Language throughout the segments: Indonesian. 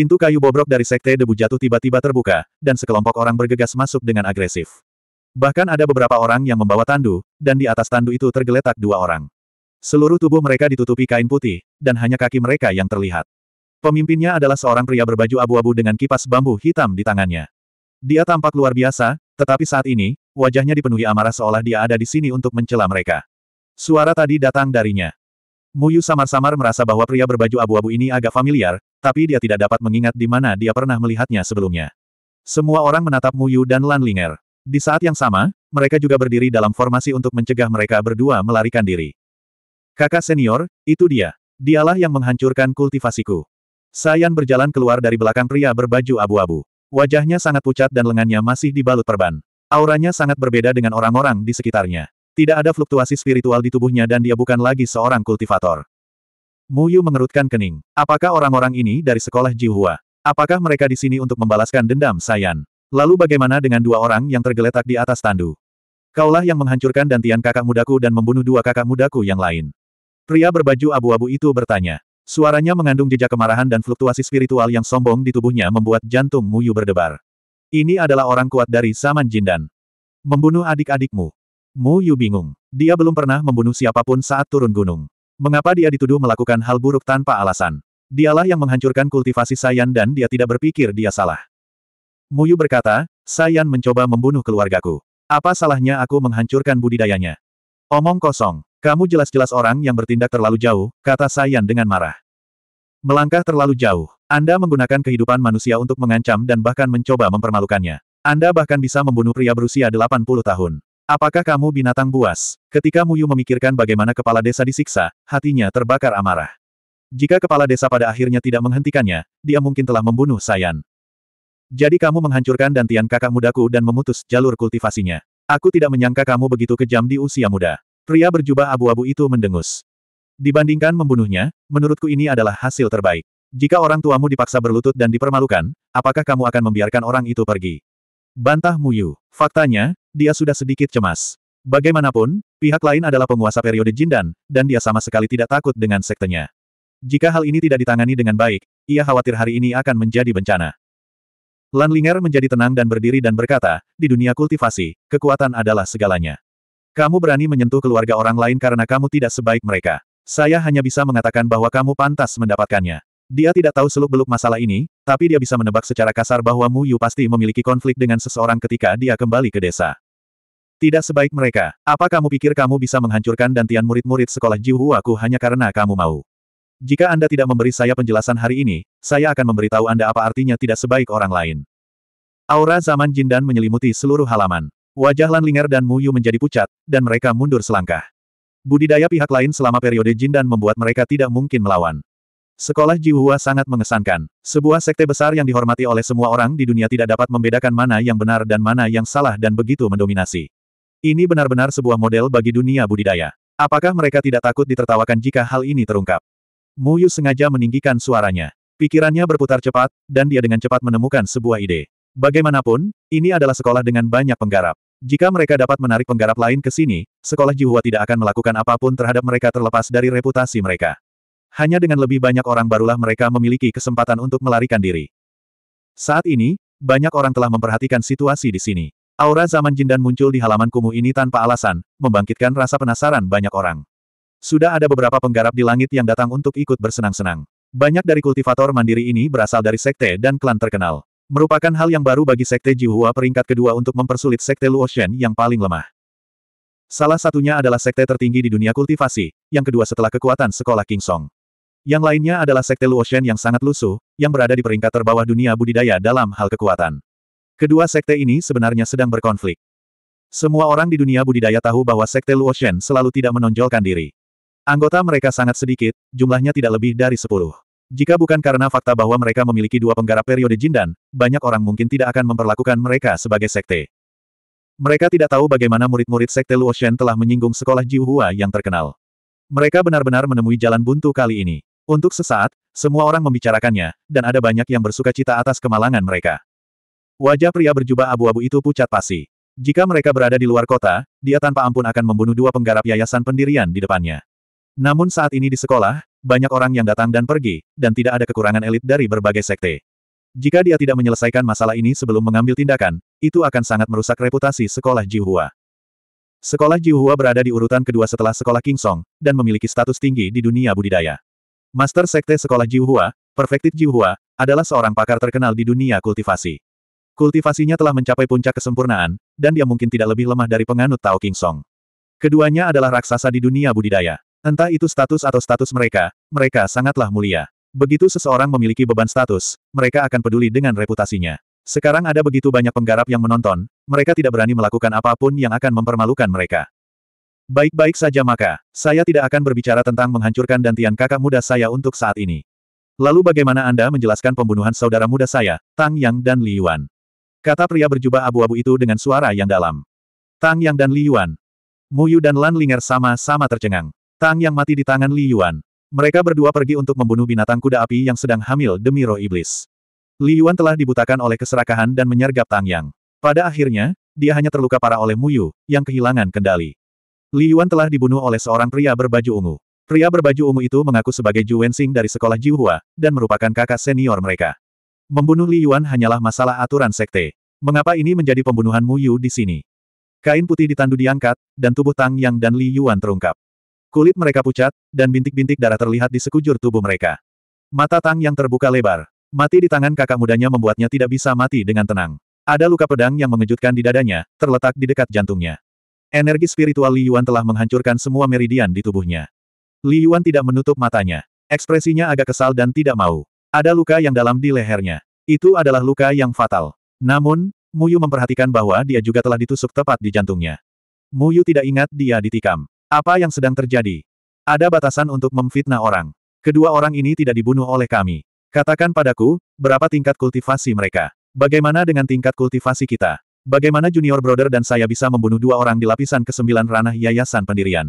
Pintu kayu bobrok dari Sekte Debu Jatuh tiba-tiba terbuka, dan sekelompok orang bergegas masuk dengan agresif. Bahkan ada beberapa orang yang membawa tandu, dan di atas tandu itu tergeletak dua orang. Seluruh tubuh mereka ditutupi kain putih, dan hanya kaki mereka yang terlihat. Pemimpinnya adalah seorang pria berbaju abu-abu dengan kipas bambu hitam di tangannya. Dia tampak luar biasa, tetapi saat ini, wajahnya dipenuhi amarah seolah dia ada di sini untuk mencela mereka. Suara tadi datang darinya. Muyu samar-samar merasa bahwa pria berbaju abu-abu ini agak familiar, tapi dia tidak dapat mengingat di mana dia pernah melihatnya sebelumnya. Semua orang menatap Mu Yu dan Lan Linger. Di saat yang sama, mereka juga berdiri dalam formasi untuk mencegah mereka berdua melarikan diri. Kakak senior, itu dia. Dialah yang menghancurkan kultivasiku. Sayan berjalan keluar dari belakang pria berbaju abu-abu. Wajahnya sangat pucat dan lengannya masih dibalut perban. Auranya sangat berbeda dengan orang-orang di sekitarnya. Tidak ada fluktuasi spiritual di tubuhnya dan dia bukan lagi seorang kultivator. Mu Yu mengerutkan kening. Apakah orang-orang ini dari sekolah Jihua? Apakah mereka di sini untuk membalaskan dendam Sayan? Lalu bagaimana dengan dua orang yang tergeletak di atas tandu? Kaulah yang menghancurkan dantian kakak mudaku dan membunuh dua kakak mudaku yang lain. Pria berbaju abu-abu itu bertanya. Suaranya mengandung jejak kemarahan dan fluktuasi spiritual yang sombong di tubuhnya membuat jantung Mu Yu berdebar. Ini adalah orang kuat dari zaman Jindan. Membunuh adik-adikmu. Mu Yu bingung. Dia belum pernah membunuh siapapun saat turun gunung. Mengapa dia dituduh melakukan hal buruk tanpa alasan? Dialah yang menghancurkan kultivasi Sayan dan dia tidak berpikir dia salah. Muyu berkata, Sayan mencoba membunuh keluargaku. Apa salahnya aku menghancurkan budidayanya? Omong kosong. Kamu jelas-jelas orang yang bertindak terlalu jauh, kata Sayan dengan marah. Melangkah terlalu jauh. Anda menggunakan kehidupan manusia untuk mengancam dan bahkan mencoba mempermalukannya. Anda bahkan bisa membunuh pria berusia 80 tahun. Apakah kamu binatang buas? Ketika Muyu memikirkan bagaimana kepala desa disiksa, hatinya terbakar amarah. Jika kepala desa pada akhirnya tidak menghentikannya, dia mungkin telah membunuh Sayan. Jadi kamu menghancurkan dantian kakak mudaku dan memutus jalur kultivasinya. Aku tidak menyangka kamu begitu kejam di usia muda. Pria berjubah abu-abu itu mendengus. Dibandingkan membunuhnya, menurutku ini adalah hasil terbaik. Jika orang tuamu dipaksa berlutut dan dipermalukan, apakah kamu akan membiarkan orang itu pergi? Bantah Muyu. Faktanya, dia sudah sedikit cemas. Bagaimanapun, pihak lain adalah penguasa periode Jindan, dan dia sama sekali tidak takut dengan sektenya. Jika hal ini tidak ditangani dengan baik, ia khawatir hari ini akan menjadi bencana. Lan Linger menjadi tenang dan berdiri dan berkata, di dunia kultivasi, kekuatan adalah segalanya. Kamu berani menyentuh keluarga orang lain karena kamu tidak sebaik mereka. Saya hanya bisa mengatakan bahwa kamu pantas mendapatkannya. Dia tidak tahu seluk-beluk masalah ini, tapi dia bisa menebak secara kasar bahwa Mu Yu pasti memiliki konflik dengan seseorang ketika dia kembali ke desa. Tidak sebaik mereka. Apa kamu pikir kamu bisa menghancurkan dantian murid-murid sekolah Jiwu aku hanya karena kamu mau? Jika Anda tidak memberi saya penjelasan hari ini, saya akan memberitahu Anda apa artinya tidak sebaik orang lain. Aura zaman Jindan menyelimuti seluruh halaman. Wajah Lan Linger dan Mu Yu menjadi pucat, dan mereka mundur selangkah. Budidaya pihak lain selama periode Jindan membuat mereka tidak mungkin melawan. Sekolah Jiwuhua sangat mengesankan. Sebuah sekte besar yang dihormati oleh semua orang di dunia tidak dapat membedakan mana yang benar dan mana yang salah dan begitu mendominasi. Ini benar-benar sebuah model bagi dunia budidaya. Apakah mereka tidak takut ditertawakan jika hal ini terungkap? Mu Yu sengaja meninggikan suaranya. Pikirannya berputar cepat, dan dia dengan cepat menemukan sebuah ide. Bagaimanapun, ini adalah sekolah dengan banyak penggarap. Jika mereka dapat menarik penggarap lain ke sini, sekolah Jiwa tidak akan melakukan apapun terhadap mereka terlepas dari reputasi mereka. Hanya dengan lebih banyak orang barulah mereka memiliki kesempatan untuk melarikan diri. Saat ini, banyak orang telah memperhatikan situasi di sini. Aura zaman jin dan muncul di halaman kumuh ini tanpa alasan, membangkitkan rasa penasaran banyak orang. Sudah ada beberapa penggarap di langit yang datang untuk ikut bersenang-senang. Banyak dari kultivator mandiri ini berasal dari sekte dan klan terkenal. Merupakan hal yang baru bagi sekte Jihua peringkat kedua untuk mempersulit sekte Luoshen yang paling lemah. Salah satunya adalah sekte tertinggi di dunia kultivasi, yang kedua setelah kekuatan sekolah King Song. Yang lainnya adalah Sekte Luoshen yang sangat lusuh, yang berada di peringkat terbawah dunia budidaya dalam hal kekuatan. Kedua sekte ini sebenarnya sedang berkonflik. Semua orang di dunia budidaya tahu bahwa Sekte Luoshen selalu tidak menonjolkan diri. Anggota mereka sangat sedikit, jumlahnya tidak lebih dari sepuluh. Jika bukan karena fakta bahwa mereka memiliki dua penggarap periode Jindan, banyak orang mungkin tidak akan memperlakukan mereka sebagai sekte. Mereka tidak tahu bagaimana murid-murid sekte Luoshen telah menyinggung sekolah Jiuhua yang terkenal. Mereka benar-benar menemui jalan buntu kali ini. Untuk sesaat, semua orang membicarakannya, dan ada banyak yang bersuka cita atas kemalangan mereka. Wajah pria berjubah abu-abu itu pucat pasi. Jika mereka berada di luar kota, dia tanpa ampun akan membunuh dua penggarap yayasan pendirian di depannya. Namun saat ini di sekolah, banyak orang yang datang dan pergi, dan tidak ada kekurangan elit dari berbagai sekte. Jika dia tidak menyelesaikan masalah ini sebelum mengambil tindakan, itu akan sangat merusak reputasi sekolah Jihua. Sekolah Jihua berada di urutan kedua setelah sekolah King Song, dan memiliki status tinggi di dunia budidaya. Master Sekte Sekolah Jiuhua, Perfected Jiuhua, adalah seorang pakar terkenal di dunia kultivasi. Kultivasinya telah mencapai puncak kesempurnaan, dan dia mungkin tidak lebih lemah dari penganut Tao King Song. Keduanya adalah raksasa di dunia budidaya. Entah itu status atau status mereka, mereka sangatlah mulia. Begitu seseorang memiliki beban status, mereka akan peduli dengan reputasinya. Sekarang ada begitu banyak penggarap yang menonton, mereka tidak berani melakukan apapun yang akan mempermalukan mereka. Baik-baik saja maka, saya tidak akan berbicara tentang menghancurkan dantian kakak muda saya untuk saat ini. Lalu bagaimana Anda menjelaskan pembunuhan saudara muda saya, Tang Yang dan Li Yuan? Kata pria berjubah abu-abu itu dengan suara yang dalam. Tang Yang dan Li Yuan. Mu Yu dan Lan Linger sama-sama tercengang. Tang Yang mati di tangan Li Yuan. Mereka berdua pergi untuk membunuh binatang kuda api yang sedang hamil demi roh iblis. Li Yuan telah dibutakan oleh keserakahan dan menyergap Tang Yang. Pada akhirnya, dia hanya terluka parah oleh Mu Yu yang kehilangan kendali. Li Yuan telah dibunuh oleh seorang pria berbaju ungu. Pria berbaju ungu itu mengaku sebagai Ju Wensing dari sekolah Jiuhua, dan merupakan kakak senior mereka. Membunuh Li Yuan hanyalah masalah aturan sekte. Mengapa ini menjadi pembunuhan Mu Yu di sini? Kain putih ditandu diangkat, dan tubuh Tang Yang dan Li Yuan terungkap. Kulit mereka pucat, dan bintik-bintik darah terlihat di sekujur tubuh mereka. Mata Tang Yang terbuka lebar. Mati di tangan kakak mudanya membuatnya tidak bisa mati dengan tenang. Ada luka pedang yang mengejutkan di dadanya, terletak di dekat jantungnya. Energi spiritual Li Yuan telah menghancurkan semua meridian di tubuhnya. Li Yuan tidak menutup matanya. Ekspresinya agak kesal dan tidak mau. Ada luka yang dalam di lehernya. Itu adalah luka yang fatal. Namun, Muyu memperhatikan bahwa dia juga telah ditusuk tepat di jantungnya. Muyu tidak ingat dia ditikam. Apa yang sedang terjadi? Ada batasan untuk memfitnah orang. Kedua orang ini tidak dibunuh oleh kami. Katakan padaku, berapa tingkat kultivasi mereka? Bagaimana dengan tingkat kultivasi kita? Bagaimana junior brother dan saya bisa membunuh dua orang di lapisan ke-9 ranah yayasan pendirian?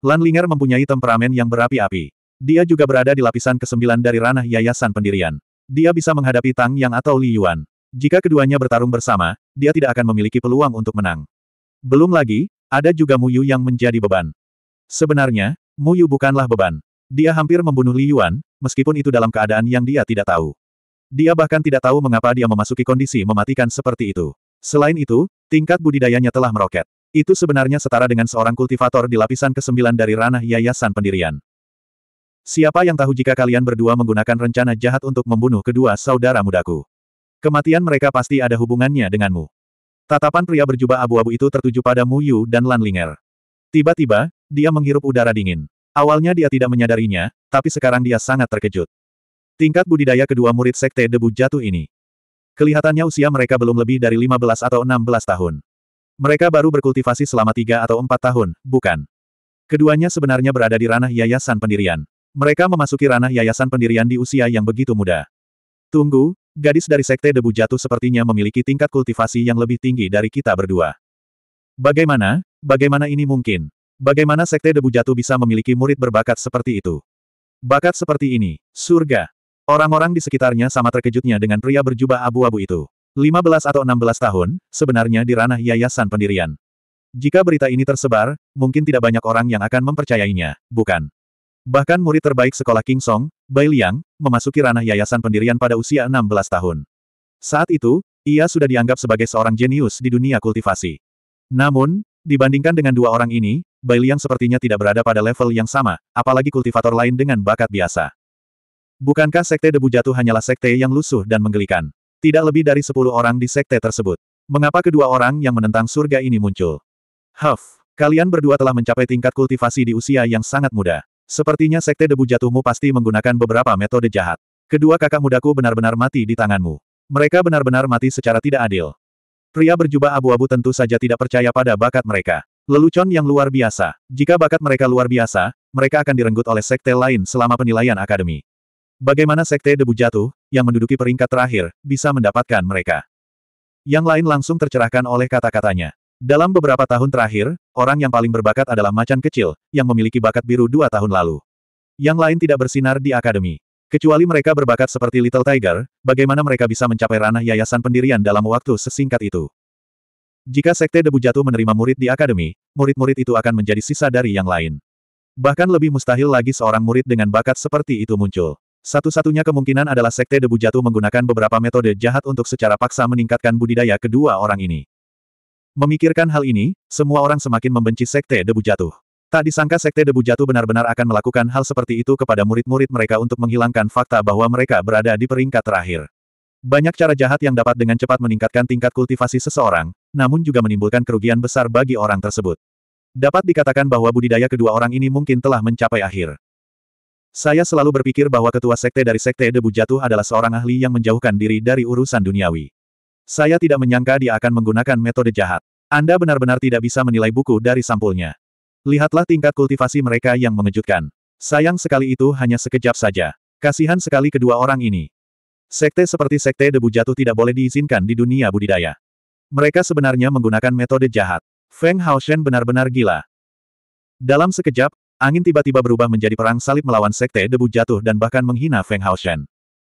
Lan Linger mempunyai temperamen yang berapi-api. Dia juga berada di lapisan ke-9 dari ranah yayasan pendirian. Dia bisa menghadapi Tang Yang atau Li Yuan. Jika keduanya bertarung bersama, dia tidak akan memiliki peluang untuk menang. Belum lagi, ada juga Mu Yu yang menjadi beban. Sebenarnya, Mu Yu bukanlah beban. Dia hampir membunuh Li Yuan, meskipun itu dalam keadaan yang dia tidak tahu. Dia bahkan tidak tahu mengapa dia memasuki kondisi mematikan seperti itu. Selain itu, tingkat budidayanya telah meroket. Itu sebenarnya setara dengan seorang kultivator di lapisan ke-9 dari ranah yayasan pendirian. Siapa yang tahu jika kalian berdua menggunakan rencana jahat untuk membunuh kedua saudara mudaku? Kematian mereka pasti ada hubungannya denganmu. Tatapan pria berjubah abu-abu itu tertuju pada Mu Yu dan Lan Ling'er. Tiba-tiba, dia menghirup udara dingin. Awalnya dia tidak menyadarinya, tapi sekarang dia sangat terkejut. Tingkat budidaya kedua murid sekte debu jatuh ini. Kelihatannya usia mereka belum lebih dari 15 atau 16 tahun. Mereka baru berkultivasi selama 3 atau 4 tahun, bukan? Keduanya sebenarnya berada di ranah yayasan pendirian. Mereka memasuki ranah yayasan pendirian di usia yang begitu muda. Tunggu, gadis dari sekte debu jatuh sepertinya memiliki tingkat kultivasi yang lebih tinggi dari kita berdua. Bagaimana, bagaimana ini mungkin? Bagaimana sekte debu jatuh bisa memiliki murid berbakat seperti itu? Bakat seperti ini, surga, Orang-orang di sekitarnya sama terkejutnya dengan pria berjubah abu-abu itu. 15 atau 16 tahun, sebenarnya di ranah yayasan pendirian. Jika berita ini tersebar, mungkin tidak banyak orang yang akan mempercayainya, bukan? Bahkan murid terbaik sekolah King Song, Bai Liang, memasuki ranah yayasan pendirian pada usia 16 tahun. Saat itu, ia sudah dianggap sebagai seorang jenius di dunia kultivasi. Namun, dibandingkan dengan dua orang ini, Bai Liang sepertinya tidak berada pada level yang sama, apalagi kultivator lain dengan bakat biasa. Bukankah sekte debu jatuh hanyalah sekte yang lusuh dan menggelikan? Tidak lebih dari sepuluh orang di sekte tersebut. Mengapa kedua orang yang menentang surga ini muncul? Huff, kalian berdua telah mencapai tingkat kultivasi di usia yang sangat muda. Sepertinya sekte debu jatuhmu pasti menggunakan beberapa metode jahat. Kedua kakak mudaku benar-benar mati di tanganmu. Mereka benar-benar mati secara tidak adil. Pria berjubah abu-abu tentu saja tidak percaya pada bakat mereka. Lelucon yang luar biasa. Jika bakat mereka luar biasa, mereka akan direnggut oleh sekte lain selama penilaian akademi. Bagaimana sekte debu jatuh, yang menduduki peringkat terakhir, bisa mendapatkan mereka. Yang lain langsung tercerahkan oleh kata-katanya. Dalam beberapa tahun terakhir, orang yang paling berbakat adalah macan kecil, yang memiliki bakat biru dua tahun lalu. Yang lain tidak bersinar di akademi. Kecuali mereka berbakat seperti Little Tiger, bagaimana mereka bisa mencapai ranah yayasan pendirian dalam waktu sesingkat itu. Jika sekte debu jatuh menerima murid di akademi, murid-murid itu akan menjadi sisa dari yang lain. Bahkan lebih mustahil lagi seorang murid dengan bakat seperti itu muncul. Satu-satunya kemungkinan adalah Sekte Debu Jatuh menggunakan beberapa metode jahat untuk secara paksa meningkatkan budidaya kedua orang ini. Memikirkan hal ini, semua orang semakin membenci Sekte Debu Jatuh. Tak disangka Sekte Debu Jatuh benar-benar akan melakukan hal seperti itu kepada murid-murid mereka untuk menghilangkan fakta bahwa mereka berada di peringkat terakhir. Banyak cara jahat yang dapat dengan cepat meningkatkan tingkat kultivasi seseorang, namun juga menimbulkan kerugian besar bagi orang tersebut. Dapat dikatakan bahwa budidaya kedua orang ini mungkin telah mencapai akhir. Saya selalu berpikir bahwa ketua sekte dari sekte debu jatuh adalah seorang ahli yang menjauhkan diri dari urusan duniawi. Saya tidak menyangka dia akan menggunakan metode jahat. Anda benar-benar tidak bisa menilai buku dari sampulnya. Lihatlah tingkat kultivasi mereka yang mengejutkan. Sayang sekali itu hanya sekejap saja. Kasihan sekali kedua orang ini. Sekte seperti sekte debu jatuh tidak boleh diizinkan di dunia budidaya. Mereka sebenarnya menggunakan metode jahat. Feng Haoshen benar-benar gila. Dalam sekejap, Angin tiba-tiba berubah menjadi perang salib melawan Sekte Debu Jatuh dan bahkan menghina Feng Hao Shen.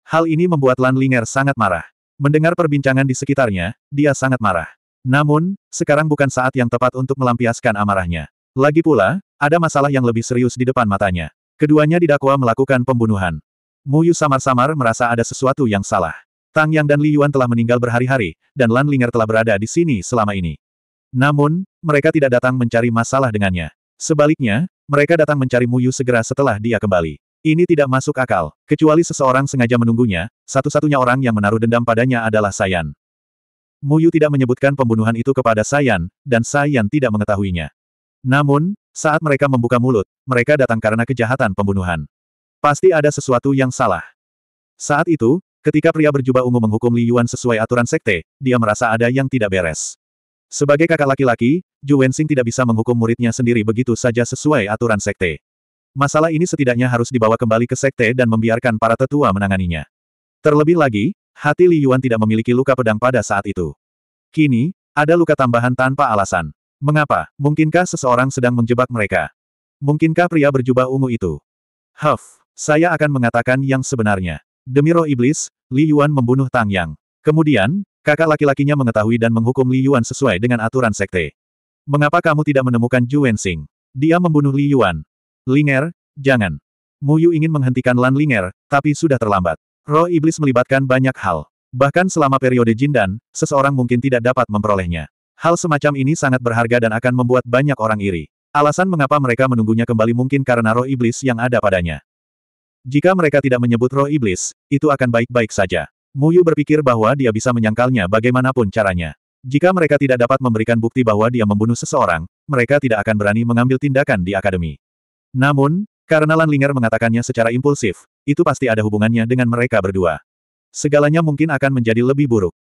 Hal ini membuat Lan Linger sangat marah. Mendengar perbincangan di sekitarnya, dia sangat marah. Namun, sekarang bukan saat yang tepat untuk melampiaskan amarahnya. Lagi pula, ada masalah yang lebih serius di depan matanya. Keduanya didakwa melakukan pembunuhan. Mu Yu samar-samar merasa ada sesuatu yang salah. Tang Yang dan Li Yuan telah meninggal berhari-hari, dan Lan Linger telah berada di sini selama ini. Namun, mereka tidak datang mencari masalah dengannya. Sebaliknya, mereka datang mencari Muyu segera setelah dia kembali. Ini tidak masuk akal, kecuali seseorang sengaja menunggunya, satu-satunya orang yang menaruh dendam padanya adalah Sayan. Muyu tidak menyebutkan pembunuhan itu kepada Sayan, dan Sayan tidak mengetahuinya. Namun, saat mereka membuka mulut, mereka datang karena kejahatan pembunuhan. Pasti ada sesuatu yang salah. Saat itu, ketika pria berjubah ungu menghukum Li Yuan sesuai aturan sekte, dia merasa ada yang tidak beres. Sebagai kakak laki-laki, Ju Wensing tidak bisa menghukum muridnya sendiri begitu saja sesuai aturan sekte. Masalah ini setidaknya harus dibawa kembali ke sekte dan membiarkan para tetua menanganinya. Terlebih lagi, hati Li Yuan tidak memiliki luka pedang pada saat itu. Kini, ada luka tambahan tanpa alasan. Mengapa? Mungkinkah seseorang sedang menjebak mereka? Mungkinkah pria berjubah ungu itu? Huff, saya akan mengatakan yang sebenarnya. Demi roh iblis, Li Yuan membunuh Tang Yang. Kemudian, Kakak laki-lakinya mengetahui dan menghukum Li Yuan sesuai dengan aturan sekte. Mengapa kamu tidak menemukan Ju Wensing? Dia membunuh Li Yuan. Linger, jangan. Mu Yu ingin menghentikan Lan Linger, tapi sudah terlambat. Roh iblis melibatkan banyak hal. Bahkan selama periode Jindan, seseorang mungkin tidak dapat memperolehnya. Hal semacam ini sangat berharga dan akan membuat banyak orang iri. Alasan mengapa mereka menunggunya kembali mungkin karena roh iblis yang ada padanya. Jika mereka tidak menyebut roh iblis, itu akan baik-baik saja. Muyu berpikir bahwa dia bisa menyangkalnya bagaimanapun caranya. Jika mereka tidak dapat memberikan bukti bahwa dia membunuh seseorang, mereka tidak akan berani mengambil tindakan di akademi. Namun, karena Lan Linger mengatakannya secara impulsif, itu pasti ada hubungannya dengan mereka berdua. Segalanya mungkin akan menjadi lebih buruk.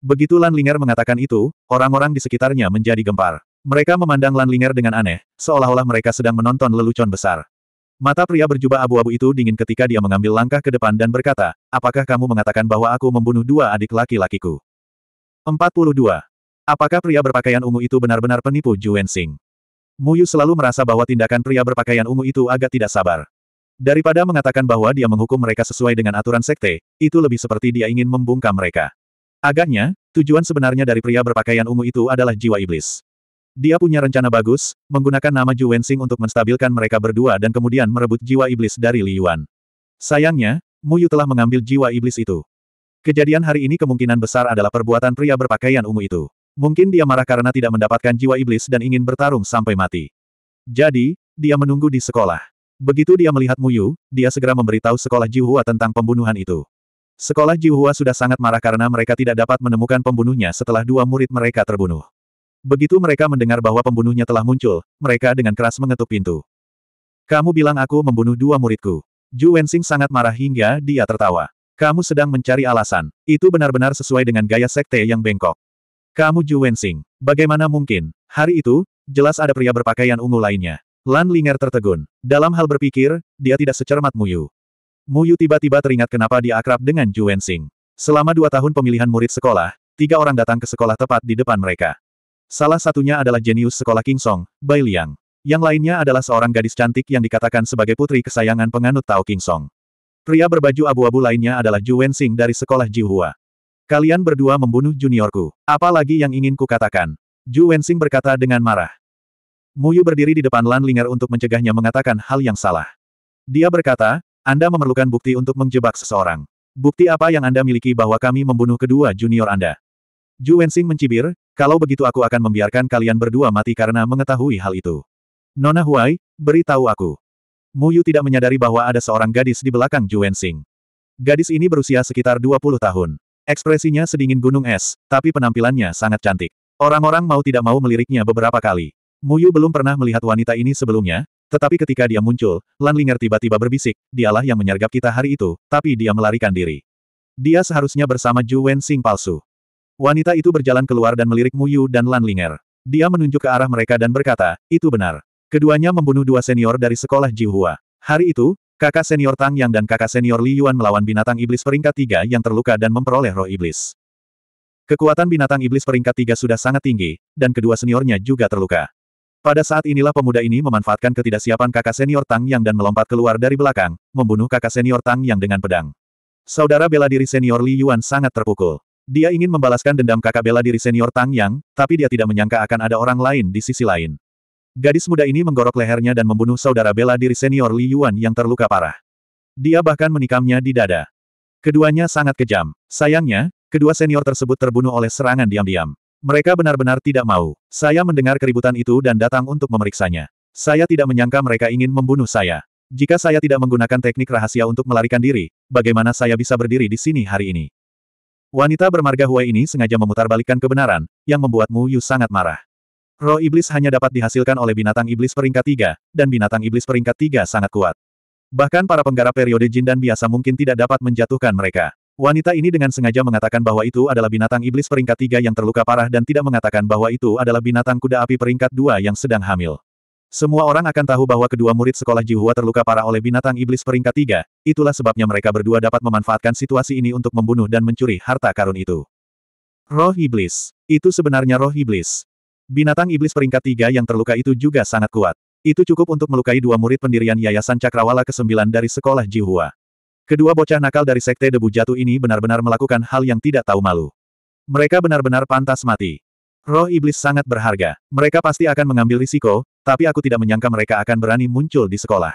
Begitu Lan Linger mengatakan itu, orang-orang di sekitarnya menjadi gempar. Mereka memandang Lan Linger dengan aneh, seolah-olah mereka sedang menonton lelucon besar. Mata pria berjubah abu-abu itu dingin ketika dia mengambil langkah ke depan dan berkata, apakah kamu mengatakan bahwa aku membunuh dua adik laki-lakiku? 42. Apakah pria berpakaian ungu itu benar-benar penipu Juen Mu Muyu selalu merasa bahwa tindakan pria berpakaian ungu itu agak tidak sabar. Daripada mengatakan bahwa dia menghukum mereka sesuai dengan aturan sekte, itu lebih seperti dia ingin membungkam mereka. Agaknya, tujuan sebenarnya dari pria berpakaian ungu itu adalah jiwa iblis. Dia punya rencana bagus, menggunakan nama Juwensing Wensing untuk menstabilkan mereka berdua dan kemudian merebut jiwa iblis dari Li Yuan. Sayangnya, Yu telah mengambil jiwa iblis itu. Kejadian hari ini kemungkinan besar adalah perbuatan pria berpakaian ungu itu. Mungkin dia marah karena tidak mendapatkan jiwa iblis dan ingin bertarung sampai mati. Jadi, dia menunggu di sekolah. Begitu dia melihat Mu Yu, dia segera memberitahu sekolah Jiuhua tentang pembunuhan itu. Sekolah Jiuhua sudah sangat marah karena mereka tidak dapat menemukan pembunuhnya setelah dua murid mereka terbunuh. Begitu mereka mendengar bahwa pembunuhnya telah muncul, mereka dengan keras mengetuk pintu. Kamu bilang aku membunuh dua muridku. Ju Wensing sangat marah hingga dia tertawa. Kamu sedang mencari alasan. Itu benar-benar sesuai dengan gaya sekte yang bengkok. Kamu Ju Wensing. Bagaimana mungkin? Hari itu, jelas ada pria berpakaian ungu lainnya. Lan Linger tertegun. Dalam hal berpikir, dia tidak secermat Muyu. Muyu tiba-tiba teringat kenapa dia akrab dengan Ju Wensing. Selama dua tahun pemilihan murid sekolah, tiga orang datang ke sekolah tepat di depan mereka. Salah satunya adalah jenius sekolah King Song, Bai Liang. Yang lainnya adalah seorang gadis cantik yang dikatakan sebagai putri kesayangan penganut Tao King Song. Pria berbaju abu-abu lainnya adalah Ju Wensing dari sekolah Jihua. Kalian berdua membunuh juniorku. Apa lagi yang ingin ku katakan? Ju Wensing berkata dengan marah. Muyu berdiri di depan Lan Ling'er untuk mencegahnya mengatakan hal yang salah. Dia berkata, Anda memerlukan bukti untuk menjebak seseorang. Bukti apa yang Anda miliki bahwa kami membunuh kedua junior Anda? Ju Wensing mencibir, kalau begitu aku akan membiarkan kalian berdua mati karena mengetahui hal itu. Nona Huai, beritahu aku. Muyu tidak menyadari bahwa ada seorang gadis di belakang Juan Xing. Gadis ini berusia sekitar 20 tahun. Ekspresinya sedingin gunung es, tapi penampilannya sangat cantik. Orang-orang mau tidak mau meliriknya beberapa kali. Muyu belum pernah melihat wanita ini sebelumnya, tetapi ketika dia muncul, Lan Linger tiba-tiba berbisik, dialah yang menyergap kita hari itu, tapi dia melarikan diri. Dia seharusnya bersama Ju Wen Xing palsu. Wanita itu berjalan keluar dan melirik Muyu dan Lan Linger. Dia menunjuk ke arah mereka dan berkata, itu benar. Keduanya membunuh dua senior dari sekolah Jihua. Hari itu, kakak senior Tang Yang dan kakak senior Li Yuan melawan binatang iblis peringkat tiga yang terluka dan memperoleh roh iblis. Kekuatan binatang iblis peringkat tiga sudah sangat tinggi, dan kedua seniornya juga terluka. Pada saat inilah pemuda ini memanfaatkan ketidaksiapan kakak senior Tang Yang dan melompat keluar dari belakang, membunuh kakak senior Tang Yang dengan pedang. Saudara bela diri senior Li Yuan sangat terpukul. Dia ingin membalaskan dendam kakak bela diri senior Tang Yang, tapi dia tidak menyangka akan ada orang lain di sisi lain. Gadis muda ini menggorok lehernya dan membunuh saudara bela diri senior Li Yuan yang terluka parah. Dia bahkan menikamnya di dada. Keduanya sangat kejam. Sayangnya, kedua senior tersebut terbunuh oleh serangan diam-diam. Mereka benar-benar tidak mau. Saya mendengar keributan itu dan datang untuk memeriksanya. Saya tidak menyangka mereka ingin membunuh saya. Jika saya tidak menggunakan teknik rahasia untuk melarikan diri, bagaimana saya bisa berdiri di sini hari ini? Wanita bermarga Huai ini sengaja memutarbalikkan kebenaran, yang membuat Mu Yu sangat marah. Roh iblis hanya dapat dihasilkan oleh binatang iblis peringkat tiga, dan binatang iblis peringkat tiga sangat kuat. Bahkan para penggarap periode jin dan biasa mungkin tidak dapat menjatuhkan mereka. Wanita ini dengan sengaja mengatakan bahwa itu adalah binatang iblis peringkat tiga yang terluka parah dan tidak mengatakan bahwa itu adalah binatang kuda api peringkat dua yang sedang hamil. Semua orang akan tahu bahwa kedua murid sekolah Jihua terluka parah oleh binatang iblis peringkat tiga, itulah sebabnya mereka berdua dapat memanfaatkan situasi ini untuk membunuh dan mencuri harta karun itu. Roh iblis. Itu sebenarnya roh iblis. Binatang iblis peringkat tiga yang terluka itu juga sangat kuat. Itu cukup untuk melukai dua murid pendirian Yayasan Cakrawala ke-9 dari sekolah Jihua. Kedua bocah nakal dari Sekte Debu Jatuh ini benar-benar melakukan hal yang tidak tahu malu. Mereka benar-benar pantas mati. Roh iblis sangat berharga. Mereka pasti akan mengambil risiko, tapi aku tidak menyangka mereka akan berani muncul di sekolah.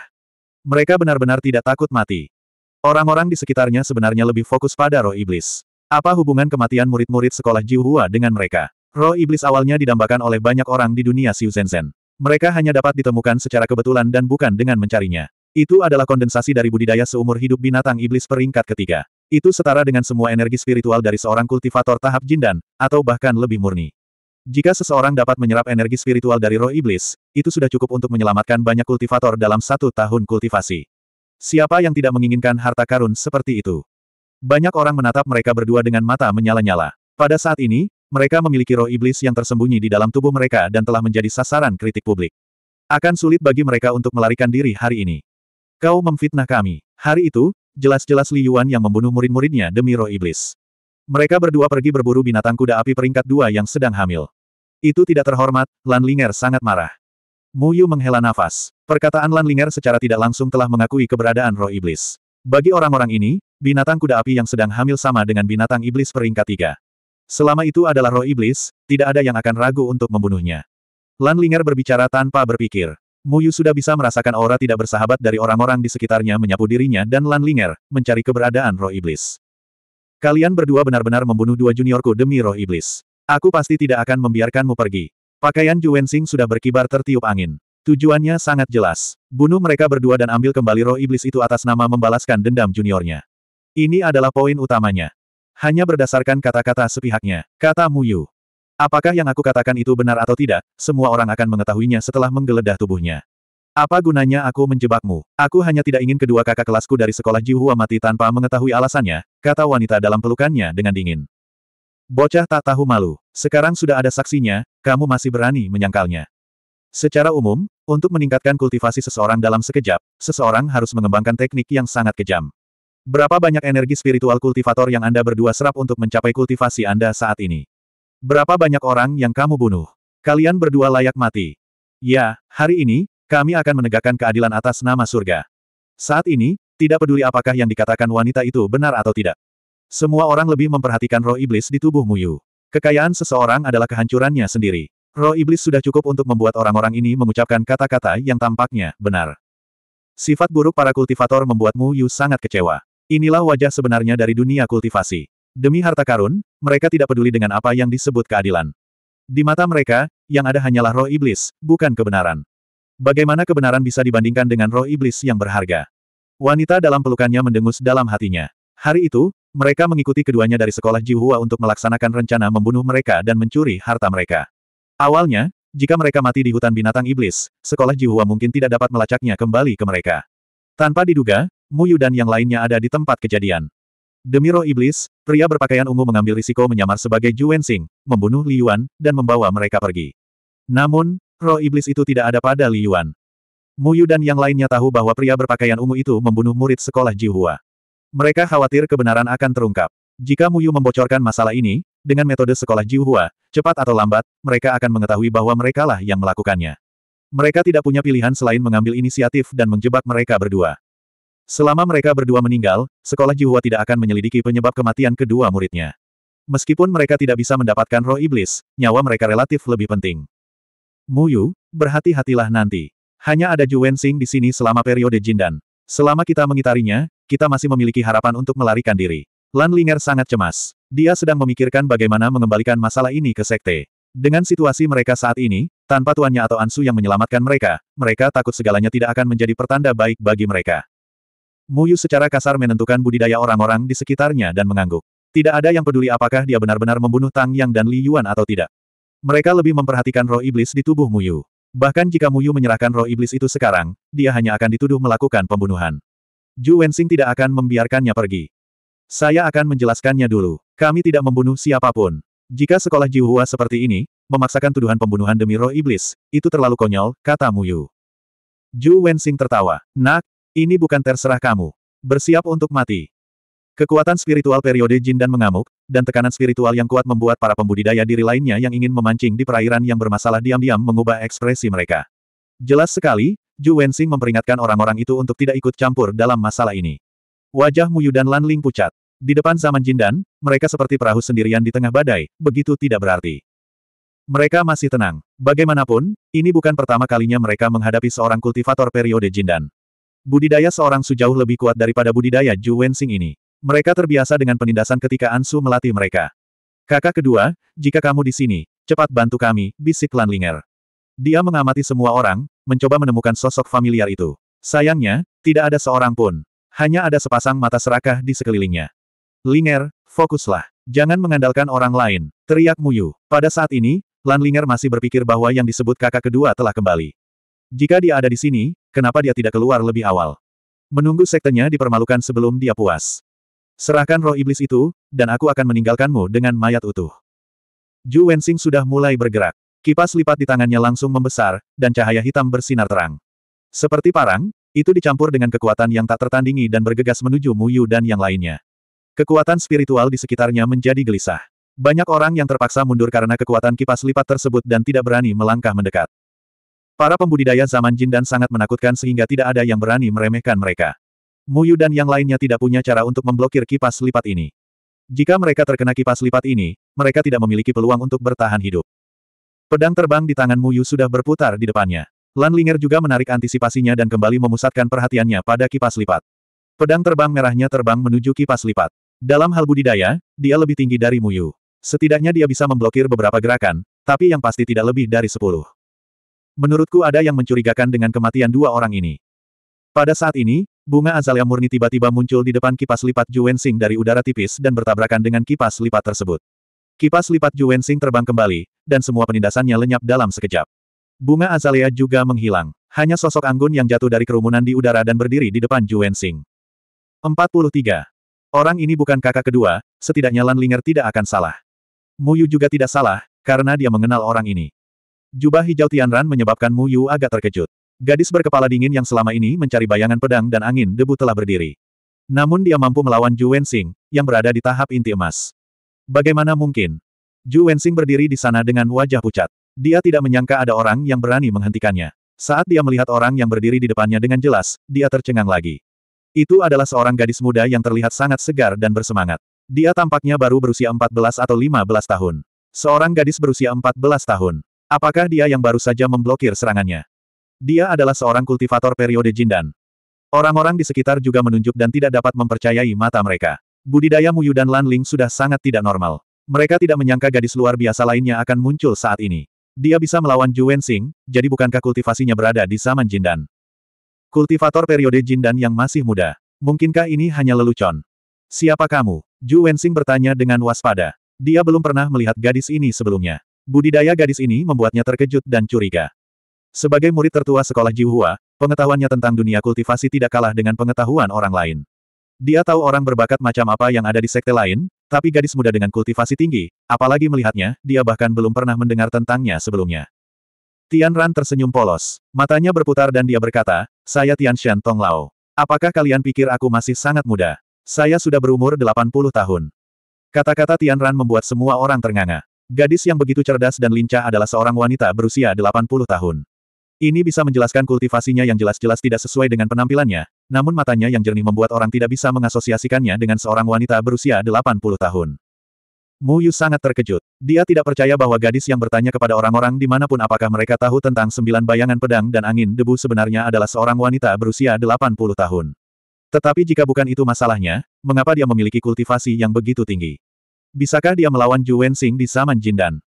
Mereka benar-benar tidak takut mati. Orang-orang di sekitarnya sebenarnya lebih fokus pada roh iblis. Apa hubungan kematian murid-murid sekolah Jiuhua dengan mereka? Roh iblis awalnya didambakan oleh banyak orang di dunia Siu Zenzen. Mereka hanya dapat ditemukan secara kebetulan dan bukan dengan mencarinya. Itu adalah kondensasi dari budidaya seumur hidup binatang iblis peringkat ketiga. Itu setara dengan semua energi spiritual dari seorang kultivator tahap jindan, atau bahkan lebih murni. Jika seseorang dapat menyerap energi spiritual dari roh iblis, itu sudah cukup untuk menyelamatkan banyak kultivator dalam satu tahun kultivasi. Siapa yang tidak menginginkan harta karun seperti itu? Banyak orang menatap mereka berdua dengan mata menyala-nyala. Pada saat ini, mereka memiliki roh iblis yang tersembunyi di dalam tubuh mereka dan telah menjadi sasaran kritik publik. Akan sulit bagi mereka untuk melarikan diri hari ini. Kau memfitnah kami. Hari itu, jelas-jelas Li Yuan yang membunuh murid-muridnya demi roh iblis. Mereka berdua pergi berburu binatang kuda api peringkat dua yang sedang hamil. Itu tidak terhormat, Lan Linger sangat marah. Mu Yu menghela nafas. Perkataan Lan Linger secara tidak langsung telah mengakui keberadaan roh iblis. Bagi orang-orang ini, binatang kuda api yang sedang hamil sama dengan binatang iblis peringkat tiga. Selama itu adalah roh iblis, tidak ada yang akan ragu untuk membunuhnya. Lan Linger berbicara tanpa berpikir. Mu Yu sudah bisa merasakan aura tidak bersahabat dari orang-orang di sekitarnya menyapu dirinya dan Lan Linger, mencari keberadaan roh iblis. Kalian berdua benar-benar membunuh dua juniorku demi roh iblis. Aku pasti tidak akan membiarkanmu pergi. Pakaian Ju Wensing sudah berkibar tertiup angin. Tujuannya sangat jelas. Bunuh mereka berdua dan ambil kembali roh iblis itu atas nama membalaskan dendam juniornya. Ini adalah poin utamanya. Hanya berdasarkan kata-kata sepihaknya, kata Muyu. Apakah yang aku katakan itu benar atau tidak, semua orang akan mengetahuinya setelah menggeledah tubuhnya. Apa gunanya aku menjebakmu? Aku hanya tidak ingin kedua kakak kelasku dari sekolah Jiuhua mati tanpa mengetahui alasannya, kata wanita dalam pelukannya dengan dingin. Bocah tak tahu malu. Sekarang sudah ada saksinya, kamu masih berani menyangkalnya. Secara umum, untuk meningkatkan kultivasi seseorang dalam sekejap, seseorang harus mengembangkan teknik yang sangat kejam. Berapa banyak energi spiritual kultivator yang Anda berdua serap untuk mencapai kultivasi Anda saat ini? Berapa banyak orang yang kamu bunuh? Kalian berdua layak mati. Ya, hari ini, kami akan menegakkan keadilan atas nama surga. Saat ini, tidak peduli apakah yang dikatakan wanita itu benar atau tidak. Semua orang lebih memperhatikan roh iblis di tubuh Muyu. Kekayaan seseorang adalah kehancurannya sendiri. Roh iblis sudah cukup untuk membuat orang-orang ini mengucapkan kata-kata yang tampaknya benar. Sifat buruk para kultivator membuat Muyu sangat kecewa. Inilah wajah sebenarnya dari dunia kultivasi. Demi harta karun, mereka tidak peduli dengan apa yang disebut keadilan. Di mata mereka, yang ada hanyalah roh iblis, bukan kebenaran. Bagaimana kebenaran bisa dibandingkan dengan roh iblis yang berharga? Wanita dalam pelukannya mendengus dalam hatinya. Hari itu, mereka mengikuti keduanya dari sekolah Jiuhua untuk melaksanakan rencana membunuh mereka dan mencuri harta mereka. Awalnya, jika mereka mati di hutan binatang iblis, sekolah Jiuhua mungkin tidak dapat melacaknya kembali ke mereka. Tanpa diduga, Muyu dan yang lainnya ada di tempat kejadian. Demi roh iblis, pria berpakaian ungu mengambil risiko menyamar sebagai Ju Wensing, membunuh Li Yuan, dan membawa mereka pergi. Namun, roh iblis itu tidak ada pada Li Yuan. Muyu dan yang lainnya tahu bahwa pria berpakaian ungu itu membunuh murid sekolah Jiuhua. Mereka khawatir kebenaran akan terungkap. Jika Muyu membocorkan masalah ini, dengan metode sekolah Jiuhua, cepat atau lambat, mereka akan mengetahui bahwa merekalah yang melakukannya. Mereka tidak punya pilihan selain mengambil inisiatif dan menjebak mereka berdua. Selama mereka berdua meninggal, sekolah Jiuhua tidak akan menyelidiki penyebab kematian kedua muridnya. Meskipun mereka tidak bisa mendapatkan roh iblis, nyawa mereka relatif lebih penting. Muyu, berhati-hatilah nanti. Hanya ada Ju Wensing di sini selama periode Jindan. Selama kita mengitarinya, kita masih memiliki harapan untuk melarikan diri. Lan Linger sangat cemas. Dia sedang memikirkan bagaimana mengembalikan masalah ini ke sekte. Dengan situasi mereka saat ini, tanpa tuannya atau Ansu yang menyelamatkan mereka, mereka takut segalanya tidak akan menjadi pertanda baik bagi mereka. Muyu secara kasar menentukan budidaya orang-orang di sekitarnya dan mengangguk. Tidak ada yang peduli apakah dia benar-benar membunuh Tang Yang dan Li Yuan atau tidak. Mereka lebih memperhatikan roh iblis di tubuh Muyu. Bahkan jika Muyu menyerahkan roh iblis itu sekarang, dia hanya akan dituduh melakukan pembunuhan. Ju Wenxing tidak akan membiarkannya pergi. Saya akan menjelaskannya dulu. Kami tidak membunuh siapapun. Jika sekolah Jiuhua seperti ini, memaksakan tuduhan pembunuhan demi roh iblis, itu terlalu konyol, kata Mu Yu. Ju Wenxing tertawa. Nak, ini bukan terserah kamu. Bersiap untuk mati. Kekuatan spiritual periode jin dan mengamuk, dan tekanan spiritual yang kuat membuat para pembudidaya diri lainnya yang ingin memancing di perairan yang bermasalah diam-diam mengubah ekspresi mereka. Jelas sekali, Ju Wensing memperingatkan orang-orang itu untuk tidak ikut campur dalam masalah ini. Wajah Muyu dan Lan Ling pucat. Di depan zaman Jindan, mereka seperti perahu sendirian di tengah badai, begitu tidak berarti. Mereka masih tenang. Bagaimanapun, ini bukan pertama kalinya mereka menghadapi seorang kultivator periode Jindan. Budidaya seorang Su jauh lebih kuat daripada budidaya Ju Wensing ini. Mereka terbiasa dengan penindasan ketika Ansu melatih mereka. Kakak kedua, jika kamu di sini, cepat bantu kami, bisik Lan Linger. Dia mengamati semua orang, mencoba menemukan sosok familiar itu. Sayangnya, tidak ada seorang pun. Hanya ada sepasang mata serakah di sekelilingnya. Linger, fokuslah. Jangan mengandalkan orang lain, teriak Muyu. Pada saat ini, Lan Linger masih berpikir bahwa yang disebut kakak kedua telah kembali. Jika dia ada di sini, kenapa dia tidak keluar lebih awal? Menunggu sektenya dipermalukan sebelum dia puas. Serahkan roh iblis itu, dan aku akan meninggalkanmu dengan mayat utuh. Ju Wensing sudah mulai bergerak. Kipas lipat di tangannya langsung membesar, dan cahaya hitam bersinar terang. Seperti parang, itu dicampur dengan kekuatan yang tak tertandingi dan bergegas menuju Muyu dan yang lainnya. Kekuatan spiritual di sekitarnya menjadi gelisah. Banyak orang yang terpaksa mundur karena kekuatan kipas lipat tersebut dan tidak berani melangkah mendekat. Para pembudidaya zaman jin dan sangat menakutkan sehingga tidak ada yang berani meremehkan mereka. Muyu dan yang lainnya tidak punya cara untuk memblokir kipas lipat ini. Jika mereka terkena kipas lipat ini, mereka tidak memiliki peluang untuk bertahan hidup. Pedang terbang di tangan Mu Yu sudah berputar di depannya. Lan Linger juga menarik antisipasinya dan kembali memusatkan perhatiannya pada kipas lipat. Pedang terbang merahnya terbang menuju kipas lipat. Dalam hal budidaya, dia lebih tinggi dari Mu Yu. Setidaknya dia bisa memblokir beberapa gerakan, tapi yang pasti tidak lebih dari sepuluh. Menurutku ada yang mencurigakan dengan kematian dua orang ini. Pada saat ini, bunga azalea murni tiba-tiba muncul di depan kipas lipat Juwensing dari udara tipis dan bertabrakan dengan kipas lipat tersebut. Kipas lipat Ju Wensing terbang kembali, dan semua penindasannya lenyap dalam sekejap. Bunga azalea juga menghilang. Hanya sosok Anggun yang jatuh dari kerumunan di udara dan berdiri di depan Ju Wensing. 43. Orang ini bukan kakak kedua, setidaknya Lan Linger tidak akan salah. Muyu juga tidak salah, karena dia mengenal orang ini. Jubah hijau Tianran menyebabkan Muyu agak terkejut. Gadis berkepala dingin yang selama ini mencari bayangan pedang dan angin debu telah berdiri. Namun dia mampu melawan Ju Wensing, yang berada di tahap inti emas. Bagaimana mungkin? Ju Wensing berdiri di sana dengan wajah pucat. Dia tidak menyangka ada orang yang berani menghentikannya. Saat dia melihat orang yang berdiri di depannya dengan jelas, dia tercengang lagi. Itu adalah seorang gadis muda yang terlihat sangat segar dan bersemangat. Dia tampaknya baru berusia 14 atau 15 tahun. Seorang gadis berusia 14 tahun. Apakah dia yang baru saja memblokir serangannya? Dia adalah seorang kultivator periode Jindan. Orang-orang di sekitar juga menunjuk dan tidak dapat mempercayai mata mereka. Budidaya Muyu dan Lan Ling sudah sangat tidak normal. Mereka tidak menyangka gadis luar biasa lainnya akan muncul saat ini. Dia bisa melawan Ju Wensing, jadi bukankah kultivasinya berada di zaman Jindan? Kultivator periode Jindan yang masih muda. Mungkinkah ini hanya lelucon? Siapa kamu? Ju Wensing bertanya dengan waspada. Dia belum pernah melihat gadis ini sebelumnya. Budidaya gadis ini membuatnya terkejut dan curiga. Sebagai murid tertua sekolah Jiuhua, pengetahuannya tentang dunia kultivasi tidak kalah dengan pengetahuan orang lain. Dia tahu orang berbakat macam apa yang ada di sekte lain, tapi gadis muda dengan kultivasi tinggi, apalagi melihatnya, dia bahkan belum pernah mendengar tentangnya sebelumnya. Tian Ran tersenyum polos. Matanya berputar dan dia berkata, saya Tian Shan Tong Lao. Apakah kalian pikir aku masih sangat muda? Saya sudah berumur 80 tahun. Kata-kata Tian Ran membuat semua orang ternganga. Gadis yang begitu cerdas dan lincah adalah seorang wanita berusia 80 tahun. Ini bisa menjelaskan kultivasinya yang jelas-jelas tidak sesuai dengan penampilannya, namun matanya yang jernih membuat orang tidak bisa mengasosiasikannya dengan seorang wanita berusia 80 tahun. Mu Yu sangat terkejut. Dia tidak percaya bahwa gadis yang bertanya kepada orang-orang dimanapun apakah mereka tahu tentang sembilan bayangan pedang dan angin debu sebenarnya adalah seorang wanita berusia 80 tahun. Tetapi jika bukan itu masalahnya, mengapa dia memiliki kultivasi yang begitu tinggi? Bisakah dia melawan Ju Wensing di Saman Jindan?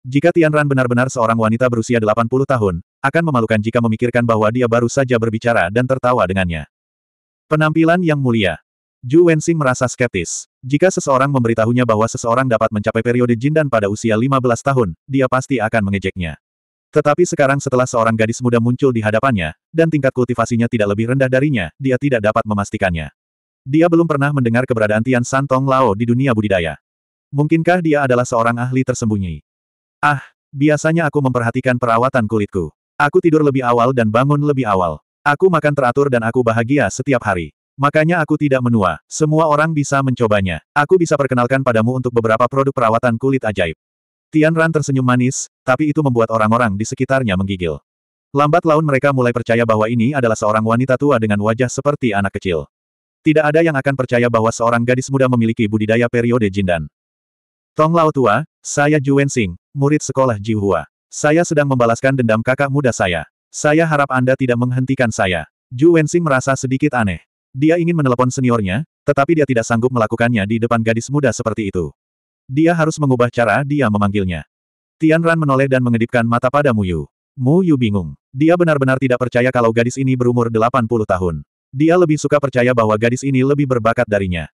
Jika Tian Ran benar-benar seorang wanita berusia 80 tahun, akan memalukan jika memikirkan bahwa dia baru saja berbicara dan tertawa dengannya. Penampilan yang mulia. Ju Wensing merasa skeptis. Jika seseorang memberitahunya bahwa seseorang dapat mencapai periode jindan pada usia 15 tahun, dia pasti akan mengejeknya. Tetapi sekarang setelah seorang gadis muda muncul di hadapannya, dan tingkat kultivasinya tidak lebih rendah darinya, dia tidak dapat memastikannya. Dia belum pernah mendengar keberadaan Tian Santong Lao di dunia budidaya. Mungkinkah dia adalah seorang ahli tersembunyi? Ah, biasanya aku memperhatikan perawatan kulitku. Aku tidur lebih awal dan bangun lebih awal. Aku makan teratur dan aku bahagia setiap hari. Makanya aku tidak menua, semua orang bisa mencobanya. Aku bisa perkenalkan padamu untuk beberapa produk perawatan kulit ajaib. Tian Ran tersenyum manis, tapi itu membuat orang-orang di sekitarnya menggigil. Lambat laun mereka mulai percaya bahwa ini adalah seorang wanita tua dengan wajah seperti anak kecil. Tidak ada yang akan percaya bahwa seorang gadis muda memiliki budidaya periode Jindan. Tong Lao Tua, saya Juwen Sing, murid sekolah Hua. Saya sedang membalaskan dendam kakak muda saya. Saya harap Anda tidak menghentikan saya. Ju Wensing merasa sedikit aneh. Dia ingin menelepon seniornya, tetapi dia tidak sanggup melakukannya di depan gadis muda seperti itu. Dia harus mengubah cara dia memanggilnya. Tian Ran menoleh dan mengedipkan mata pada Mu Yu. Mu Yu bingung. Dia benar-benar tidak percaya kalau gadis ini berumur 80 tahun. Dia lebih suka percaya bahwa gadis ini lebih berbakat darinya.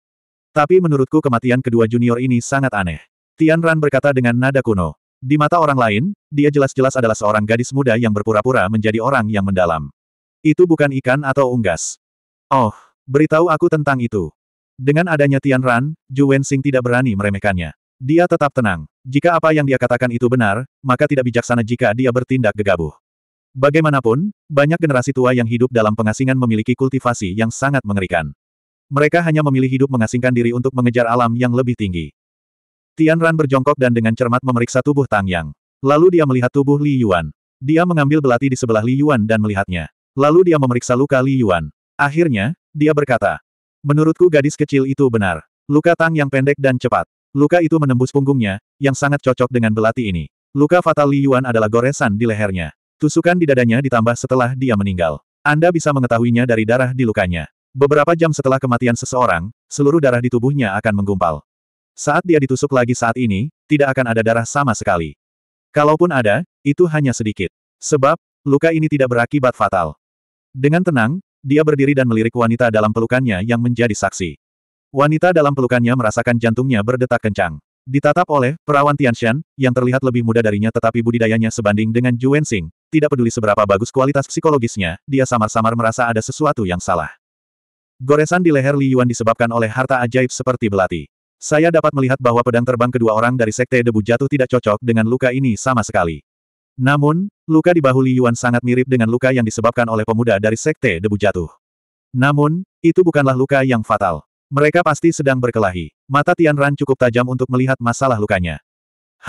Tapi menurutku kematian kedua junior ini sangat aneh. Tian Ran berkata dengan nada kuno. Di mata orang lain, dia jelas-jelas adalah seorang gadis muda yang berpura-pura menjadi orang yang mendalam. Itu bukan ikan atau unggas. Oh, beritahu aku tentang itu. Dengan adanya Tian Ran, Zhu Wensing tidak berani meremehkannya. Dia tetap tenang. Jika apa yang dia katakan itu benar, maka tidak bijaksana jika dia bertindak gegabah. Bagaimanapun, banyak generasi tua yang hidup dalam pengasingan memiliki kultivasi yang sangat mengerikan. Mereka hanya memilih hidup mengasingkan diri untuk mengejar alam yang lebih tinggi. Tian Ran berjongkok dan dengan cermat memeriksa tubuh Tang Yang. Lalu dia melihat tubuh Li Yuan. Dia mengambil belati di sebelah Li Yuan dan melihatnya. Lalu dia memeriksa luka Li Yuan. Akhirnya, dia berkata, Menurutku gadis kecil itu benar. Luka Tang Yang pendek dan cepat. Luka itu menembus punggungnya, yang sangat cocok dengan belati ini. Luka fatal Li Yuan adalah goresan di lehernya. Tusukan di dadanya ditambah setelah dia meninggal. Anda bisa mengetahuinya dari darah di lukanya. Beberapa jam setelah kematian seseorang, seluruh darah di tubuhnya akan menggumpal. Saat dia ditusuk lagi saat ini, tidak akan ada darah sama sekali. Kalaupun ada, itu hanya sedikit. Sebab, luka ini tidak berakibat fatal. Dengan tenang, dia berdiri dan melirik wanita dalam pelukannya yang menjadi saksi. Wanita dalam pelukannya merasakan jantungnya berdetak kencang. Ditatap oleh perawan Tianshan, yang terlihat lebih muda darinya tetapi budidayanya sebanding dengan Ju Wenxing, tidak peduli seberapa bagus kualitas psikologisnya, dia samar-samar merasa ada sesuatu yang salah. Goresan di leher Li Yuan disebabkan oleh harta ajaib seperti belati. Saya dapat melihat bahwa pedang terbang kedua orang dari Sekte Debu Jatuh tidak cocok dengan luka ini sama sekali. Namun, luka di bahu Li Yuan sangat mirip dengan luka yang disebabkan oleh pemuda dari Sekte Debu Jatuh. Namun, itu bukanlah luka yang fatal. Mereka pasti sedang berkelahi. Mata Tianran cukup tajam untuk melihat masalah lukanya.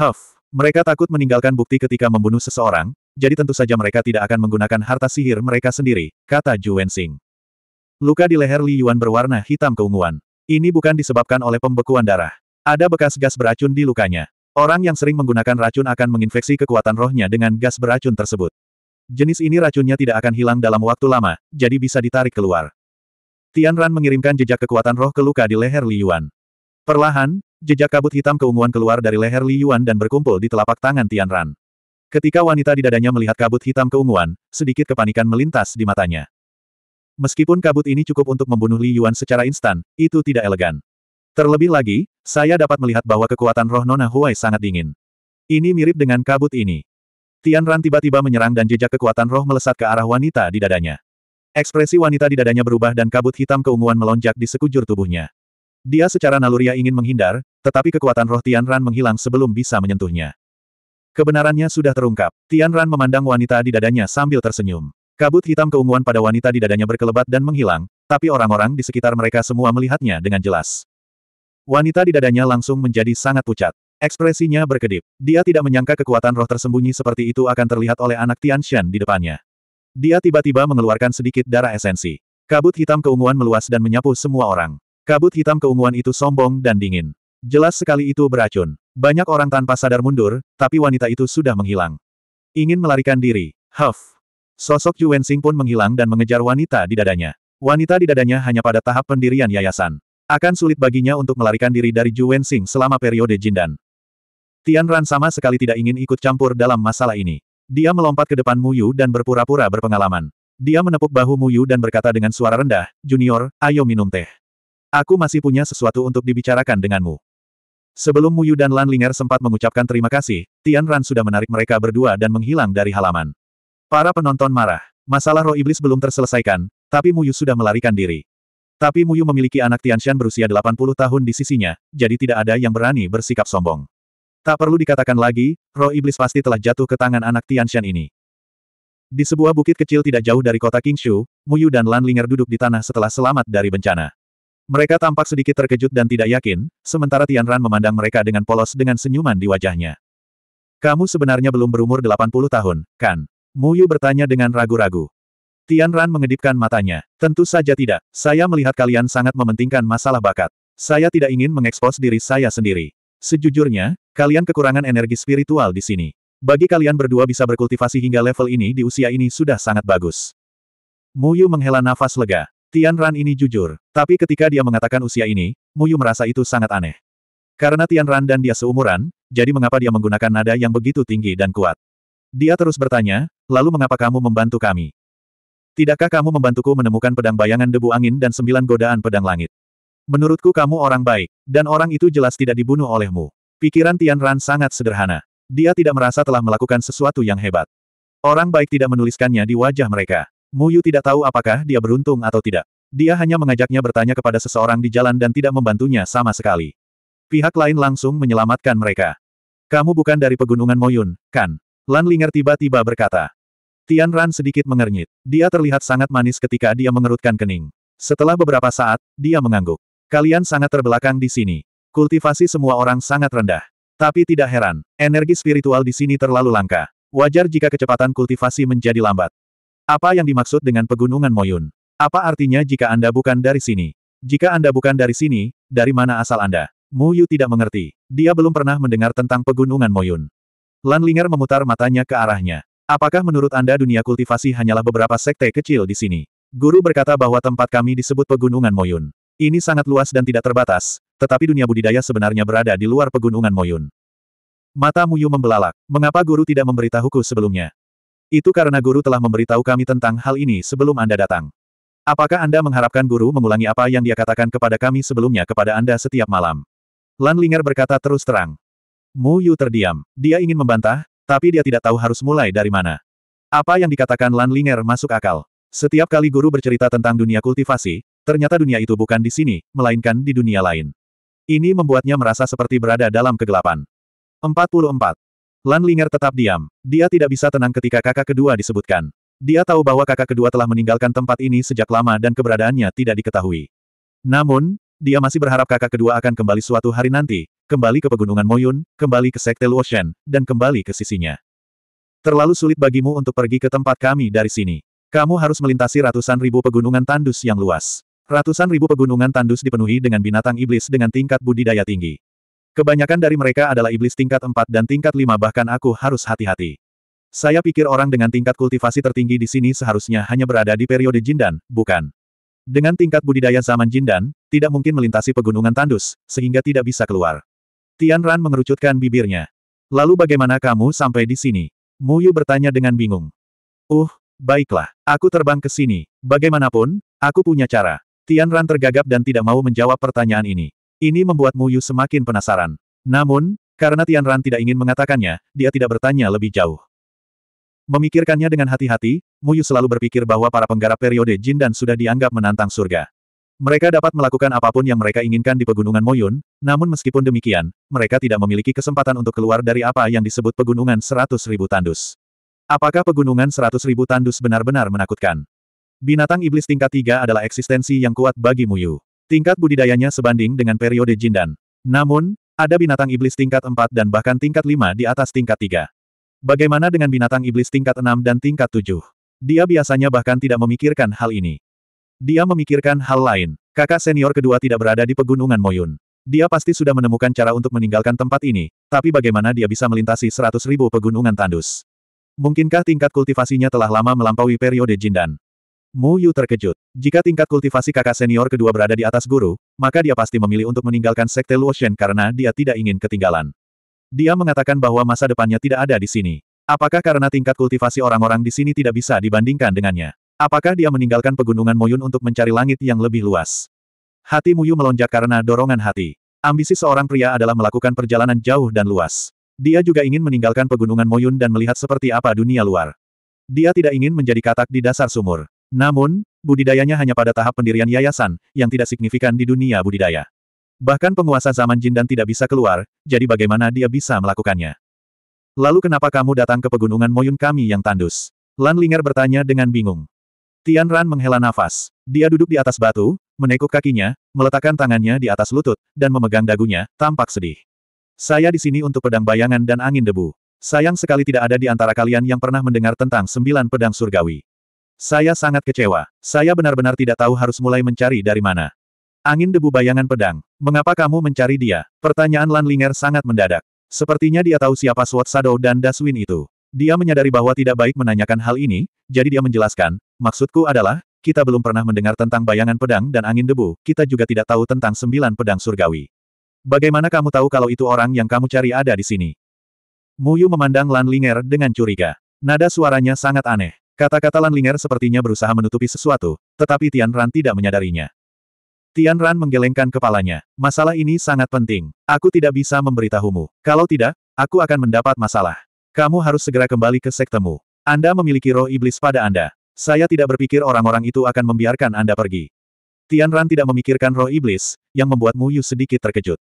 Huff, mereka takut meninggalkan bukti ketika membunuh seseorang, jadi tentu saja mereka tidak akan menggunakan harta sihir mereka sendiri, kata Ju Wensing. Luka di leher Li Yuan berwarna hitam keunguan. Ini bukan disebabkan oleh pembekuan darah. Ada bekas gas beracun di lukanya. Orang yang sering menggunakan racun akan menginfeksi kekuatan rohnya dengan gas beracun tersebut. Jenis ini racunnya tidak akan hilang dalam waktu lama, jadi bisa ditarik keluar. Tian Ran mengirimkan jejak kekuatan roh ke luka di leher Li Yuan. Perlahan, jejak kabut hitam keunguan keluar dari leher Li Yuan dan berkumpul di telapak tangan Tian Ran. Ketika wanita di dadanya melihat kabut hitam keunguan, sedikit kepanikan melintas di matanya. Meskipun kabut ini cukup untuk membunuh Li Yuan secara instan, itu tidak elegan. Terlebih lagi, saya dapat melihat bahwa kekuatan roh Nona Huai sangat dingin. Ini mirip dengan kabut ini. Tian Ran tiba-tiba menyerang dan jejak kekuatan roh melesat ke arah wanita di dadanya. Ekspresi wanita di dadanya berubah dan kabut hitam keunguan melonjak di sekujur tubuhnya. Dia secara naluriah ingin menghindar, tetapi kekuatan roh Tian Ran menghilang sebelum bisa menyentuhnya. Kebenarannya sudah terungkap. Tian Ran memandang wanita di dadanya sambil tersenyum. Kabut hitam keunguan pada wanita di dadanya berkelebat dan menghilang, tapi orang-orang di sekitar mereka semua melihatnya dengan jelas. Wanita di dadanya langsung menjadi sangat pucat. Ekspresinya berkedip. Dia tidak menyangka kekuatan roh tersembunyi seperti itu akan terlihat oleh anak Tianxian di depannya. Dia tiba-tiba mengeluarkan sedikit darah esensi. Kabut hitam keunguan meluas dan menyapu semua orang. Kabut hitam keunguan itu sombong dan dingin. Jelas sekali itu beracun. Banyak orang tanpa sadar mundur, tapi wanita itu sudah menghilang. Ingin melarikan diri. Huff. Sosok Yuan Xing pun menghilang dan mengejar wanita di dadanya. Wanita di dadanya hanya pada tahap pendirian yayasan. Akan sulit baginya untuk melarikan diri dari Yuan Xing selama periode Jindan. Tian Ran sama sekali tidak ingin ikut campur dalam masalah ini. Dia melompat ke depan Muyu dan berpura-pura berpengalaman. Dia menepuk bahu Muyu dan berkata dengan suara rendah, Junior, ayo minum teh. Aku masih punya sesuatu untuk dibicarakan denganmu. Sebelum Muyu dan Lan Linger sempat mengucapkan terima kasih, Tian Ran sudah menarik mereka berdua dan menghilang dari halaman. Para penonton marah. Masalah roh iblis belum terselesaikan, tapi Muyu sudah melarikan diri. Tapi Muyu memiliki anak Tianshan berusia 80 tahun di sisinya, jadi tidak ada yang berani bersikap sombong. Tak perlu dikatakan lagi, roh iblis pasti telah jatuh ke tangan anak Tianshan ini. Di sebuah bukit kecil tidak jauh dari kota Kingshu, Muyu dan Lan Linger duduk di tanah setelah selamat dari bencana. Mereka tampak sedikit terkejut dan tidak yakin, sementara Tianran memandang mereka dengan polos dengan senyuman di wajahnya. Kamu sebenarnya belum berumur 80 tahun, kan? Muyu bertanya dengan ragu-ragu. Tian Ran mengedipkan matanya. Tentu saja tidak. Saya melihat kalian sangat mementingkan masalah bakat. Saya tidak ingin mengekspos diri saya sendiri. Sejujurnya, kalian kekurangan energi spiritual di sini. Bagi kalian berdua bisa berkultivasi hingga level ini di usia ini sudah sangat bagus. Muyu menghela nafas lega. Tian Ran ini jujur, tapi ketika dia mengatakan usia ini, Muyu merasa itu sangat aneh. Karena Tian Ran dan dia seumuran, jadi mengapa dia menggunakan nada yang begitu tinggi dan kuat? Dia terus bertanya, lalu mengapa kamu membantu kami? Tidakkah kamu membantuku menemukan pedang bayangan debu angin dan sembilan godaan pedang langit? Menurutku kamu orang baik, dan orang itu jelas tidak dibunuh olehmu. Pikiran Tian Ran sangat sederhana. Dia tidak merasa telah melakukan sesuatu yang hebat. Orang baik tidak menuliskannya di wajah mereka. Muyu tidak tahu apakah dia beruntung atau tidak. Dia hanya mengajaknya bertanya kepada seseorang di jalan dan tidak membantunya sama sekali. Pihak lain langsung menyelamatkan mereka. Kamu bukan dari pegunungan Moyun, kan? Lan Linger tiba-tiba berkata. Tian Ran sedikit mengernyit. Dia terlihat sangat manis ketika dia mengerutkan kening. Setelah beberapa saat, dia mengangguk. Kalian sangat terbelakang di sini. Kultivasi semua orang sangat rendah. Tapi tidak heran, energi spiritual di sini terlalu langka. Wajar jika kecepatan kultivasi menjadi lambat. Apa yang dimaksud dengan pegunungan Moyun? Apa artinya jika Anda bukan dari sini? Jika Anda bukan dari sini, dari mana asal Anda? Mu Yu tidak mengerti. Dia belum pernah mendengar tentang pegunungan Moyun. Lan Ling'er memutar matanya ke arahnya. Apakah menurut Anda dunia kultivasi hanyalah beberapa sekte kecil di sini? Guru berkata bahwa tempat kami disebut Pegunungan Moyun. Ini sangat luas dan tidak terbatas, tetapi dunia budidaya sebenarnya berada di luar Pegunungan Moyun. Mata Muyu membelalak. Mengapa guru tidak memberitahuku sebelumnya? Itu karena guru telah memberitahu kami tentang hal ini sebelum Anda datang. Apakah Anda mengharapkan guru mengulangi apa yang dia katakan kepada kami sebelumnya kepada Anda setiap malam? Lan Ling'er berkata terus terang, Mu Yu terdiam. Dia ingin membantah, tapi dia tidak tahu harus mulai dari mana. Apa yang dikatakan Lan Linger masuk akal. Setiap kali guru bercerita tentang dunia kultivasi, ternyata dunia itu bukan di sini, melainkan di dunia lain. Ini membuatnya merasa seperti berada dalam kegelapan. 44. Lan Linger tetap diam. Dia tidak bisa tenang ketika kakak kedua disebutkan. Dia tahu bahwa kakak kedua telah meninggalkan tempat ini sejak lama dan keberadaannya tidak diketahui. Namun, dia masih berharap kakak kedua akan kembali suatu hari nanti, kembali ke pegunungan Moyun, kembali ke Sekte Luoshen, dan kembali ke sisinya. Terlalu sulit bagimu untuk pergi ke tempat kami dari sini. Kamu harus melintasi ratusan ribu pegunungan tandus yang luas. Ratusan ribu pegunungan tandus dipenuhi dengan binatang iblis dengan tingkat budidaya tinggi. Kebanyakan dari mereka adalah iblis tingkat 4 dan tingkat 5 bahkan aku harus hati-hati. Saya pikir orang dengan tingkat kultivasi tertinggi di sini seharusnya hanya berada di periode Jindan, bukan? Dengan tingkat budidaya zaman Jindan, tidak mungkin melintasi pegunungan tandus, sehingga tidak bisa keluar. Tian Ran mengerucutkan bibirnya. Lalu bagaimana kamu sampai di sini? Mu Yu bertanya dengan bingung. Uh, baiklah. Aku terbang ke sini. Bagaimanapun, aku punya cara. Tian Ran tergagap dan tidak mau menjawab pertanyaan ini. Ini membuat Mu Yu semakin penasaran. Namun, karena Tian Ran tidak ingin mengatakannya, dia tidak bertanya lebih jauh. Memikirkannya dengan hati-hati, Muyu selalu berpikir bahwa para penggarap periode Jin dan sudah dianggap menantang surga. Mereka dapat melakukan apapun yang mereka inginkan di Pegunungan Moyun, namun meskipun demikian, mereka tidak memiliki kesempatan untuk keluar dari apa yang disebut Pegunungan Seratus Ribu Tandus. Apakah Pegunungan Seratus Ribu Tandus benar-benar menakutkan? Binatang iblis tingkat tiga adalah eksistensi yang kuat bagi Muyu. Tingkat budidayanya sebanding dengan periode Jindan. Namun, ada binatang iblis tingkat empat dan bahkan tingkat lima di atas tingkat tiga. Bagaimana dengan binatang iblis tingkat enam dan tingkat tujuh? Dia biasanya bahkan tidak memikirkan hal ini. Dia memikirkan hal lain. Kakak senior kedua tidak berada di pegunungan Moyun. Dia pasti sudah menemukan cara untuk meninggalkan tempat ini, tapi bagaimana dia bisa melintasi seratus ribu pegunungan tandus? Mungkinkah tingkat kultivasinya telah lama melampaui periode Jindan? Mu Yu terkejut. Jika tingkat kultivasi kakak senior kedua berada di atas guru, maka dia pasti memilih untuk meninggalkan sekte Luoshen karena dia tidak ingin ketinggalan. Dia mengatakan bahwa masa depannya tidak ada di sini. Apakah karena tingkat kultivasi orang-orang di sini tidak bisa dibandingkan dengannya? Apakah dia meninggalkan pegunungan Moyun untuk mencari langit yang lebih luas? Hati Muyu melonjak karena dorongan hati. Ambisi seorang pria adalah melakukan perjalanan jauh dan luas. Dia juga ingin meninggalkan pegunungan Moyun dan melihat seperti apa dunia luar. Dia tidak ingin menjadi katak di dasar sumur. Namun, budidayanya hanya pada tahap pendirian yayasan, yang tidak signifikan di dunia budidaya. Bahkan penguasa zaman jin dan tidak bisa keluar, jadi bagaimana dia bisa melakukannya? Lalu kenapa kamu datang ke pegunungan Moyun kami yang tandus? Lan Linger bertanya dengan bingung. Tian Ran menghela nafas. Dia duduk di atas batu, menekuk kakinya, meletakkan tangannya di atas lutut, dan memegang dagunya, tampak sedih. Saya di sini untuk pedang bayangan dan angin debu. Sayang sekali tidak ada di antara kalian yang pernah mendengar tentang sembilan pedang surgawi. Saya sangat kecewa. Saya benar-benar tidak tahu harus mulai mencari dari mana. Angin debu bayangan pedang. Mengapa kamu mencari dia? Pertanyaan Lan Linger sangat mendadak. Sepertinya dia tahu siapa Swat Shadow dan Daswin itu. Dia menyadari bahwa tidak baik menanyakan hal ini, jadi dia menjelaskan, Maksudku adalah, kita belum pernah mendengar tentang bayangan pedang dan angin debu, kita juga tidak tahu tentang sembilan pedang surgawi. Bagaimana kamu tahu kalau itu orang yang kamu cari ada di sini? Muyu memandang Lan Linger dengan curiga. Nada suaranya sangat aneh. Kata-kata Lan Linger sepertinya berusaha menutupi sesuatu, tetapi Tian Ran tidak menyadarinya. Tian Ran menggelengkan kepalanya. Masalah ini sangat penting. Aku tidak bisa memberitahumu. Kalau tidak, aku akan mendapat masalah. Kamu harus segera kembali ke sektemu. Anda memiliki roh iblis pada Anda. Saya tidak berpikir orang-orang itu akan membiarkan Anda pergi. Tian Ran tidak memikirkan roh iblis, yang membuat Mu Yu sedikit terkejut.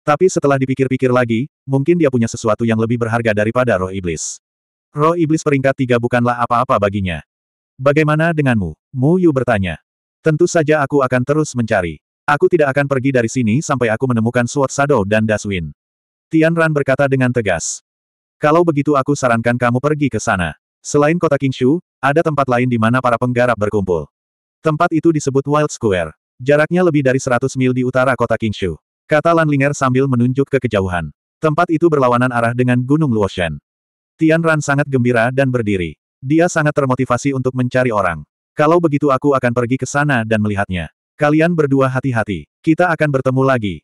Tapi setelah dipikir-pikir lagi, mungkin dia punya sesuatu yang lebih berharga daripada roh iblis. Roh iblis peringkat tiga bukanlah apa-apa baginya. Bagaimana denganmu? Mu Yu bertanya. Tentu saja aku akan terus mencari. Aku tidak akan pergi dari sini sampai aku menemukan Sword Shadow dan Daswin. Tian Ran berkata dengan tegas. Kalau begitu aku sarankan kamu pergi ke sana. Selain kota Kingshu, ada tempat lain di mana para penggarap berkumpul. Tempat itu disebut Wild Square. Jaraknya lebih dari 100 mil di utara kota Kingshu. Kata Ling'er sambil menunjuk ke kejauhan. Tempat itu berlawanan arah dengan Gunung Luoshan. Tian Ran sangat gembira dan berdiri. Dia sangat termotivasi untuk mencari orang. Kalau begitu aku akan pergi ke sana dan melihatnya. Kalian berdua hati-hati. Kita akan bertemu lagi.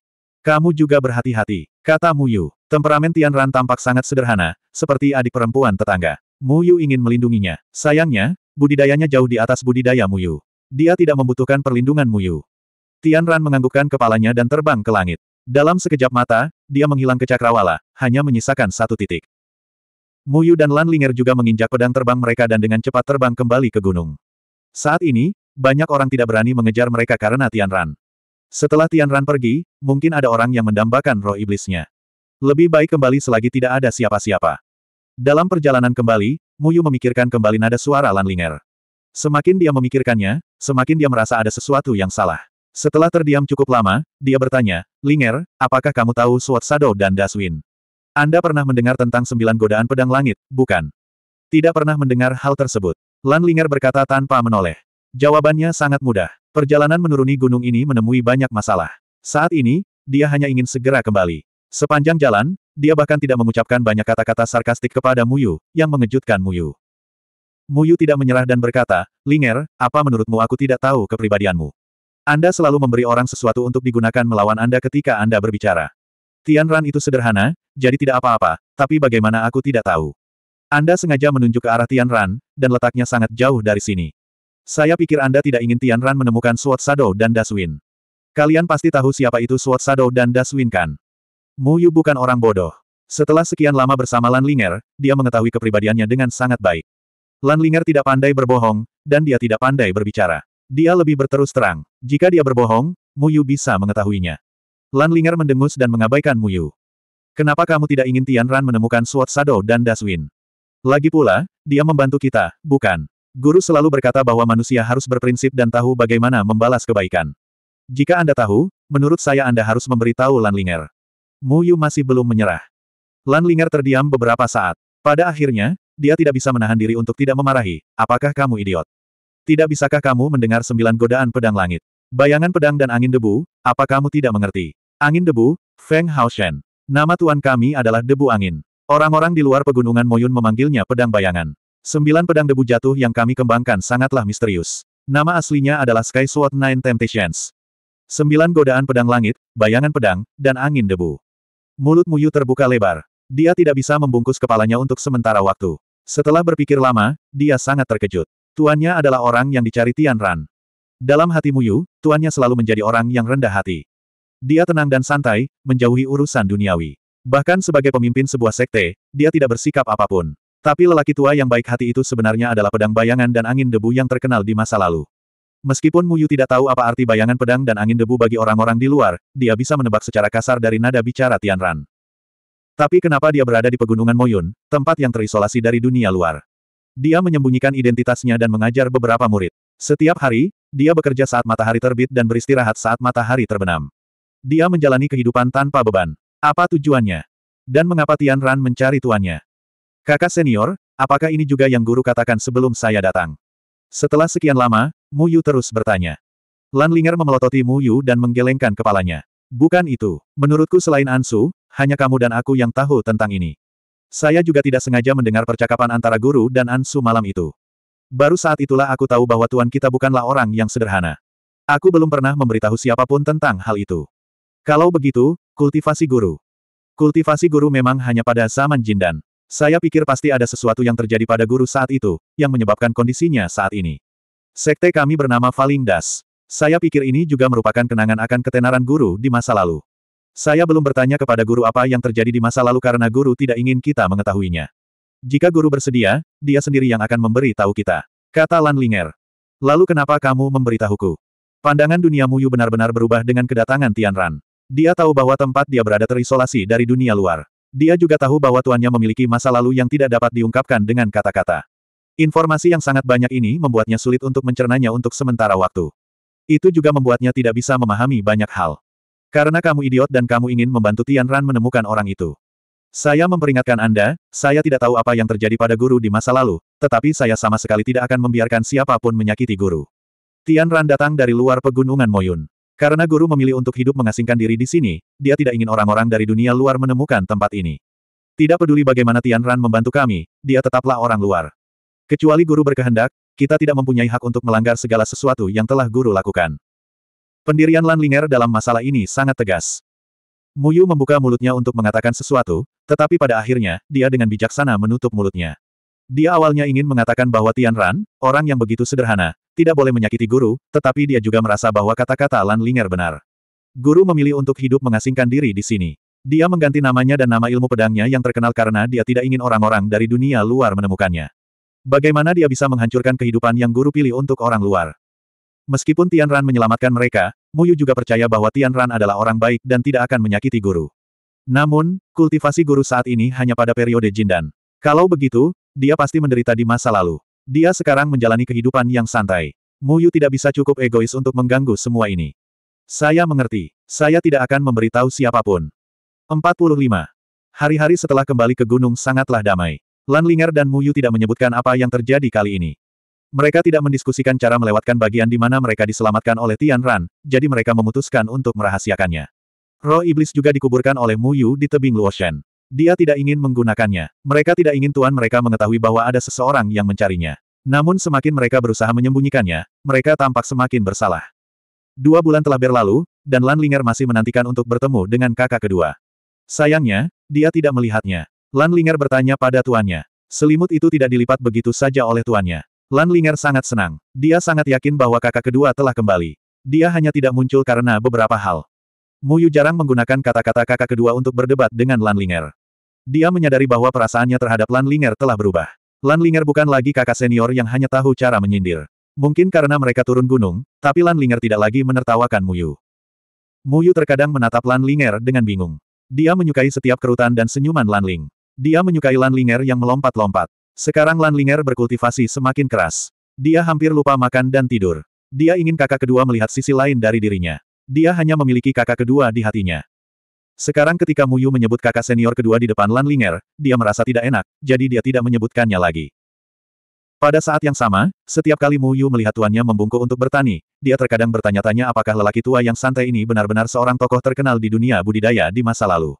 Kamu juga berhati-hati, kata Mu Yu. Temperamen Tian Ran tampak sangat sederhana, seperti adik perempuan tetangga. Muyu ingin melindunginya. Sayangnya, budidayanya jauh di atas budidaya Muyu. Dia tidak membutuhkan perlindungan Muyu. Tian Ran menganggukkan kepalanya dan terbang ke langit. Dalam sekejap mata, dia menghilang ke cakrawala, hanya menyisakan satu titik. Muyu dan Lan Linger juga menginjak pedang terbang mereka dan dengan cepat terbang kembali ke gunung. Saat ini, banyak orang tidak berani mengejar mereka karena Tian Ran. Setelah Tian Ran pergi, mungkin ada orang yang mendambakan roh iblisnya. Lebih baik kembali selagi tidak ada siapa-siapa. Dalam perjalanan kembali, Muyu memikirkan kembali nada suara Ling'er. Semakin dia memikirkannya, semakin dia merasa ada sesuatu yang salah. Setelah terdiam cukup lama, dia bertanya, Linger, apakah kamu tahu Swat Sado dan Daswin? Anda pernah mendengar tentang sembilan godaan pedang langit, bukan? Tidak pernah mendengar hal tersebut. Lan Linger berkata tanpa menoleh. Jawabannya sangat mudah. Perjalanan menuruni gunung ini menemui banyak masalah. Saat ini, dia hanya ingin segera kembali. Sepanjang jalan, dia bahkan tidak mengucapkan banyak kata-kata sarkastik kepada Muyu, yang mengejutkan Muyu. Muyu tidak menyerah dan berkata, Linger, apa menurutmu aku tidak tahu kepribadianmu? Anda selalu memberi orang sesuatu untuk digunakan melawan Anda ketika Anda berbicara. Tian Ran itu sederhana, jadi tidak apa-apa, tapi bagaimana aku tidak tahu. Anda sengaja menunjuk ke arah Tian Ran, dan letaknya sangat jauh dari sini. Saya pikir Anda tidak ingin Tian Ran menemukan Sword Shadow dan Daswin. Kalian pasti tahu siapa itu Sword Shadow dan Daswin kan? Mu Yu bukan orang bodoh. Setelah sekian lama bersama Lan Linger, dia mengetahui kepribadiannya dengan sangat baik. Lan Linger tidak pandai berbohong, dan dia tidak pandai berbicara. Dia lebih berterus terang. Jika dia berbohong, Mu Yu bisa mengetahuinya. Lan Linger mendengus dan mengabaikan Mu Yu. Kenapa kamu tidak ingin Tian Ran menemukan Swat Sado dan Daswin? Lagi pula, dia membantu kita, bukan? Guru selalu berkata bahwa manusia harus berprinsip dan tahu bagaimana membalas kebaikan. Jika Anda tahu, menurut saya Anda harus memberitahu Lan Linger. Mu Yu masih belum menyerah. Lan Ling'er terdiam beberapa saat. Pada akhirnya, dia tidak bisa menahan diri untuk tidak memarahi, apakah kamu idiot? Tidak bisakah kamu mendengar sembilan godaan pedang langit? Bayangan pedang dan angin debu, apa kamu tidak mengerti? Angin debu, Feng Hao Shen. Nama tuan kami adalah debu angin. Orang-orang di luar pegunungan Moyun memanggilnya pedang bayangan. Sembilan pedang debu jatuh yang kami kembangkan sangatlah misterius. Nama aslinya adalah Sky Sword Nine Temptations. Sembilan godaan pedang langit, bayangan pedang, dan angin debu. Mulut Muyu terbuka lebar. Dia tidak bisa membungkus kepalanya untuk sementara waktu. Setelah berpikir lama, dia sangat terkejut. Tuannya adalah orang yang dicari Tian Ran. Dalam hati Muyu, tuannya selalu menjadi orang yang rendah hati. Dia tenang dan santai, menjauhi urusan duniawi. Bahkan sebagai pemimpin sebuah sekte, dia tidak bersikap apapun. Tapi lelaki tua yang baik hati itu sebenarnya adalah pedang bayangan dan angin debu yang terkenal di masa lalu. Meskipun Muyu tidak tahu apa arti bayangan pedang dan angin debu bagi orang-orang di luar, dia bisa menebak secara kasar dari nada bicara Tian Ran. Tapi kenapa dia berada di pegunungan Moyun, tempat yang terisolasi dari dunia luar? Dia menyembunyikan identitasnya dan mengajar beberapa murid. Setiap hari, dia bekerja saat matahari terbit dan beristirahat saat matahari terbenam. Dia menjalani kehidupan tanpa beban. Apa tujuannya? Dan mengapa Tian Ran mencari tuannya? Kakak senior, apakah ini juga yang guru katakan sebelum saya datang? Setelah sekian lama, Mu Yu terus bertanya. Lan Linger memelototi Mu Yu dan menggelengkan kepalanya. Bukan itu. Menurutku selain Ansu, hanya kamu dan aku yang tahu tentang ini. Saya juga tidak sengaja mendengar percakapan antara guru dan Ansu malam itu. Baru saat itulah aku tahu bahwa Tuan kita bukanlah orang yang sederhana. Aku belum pernah memberitahu siapapun tentang hal itu. Kalau begitu, kultivasi guru. Kultivasi guru memang hanya pada zaman Jindan. Saya pikir pasti ada sesuatu yang terjadi pada guru saat itu, yang menyebabkan kondisinya saat ini. Sekte kami bernama Das. Saya pikir ini juga merupakan kenangan akan ketenaran guru di masa lalu. Saya belum bertanya kepada guru apa yang terjadi di masa lalu karena guru tidak ingin kita mengetahuinya. Jika guru bersedia, dia sendiri yang akan memberi tahu kita. Kata Lan Linger. Lalu kenapa kamu memberitahuku? Pandangan dunia Muyu benar-benar berubah dengan kedatangan Tian Ran. Dia tahu bahwa tempat dia berada terisolasi dari dunia luar. Dia juga tahu bahwa tuannya memiliki masa lalu yang tidak dapat diungkapkan dengan kata-kata. Informasi yang sangat banyak ini membuatnya sulit untuk mencernanya untuk sementara waktu. Itu juga membuatnya tidak bisa memahami banyak hal. Karena kamu idiot dan kamu ingin membantu Tian Ran menemukan orang itu. Saya memperingatkan Anda, saya tidak tahu apa yang terjadi pada guru di masa lalu, tetapi saya sama sekali tidak akan membiarkan siapapun menyakiti guru. Tian Ran datang dari luar pegunungan Moyun. Karena guru memilih untuk hidup mengasingkan diri di sini, dia tidak ingin orang-orang dari dunia luar menemukan tempat ini. Tidak peduli bagaimana Tian Ran membantu kami, dia tetaplah orang luar. Kecuali guru berkehendak, kita tidak mempunyai hak untuk melanggar segala sesuatu yang telah guru lakukan. Pendirian Lan Linger dalam masalah ini sangat tegas. Muyu membuka mulutnya untuk mengatakan sesuatu, tetapi pada akhirnya, dia dengan bijaksana menutup mulutnya. Dia awalnya ingin mengatakan bahwa Tian Ran, orang yang begitu sederhana, tidak boleh menyakiti guru, tetapi dia juga merasa bahwa kata-kata Lan Linger benar. Guru memilih untuk hidup mengasingkan diri di sini. Dia mengganti namanya dan nama ilmu pedangnya yang terkenal karena dia tidak ingin orang-orang dari dunia luar menemukannya. Bagaimana dia bisa menghancurkan kehidupan yang guru pilih untuk orang luar? Meskipun Tian Ran menyelamatkan mereka, Muyu juga percaya bahwa Tian Ran adalah orang baik dan tidak akan menyakiti guru. Namun, kultivasi guru saat ini hanya pada periode Jindan. Kalau begitu, dia pasti menderita di masa lalu. Dia sekarang menjalani kehidupan yang santai. Muyu tidak bisa cukup egois untuk mengganggu semua ini. Saya mengerti. Saya tidak akan memberitahu siapapun. 45. Hari-hari setelah kembali ke gunung sangatlah damai. Lan Linger dan Muyu tidak menyebutkan apa yang terjadi kali ini. Mereka tidak mendiskusikan cara melewatkan bagian di mana mereka diselamatkan oleh Tian Ran, jadi mereka memutuskan untuk merahasiakannya. Roh iblis juga dikuburkan oleh Muyu di tebing Luoshen. Dia tidak ingin menggunakannya. Mereka tidak ingin tuan mereka mengetahui bahwa ada seseorang yang mencarinya. Namun semakin mereka berusaha menyembunyikannya, mereka tampak semakin bersalah. Dua bulan telah berlalu, dan Lan Linger masih menantikan untuk bertemu dengan kakak kedua. Sayangnya, dia tidak melihatnya. Lan Linger bertanya pada tuannya. Selimut itu tidak dilipat begitu saja oleh tuannya. Lan Linger sangat senang. Dia sangat yakin bahwa kakak kedua telah kembali. Dia hanya tidak muncul karena beberapa hal. Muyu jarang menggunakan kata-kata kakak kedua untuk berdebat dengan Lan Linger. Dia menyadari bahwa perasaannya terhadap Lan Linger telah berubah. Lan Linger bukan lagi kakak senior yang hanya tahu cara menyindir. Mungkin karena mereka turun gunung, tapi Lan Linger tidak lagi menertawakan Muyu. Muyu terkadang menatap Lan Linger dengan bingung. Dia menyukai setiap kerutan dan senyuman Lan Ling. Dia menyukai Lan Linger yang melompat-lompat. Sekarang Lan Linger berkultivasi semakin keras. Dia hampir lupa makan dan tidur. Dia ingin kakak kedua melihat sisi lain dari dirinya. Dia hanya memiliki kakak kedua di hatinya. Sekarang ketika Mu Yu menyebut kakak senior kedua di depan Lan Linger, dia merasa tidak enak, jadi dia tidak menyebutkannya lagi. Pada saat yang sama, setiap kali Mu Yu melihat tuannya membungkuk untuk bertani, dia terkadang bertanya-tanya apakah lelaki tua yang santai ini benar-benar seorang tokoh terkenal di dunia budidaya di masa lalu.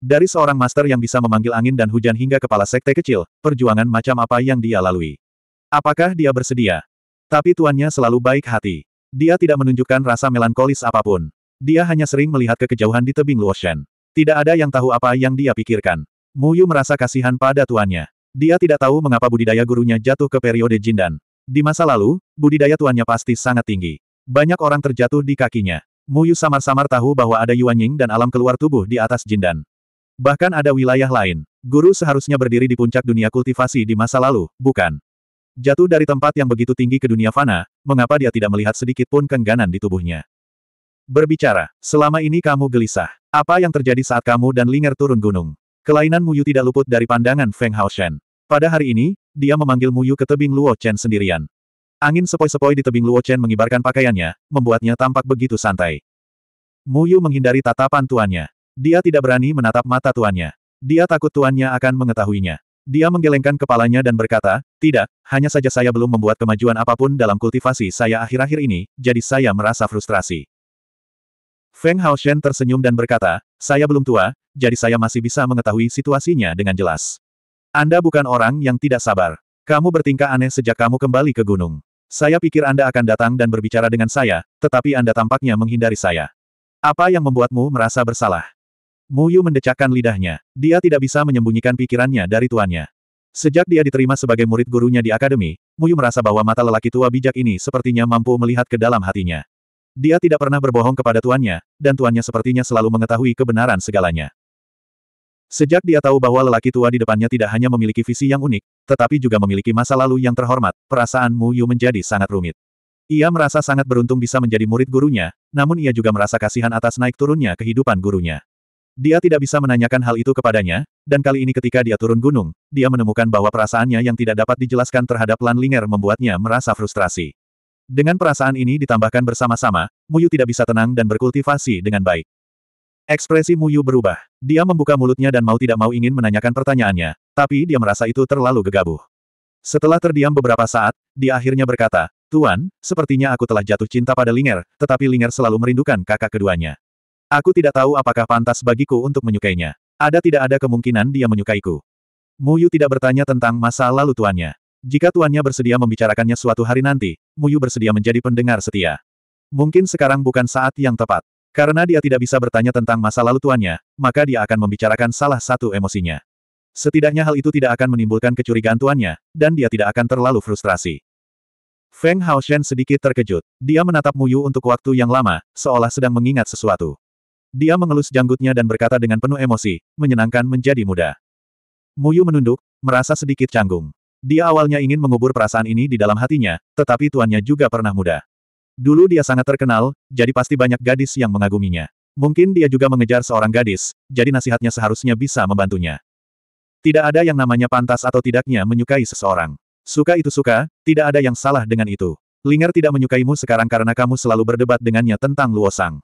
Dari seorang master yang bisa memanggil angin dan hujan hingga kepala sekte kecil, perjuangan macam apa yang dia lalui. Apakah dia bersedia? Tapi tuannya selalu baik hati. Dia tidak menunjukkan rasa melankolis apapun. Dia hanya sering melihat ke kejauhan di tebing Luoshan. Tidak ada yang tahu apa yang dia pikirkan. Muyu merasa kasihan pada tuannya. Dia tidak tahu mengapa budidaya gurunya jatuh ke periode Jindan. Di masa lalu, budidaya tuannya pasti sangat tinggi. Banyak orang terjatuh di kakinya. Muyu samar-samar tahu bahwa ada Yuan Ying dan alam keluar tubuh di atas Jindan. Bahkan ada wilayah lain. Guru seharusnya berdiri di puncak dunia kultivasi di masa lalu, bukan? Jatuh dari tempat yang begitu tinggi ke dunia fana, mengapa dia tidak melihat sedikit pun kengganan di tubuhnya? Berbicara, selama ini kamu gelisah. Apa yang terjadi saat kamu dan Linger turun gunung? Kelainan Muyu tidak luput dari pandangan Feng Hao Shen. Pada hari ini, dia memanggil Muyu ke tebing Luo Chen sendirian. Angin sepoi-sepoi di tebing Luo Chen mengibarkan pakaiannya, membuatnya tampak begitu santai. Muyu menghindari tatapan tuannya. Dia tidak berani menatap mata tuannya. Dia takut tuannya akan mengetahuinya. Dia menggelengkan kepalanya dan berkata, tidak, hanya saja saya belum membuat kemajuan apapun dalam kultivasi saya akhir-akhir ini, jadi saya merasa frustrasi. Feng Hao Shen tersenyum dan berkata, saya belum tua, jadi saya masih bisa mengetahui situasinya dengan jelas. Anda bukan orang yang tidak sabar. Kamu bertingkah aneh sejak kamu kembali ke gunung. Saya pikir Anda akan datang dan berbicara dengan saya, tetapi Anda tampaknya menghindari saya. Apa yang membuatmu merasa bersalah? Mu Yu mendecakkan lidahnya. Dia tidak bisa menyembunyikan pikirannya dari tuannya. Sejak dia diterima sebagai murid gurunya di akademi, Mu Yu merasa bahwa mata lelaki tua bijak ini sepertinya mampu melihat ke dalam hatinya. Dia tidak pernah berbohong kepada tuannya, dan tuannya sepertinya selalu mengetahui kebenaran segalanya. Sejak dia tahu bahwa lelaki tua di depannya tidak hanya memiliki visi yang unik, tetapi juga memiliki masa lalu yang terhormat, perasaan Mu Yu menjadi sangat rumit. Ia merasa sangat beruntung bisa menjadi murid gurunya, namun ia juga merasa kasihan atas naik turunnya kehidupan gurunya. Dia tidak bisa menanyakan hal itu kepadanya, dan kali ini ketika dia turun gunung, dia menemukan bahwa perasaannya yang tidak dapat dijelaskan terhadap Lan Linger membuatnya merasa frustrasi. Dengan perasaan ini ditambahkan bersama-sama, Muyu tidak bisa tenang dan berkultivasi dengan baik. Ekspresi Muyu berubah. Dia membuka mulutnya dan mau tidak mau ingin menanyakan pertanyaannya, tapi dia merasa itu terlalu gegabah. Setelah terdiam beberapa saat, dia akhirnya berkata, Tuan, sepertinya aku telah jatuh cinta pada Linger, tetapi Linger selalu merindukan kakak keduanya. Aku tidak tahu apakah pantas bagiku untuk menyukainya. Ada tidak ada kemungkinan dia menyukaiku. Muyu tidak bertanya tentang masa lalu tuannya. Jika tuannya bersedia membicarakannya suatu hari nanti, Muyu bersedia menjadi pendengar setia. Mungkin sekarang bukan saat yang tepat. Karena dia tidak bisa bertanya tentang masa lalu tuannya, maka dia akan membicarakan salah satu emosinya. Setidaknya hal itu tidak akan menimbulkan kecurigaan tuannya, dan dia tidak akan terlalu frustrasi. Feng Hao Shen sedikit terkejut. Dia menatap Muyu untuk waktu yang lama, seolah sedang mengingat sesuatu. Dia mengelus janggutnya dan berkata dengan penuh emosi, menyenangkan menjadi muda. Muyu menunduk, merasa sedikit canggung. Dia awalnya ingin mengubur perasaan ini di dalam hatinya, tetapi tuannya juga pernah muda. Dulu dia sangat terkenal, jadi pasti banyak gadis yang mengaguminya. Mungkin dia juga mengejar seorang gadis, jadi nasihatnya seharusnya bisa membantunya. Tidak ada yang namanya pantas atau tidaknya menyukai seseorang. Suka itu suka, tidak ada yang salah dengan itu. Linger tidak menyukaimu sekarang karena kamu selalu berdebat dengannya tentang Luosang.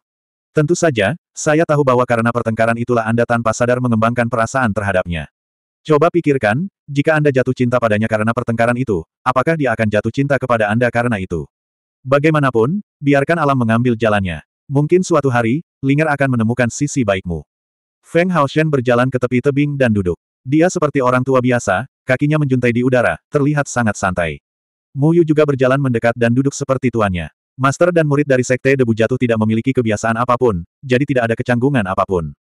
Tentu saja, saya tahu bahwa karena pertengkaran itulah Anda tanpa sadar mengembangkan perasaan terhadapnya. Coba pikirkan, jika Anda jatuh cinta padanya karena pertengkaran itu, apakah dia akan jatuh cinta kepada Anda karena itu? Bagaimanapun, biarkan alam mengambil jalannya. Mungkin suatu hari, Linger akan menemukan sisi baikmu. Feng Haoshen berjalan ke tepi tebing dan duduk. Dia seperti orang tua biasa, kakinya menjuntai di udara, terlihat sangat santai. Mu Yu juga berjalan mendekat dan duduk seperti tuannya. Master dan murid dari Sekte Debu Jatuh tidak memiliki kebiasaan apapun, jadi tidak ada kecanggungan apapun.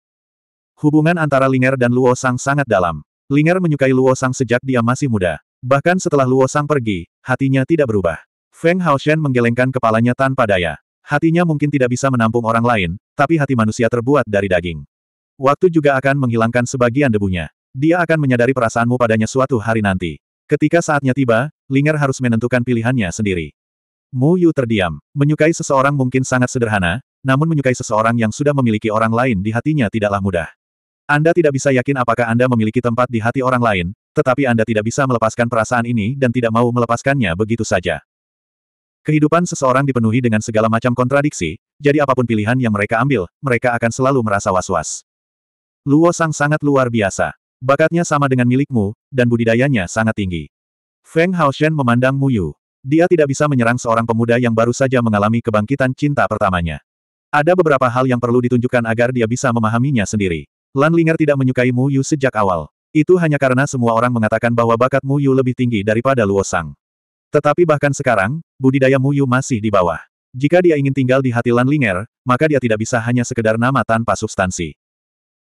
Hubungan antara Linger dan Luo Sang sangat dalam. Linger menyukai Luo Sang sejak dia masih muda. Bahkan setelah Luo Sang pergi, hatinya tidak berubah. Feng Haoshen menggelengkan kepalanya tanpa daya. Hatinya mungkin tidak bisa menampung orang lain, tapi hati manusia terbuat dari daging. Waktu juga akan menghilangkan sebagian debunya. Dia akan menyadari perasaanmu padanya suatu hari nanti. Ketika saatnya tiba, Linger harus menentukan pilihannya sendiri. Mu Yu terdiam. Menyukai seseorang mungkin sangat sederhana, namun menyukai seseorang yang sudah memiliki orang lain di hatinya tidaklah mudah. Anda tidak bisa yakin apakah Anda memiliki tempat di hati orang lain, tetapi Anda tidak bisa melepaskan perasaan ini dan tidak mau melepaskannya begitu saja. Kehidupan seseorang dipenuhi dengan segala macam kontradiksi, jadi apapun pilihan yang mereka ambil, mereka akan selalu merasa was-was. Luo Sang sangat luar biasa. Bakatnya sama dengan milikmu, dan budidayanya sangat tinggi. Feng Hao Shen memandang Mu Yu. Dia tidak bisa menyerang seorang pemuda yang baru saja mengalami kebangkitan cinta pertamanya. Ada beberapa hal yang perlu ditunjukkan agar dia bisa memahaminya sendiri. Lan Ling'er tidak menyukai Mu Yu sejak awal. Itu hanya karena semua orang mengatakan bahwa bakat Mu Yu lebih tinggi daripada Luo Sang. Tetapi bahkan sekarang, budidaya Mu Yu masih di bawah. Jika dia ingin tinggal di hati Lan Linger, maka dia tidak bisa hanya sekedar nama tanpa substansi.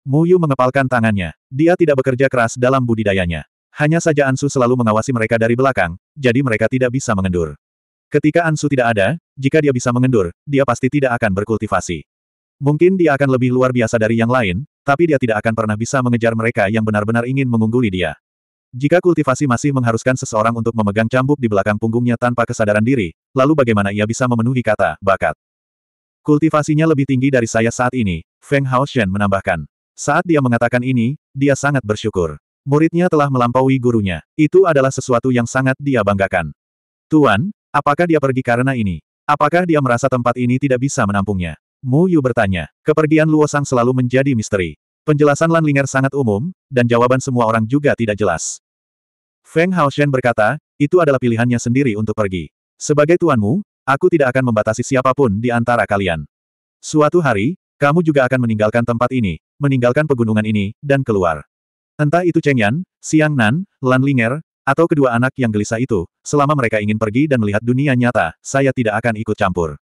Mu Yu mengepalkan tangannya. Dia tidak bekerja keras dalam budidayanya. Hanya saja Ansu selalu mengawasi mereka dari belakang, jadi mereka tidak bisa mengendur. Ketika Ansu tidak ada, jika dia bisa mengendur, dia pasti tidak akan berkultivasi. Mungkin dia akan lebih luar biasa dari yang lain, tapi dia tidak akan pernah bisa mengejar mereka yang benar-benar ingin mengungguli dia. Jika kultivasi masih mengharuskan seseorang untuk memegang cambuk di belakang punggungnya tanpa kesadaran diri, lalu bagaimana ia bisa memenuhi kata, bakat? Kultivasinya lebih tinggi dari saya saat ini, Feng Haoshen menambahkan. Saat dia mengatakan ini, dia sangat bersyukur. Muridnya telah melampaui gurunya. Itu adalah sesuatu yang sangat dia banggakan. Tuan, apakah dia pergi karena ini? Apakah dia merasa tempat ini tidak bisa menampungnya? Mu Yu bertanya. Kepergian Luo Sang selalu menjadi misteri. Penjelasan Lan Linger sangat umum, dan jawaban semua orang juga tidak jelas. Feng Hao Shen berkata, itu adalah pilihannya sendiri untuk pergi. Sebagai tuanmu, aku tidak akan membatasi siapapun di antara kalian. Suatu hari, kamu juga akan meninggalkan tempat ini, meninggalkan pegunungan ini, dan keluar. Entah itu Cheng Yan, Siang Nan, Lan Linger, atau kedua anak yang gelisah itu, selama mereka ingin pergi dan melihat dunia nyata, saya tidak akan ikut campur.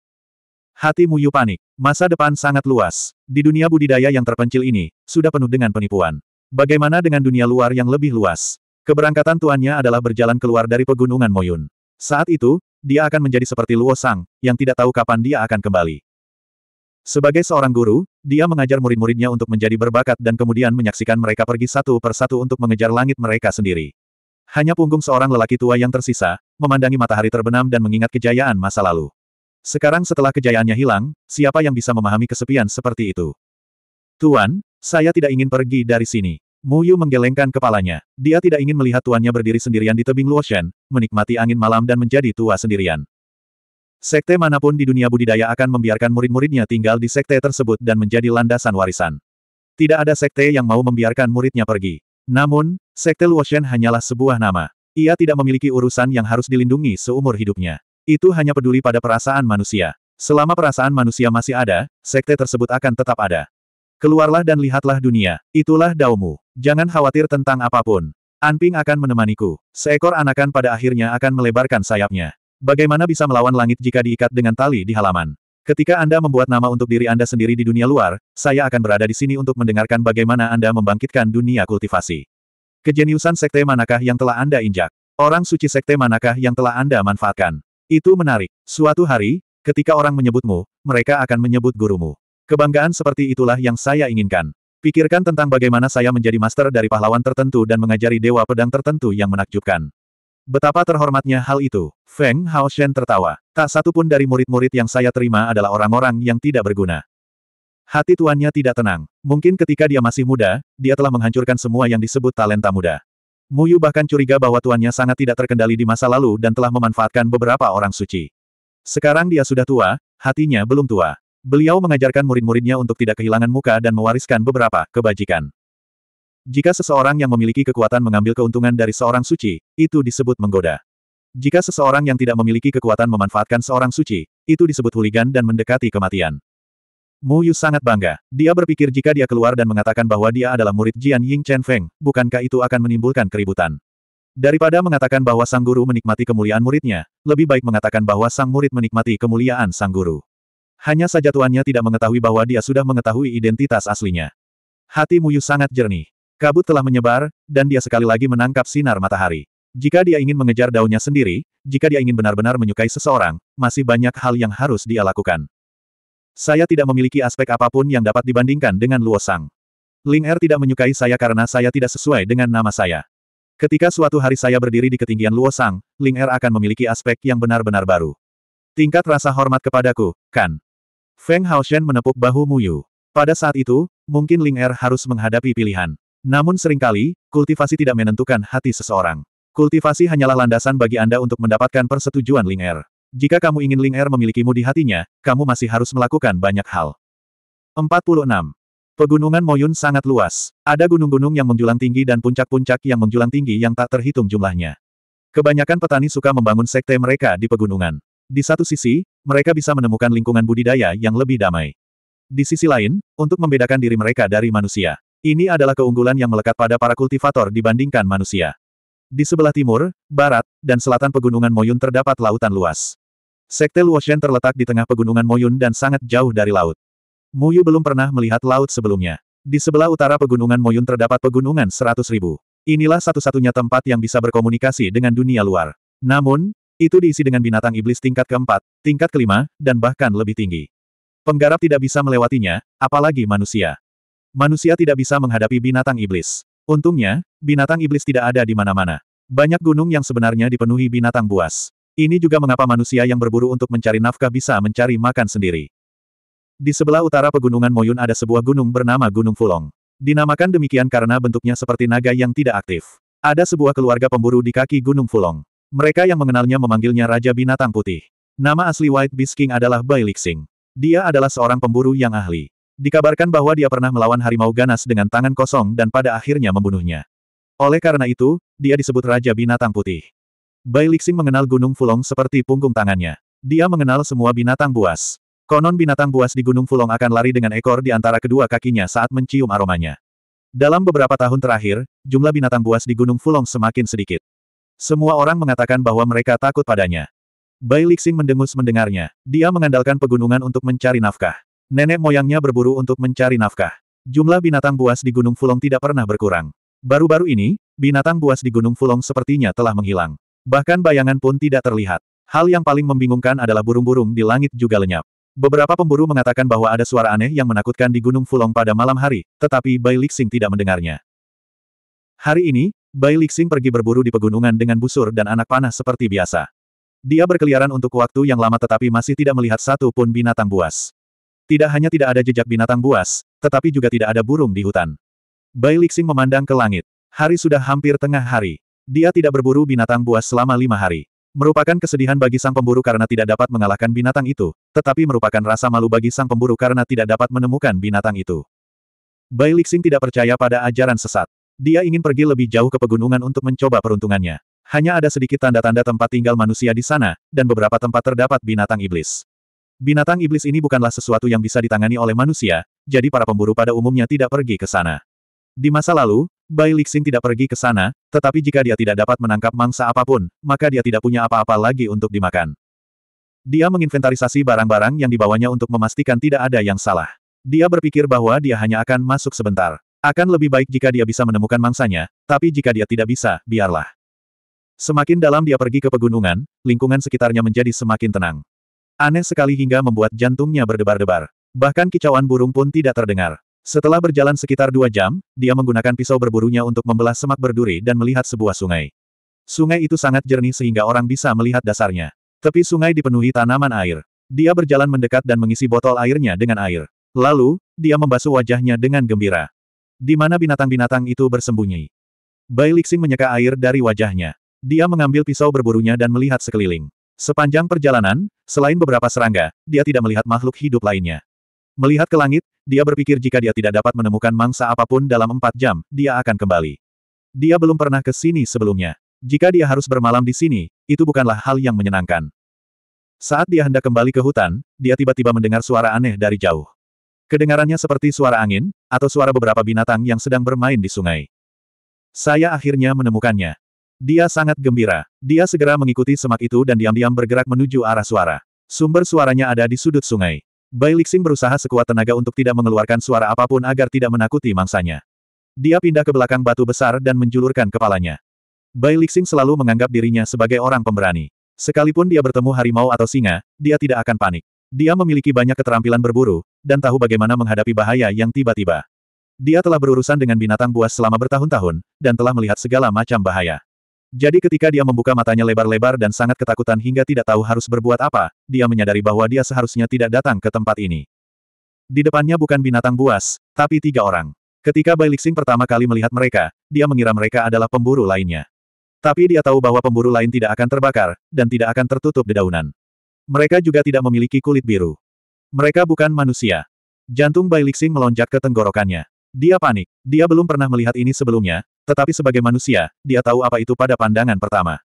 Hati Muyu panik. Masa depan sangat luas. Di dunia budidaya yang terpencil ini, sudah penuh dengan penipuan. Bagaimana dengan dunia luar yang lebih luas? Keberangkatan tuannya adalah berjalan keluar dari pegunungan Moyun. Saat itu, dia akan menjadi seperti Luo Sang, yang tidak tahu kapan dia akan kembali. Sebagai seorang guru, dia mengajar murid-muridnya untuk menjadi berbakat dan kemudian menyaksikan mereka pergi satu per satu untuk mengejar langit mereka sendiri. Hanya punggung seorang lelaki tua yang tersisa, memandangi matahari terbenam dan mengingat kejayaan masa lalu. Sekarang setelah kejayaannya hilang, siapa yang bisa memahami kesepian seperti itu? Tuan, saya tidak ingin pergi dari sini. Mu Yu menggelengkan kepalanya. Dia tidak ingin melihat tuannya berdiri sendirian di tebing Luoshen, menikmati angin malam dan menjadi tua sendirian. Sekte manapun di dunia budidaya akan membiarkan murid-muridnya tinggal di sekte tersebut dan menjadi landasan warisan. Tidak ada sekte yang mau membiarkan muridnya pergi. Namun, sekte Luoshen hanyalah sebuah nama. Ia tidak memiliki urusan yang harus dilindungi seumur hidupnya. Itu hanya peduli pada perasaan manusia. Selama perasaan manusia masih ada, sekte tersebut akan tetap ada. Keluarlah dan lihatlah dunia, itulah daumu. Jangan khawatir tentang apapun. Anping akan menemaniku. Seekor anakan pada akhirnya akan melebarkan sayapnya. Bagaimana bisa melawan langit jika diikat dengan tali di halaman? Ketika Anda membuat nama untuk diri Anda sendiri di dunia luar, saya akan berada di sini untuk mendengarkan bagaimana Anda membangkitkan dunia kultivasi. Kejeniusan sekte manakah yang telah Anda injak? Orang suci sekte manakah yang telah Anda manfaatkan? Itu menarik. Suatu hari, ketika orang menyebutmu, mereka akan menyebut gurumu. Kebanggaan seperti itulah yang saya inginkan. Pikirkan tentang bagaimana saya menjadi master dari pahlawan tertentu dan mengajari dewa pedang tertentu yang menakjubkan. Betapa terhormatnya hal itu. Feng Hao Shen tertawa. Tak satu pun dari murid-murid yang saya terima adalah orang-orang yang tidak berguna. Hati tuannya tidak tenang. Mungkin ketika dia masih muda, dia telah menghancurkan semua yang disebut talenta muda. Muyu bahkan curiga bahwa tuannya sangat tidak terkendali di masa lalu dan telah memanfaatkan beberapa orang suci. Sekarang dia sudah tua, hatinya belum tua. Beliau mengajarkan murid-muridnya untuk tidak kehilangan muka dan mewariskan beberapa kebajikan. Jika seseorang yang memiliki kekuatan mengambil keuntungan dari seorang suci, itu disebut menggoda. Jika seseorang yang tidak memiliki kekuatan memanfaatkan seorang suci, itu disebut huligan dan mendekati kematian. Mu Yu sangat bangga. Dia berpikir jika dia keluar dan mengatakan bahwa dia adalah murid Jian Ying Chen Feng, bukankah itu akan menimbulkan keributan? Daripada mengatakan bahwa sang guru menikmati kemuliaan muridnya, lebih baik mengatakan bahwa sang murid menikmati kemuliaan sang guru. Hanya saja tuannya tidak mengetahui bahwa dia sudah mengetahui identitas aslinya. Hati Mu Yu sangat jernih. Kabut telah menyebar, dan dia sekali lagi menangkap sinar matahari. Jika dia ingin mengejar daunnya sendiri, jika dia ingin benar-benar menyukai seseorang, masih banyak hal yang harus dia lakukan. Saya tidak memiliki aspek apapun yang dapat dibandingkan dengan Luo Sang. Ling Er tidak menyukai saya karena saya tidak sesuai dengan nama saya. Ketika suatu hari saya berdiri di ketinggian Luo Sang, Ling Er akan memiliki aspek yang benar-benar baru. Tingkat rasa hormat kepadaku, kan? Feng Haoshen menepuk bahu Mu Yu. Pada saat itu, mungkin Ling Er harus menghadapi pilihan. Namun seringkali, kultivasi tidak menentukan hati seseorang. Kultivasi hanyalah landasan bagi Anda untuk mendapatkan persetujuan Ling Er. Jika kamu ingin Ling Er memilikimu di hatinya, kamu masih harus melakukan banyak hal. 46. Pegunungan Moyun sangat luas. Ada gunung-gunung yang menjulang tinggi dan puncak-puncak yang menjulang tinggi yang tak terhitung jumlahnya. Kebanyakan petani suka membangun sekte mereka di pegunungan. Di satu sisi, mereka bisa menemukan lingkungan budidaya yang lebih damai. Di sisi lain, untuk membedakan diri mereka dari manusia. Ini adalah keunggulan yang melekat pada para kultivator dibandingkan manusia. Di sebelah timur, barat, dan selatan pegunungan Moyun terdapat lautan luas. Sekte Luoshen terletak di tengah pegunungan Moyun dan sangat jauh dari laut. Muyu belum pernah melihat laut sebelumnya. Di sebelah utara pegunungan Moyun terdapat pegunungan seratus ribu. Inilah satu-satunya tempat yang bisa berkomunikasi dengan dunia luar. Namun, itu diisi dengan binatang iblis tingkat keempat, tingkat kelima, dan bahkan lebih tinggi. Penggarap tidak bisa melewatinya, apalagi manusia. Manusia tidak bisa menghadapi binatang iblis. Untungnya, binatang iblis tidak ada di mana-mana. Banyak gunung yang sebenarnya dipenuhi binatang buas. Ini juga mengapa manusia yang berburu untuk mencari nafkah bisa mencari makan sendiri. Di sebelah utara pegunungan Moyun ada sebuah gunung bernama Gunung Fulong. Dinamakan demikian karena bentuknya seperti naga yang tidak aktif. Ada sebuah keluarga pemburu di kaki Gunung Fulong. Mereka yang mengenalnya memanggilnya Raja Binatang Putih. Nama asli White Beast King adalah Bai Lixing. Dia adalah seorang pemburu yang ahli. Dikabarkan bahwa dia pernah melawan harimau ganas dengan tangan kosong dan pada akhirnya membunuhnya. Oleh karena itu, dia disebut Raja Binatang Putih. Bai Lixing mengenal Gunung Fulong seperti punggung tangannya. Dia mengenal semua binatang buas. Konon binatang buas di Gunung Fulong akan lari dengan ekor di antara kedua kakinya saat mencium aromanya. Dalam beberapa tahun terakhir, jumlah binatang buas di Gunung Fulong semakin sedikit. Semua orang mengatakan bahwa mereka takut padanya. Bai Lixing mendengus mendengarnya. Dia mengandalkan pegunungan untuk mencari nafkah. Nenek moyangnya berburu untuk mencari nafkah. Jumlah binatang buas di Gunung Fulong tidak pernah berkurang. Baru-baru ini, binatang buas di Gunung Fulong sepertinya telah menghilang. Bahkan bayangan pun tidak terlihat. Hal yang paling membingungkan adalah burung-burung di langit juga lenyap. Beberapa pemburu mengatakan bahwa ada suara aneh yang menakutkan di Gunung Fulong pada malam hari, tetapi Bai Lixing tidak mendengarnya. Hari ini, Bai Lixing pergi berburu di pegunungan dengan busur dan anak panah seperti biasa. Dia berkeliaran untuk waktu yang lama tetapi masih tidak melihat satu pun binatang buas. Tidak hanya tidak ada jejak binatang buas, tetapi juga tidak ada burung di hutan. Bai Lixing memandang ke langit. Hari sudah hampir tengah hari. Dia tidak berburu binatang buas selama lima hari. Merupakan kesedihan bagi sang pemburu karena tidak dapat mengalahkan binatang itu, tetapi merupakan rasa malu bagi sang pemburu karena tidak dapat menemukan binatang itu. Bai Lixing tidak percaya pada ajaran sesat. Dia ingin pergi lebih jauh ke pegunungan untuk mencoba peruntungannya. Hanya ada sedikit tanda-tanda tempat tinggal manusia di sana, dan beberapa tempat terdapat binatang iblis. Binatang iblis ini bukanlah sesuatu yang bisa ditangani oleh manusia, jadi para pemburu pada umumnya tidak pergi ke sana. Di masa lalu, Bai Lixing tidak pergi ke sana, tetapi jika dia tidak dapat menangkap mangsa apapun, maka dia tidak punya apa-apa lagi untuk dimakan. Dia menginventarisasi barang-barang yang dibawanya untuk memastikan tidak ada yang salah. Dia berpikir bahwa dia hanya akan masuk sebentar. Akan lebih baik jika dia bisa menemukan mangsanya, tapi jika dia tidak bisa, biarlah. Semakin dalam dia pergi ke pegunungan, lingkungan sekitarnya menjadi semakin tenang. Aneh sekali hingga membuat jantungnya berdebar-debar. Bahkan kicauan burung pun tidak terdengar. Setelah berjalan sekitar dua jam, dia menggunakan pisau berburunya untuk membelah semak berduri dan melihat sebuah sungai. Sungai itu sangat jernih sehingga orang bisa melihat dasarnya. Tepi sungai dipenuhi tanaman air. Dia berjalan mendekat dan mengisi botol airnya dengan air. Lalu, dia membasuh wajahnya dengan gembira. Di mana binatang-binatang itu bersembunyi? Bai Lixing menyeka air dari wajahnya. Dia mengambil pisau berburunya dan melihat sekeliling. Sepanjang perjalanan, selain beberapa serangga, dia tidak melihat makhluk hidup lainnya. Melihat ke langit, dia berpikir jika dia tidak dapat menemukan mangsa apapun dalam empat jam, dia akan kembali. Dia belum pernah ke sini sebelumnya. Jika dia harus bermalam di sini, itu bukanlah hal yang menyenangkan. Saat dia hendak kembali ke hutan, dia tiba-tiba mendengar suara aneh dari jauh. Kedengarannya seperti suara angin, atau suara beberapa binatang yang sedang bermain di sungai. Saya akhirnya menemukannya. Dia sangat gembira. Dia segera mengikuti semak itu dan diam-diam bergerak menuju arah suara. Sumber suaranya ada di sudut sungai. Bai Lixing berusaha sekuat tenaga untuk tidak mengeluarkan suara apapun agar tidak menakuti mangsanya. Dia pindah ke belakang batu besar dan menjulurkan kepalanya. Bai Lixing selalu menganggap dirinya sebagai orang pemberani. Sekalipun dia bertemu harimau atau singa, dia tidak akan panik. Dia memiliki banyak keterampilan berburu, dan tahu bagaimana menghadapi bahaya yang tiba-tiba. Dia telah berurusan dengan binatang buas selama bertahun-tahun, dan telah melihat segala macam bahaya. Jadi ketika dia membuka matanya lebar-lebar dan sangat ketakutan hingga tidak tahu harus berbuat apa, dia menyadari bahwa dia seharusnya tidak datang ke tempat ini. Di depannya bukan binatang buas, tapi tiga orang. Ketika Bai Lixing pertama kali melihat mereka, dia mengira mereka adalah pemburu lainnya. Tapi dia tahu bahwa pemburu lain tidak akan terbakar, dan tidak akan tertutup dedaunan. Mereka juga tidak memiliki kulit biru. Mereka bukan manusia. Jantung Bai Lixing melonjak ke tenggorokannya. Dia panik. Dia belum pernah melihat ini sebelumnya, tetapi sebagai manusia, dia tahu apa itu pada pandangan pertama.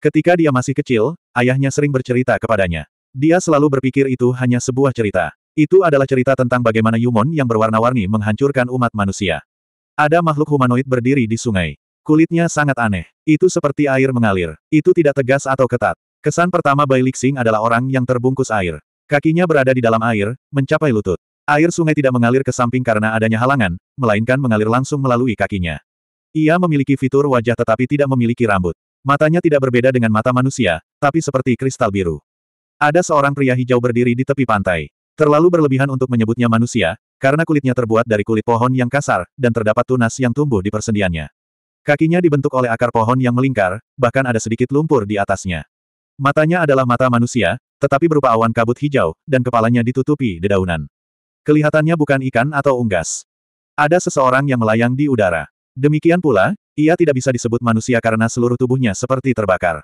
Ketika dia masih kecil, ayahnya sering bercerita kepadanya. Dia selalu berpikir itu hanya sebuah cerita. Itu adalah cerita tentang bagaimana Yumon yang berwarna-warni menghancurkan umat manusia. Ada makhluk humanoid berdiri di sungai. Kulitnya sangat aneh. Itu seperti air mengalir. Itu tidak tegas atau ketat. Kesan pertama Bai Lixing adalah orang yang terbungkus air. Kakinya berada di dalam air, mencapai lutut. Air sungai tidak mengalir ke samping karena adanya halangan, melainkan mengalir langsung melalui kakinya. Ia memiliki fitur wajah tetapi tidak memiliki rambut. Matanya tidak berbeda dengan mata manusia, tapi seperti kristal biru. Ada seorang pria hijau berdiri di tepi pantai. Terlalu berlebihan untuk menyebutnya manusia, karena kulitnya terbuat dari kulit pohon yang kasar, dan terdapat tunas yang tumbuh di persendiannya. Kakinya dibentuk oleh akar pohon yang melingkar, bahkan ada sedikit lumpur di atasnya. Matanya adalah mata manusia, tetapi berupa awan kabut hijau, dan kepalanya ditutupi dedaunan. Kelihatannya bukan ikan atau unggas. Ada seseorang yang melayang di udara. Demikian pula, ia tidak bisa disebut manusia karena seluruh tubuhnya seperti terbakar.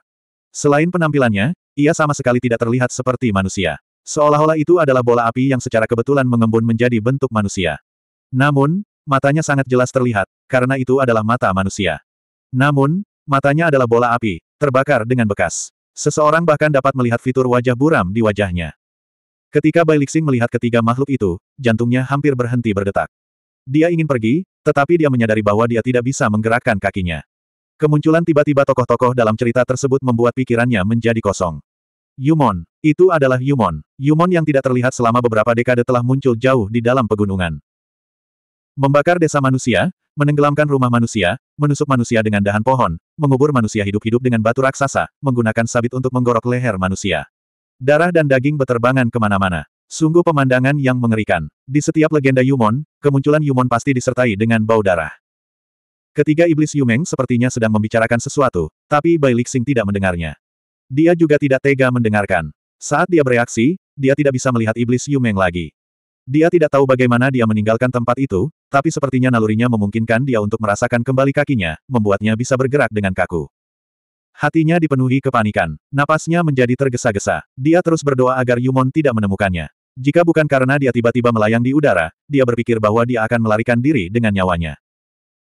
Selain penampilannya, ia sama sekali tidak terlihat seperti manusia. Seolah-olah itu adalah bola api yang secara kebetulan mengembun menjadi bentuk manusia. Namun, matanya sangat jelas terlihat, karena itu adalah mata manusia. Namun, matanya adalah bola api, terbakar dengan bekas. Seseorang bahkan dapat melihat fitur wajah buram di wajahnya. Ketika Bai Lixing melihat ketiga makhluk itu, jantungnya hampir berhenti berdetak. Dia ingin pergi, tetapi dia menyadari bahwa dia tidak bisa menggerakkan kakinya. Kemunculan tiba-tiba tokoh-tokoh dalam cerita tersebut membuat pikirannya menjadi kosong. Yumon. Itu adalah Yumon. Yumon yang tidak terlihat selama beberapa dekade telah muncul jauh di dalam pegunungan. Membakar desa manusia, menenggelamkan rumah manusia, menusuk manusia dengan dahan pohon, mengubur manusia hidup-hidup dengan batu raksasa, menggunakan sabit untuk menggorok leher manusia. Darah dan daging beterbangan kemana-mana. Sungguh pemandangan yang mengerikan. Di setiap legenda Yumon, kemunculan Yumon pasti disertai dengan bau darah. Ketiga iblis Yumeng sepertinya sedang membicarakan sesuatu, tapi Bai Lixing tidak mendengarnya. Dia juga tidak tega mendengarkan. Saat dia bereaksi, dia tidak bisa melihat iblis Yumeng lagi. Dia tidak tahu bagaimana dia meninggalkan tempat itu, tapi sepertinya nalurinya memungkinkan dia untuk merasakan kembali kakinya, membuatnya bisa bergerak dengan kaku. Hatinya dipenuhi kepanikan, napasnya menjadi tergesa-gesa. Dia terus berdoa agar Yumon tidak menemukannya. Jika bukan karena dia tiba-tiba melayang di udara, dia berpikir bahwa dia akan melarikan diri dengan nyawanya.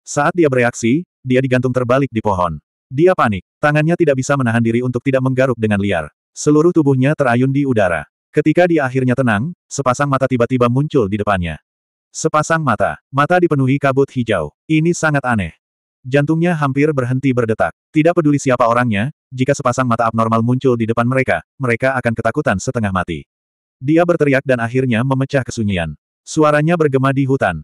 Saat dia bereaksi, dia digantung terbalik di pohon. Dia panik. Tangannya tidak bisa menahan diri untuk tidak menggaruk dengan liar. Seluruh tubuhnya terayun di udara. Ketika dia akhirnya tenang, sepasang mata tiba-tiba muncul di depannya. Sepasang mata. Mata dipenuhi kabut hijau. Ini sangat aneh. Jantungnya hampir berhenti berdetak. Tidak peduli siapa orangnya, jika sepasang mata abnormal muncul di depan mereka, mereka akan ketakutan setengah mati. Dia berteriak dan akhirnya memecah kesunyian. Suaranya bergema di hutan.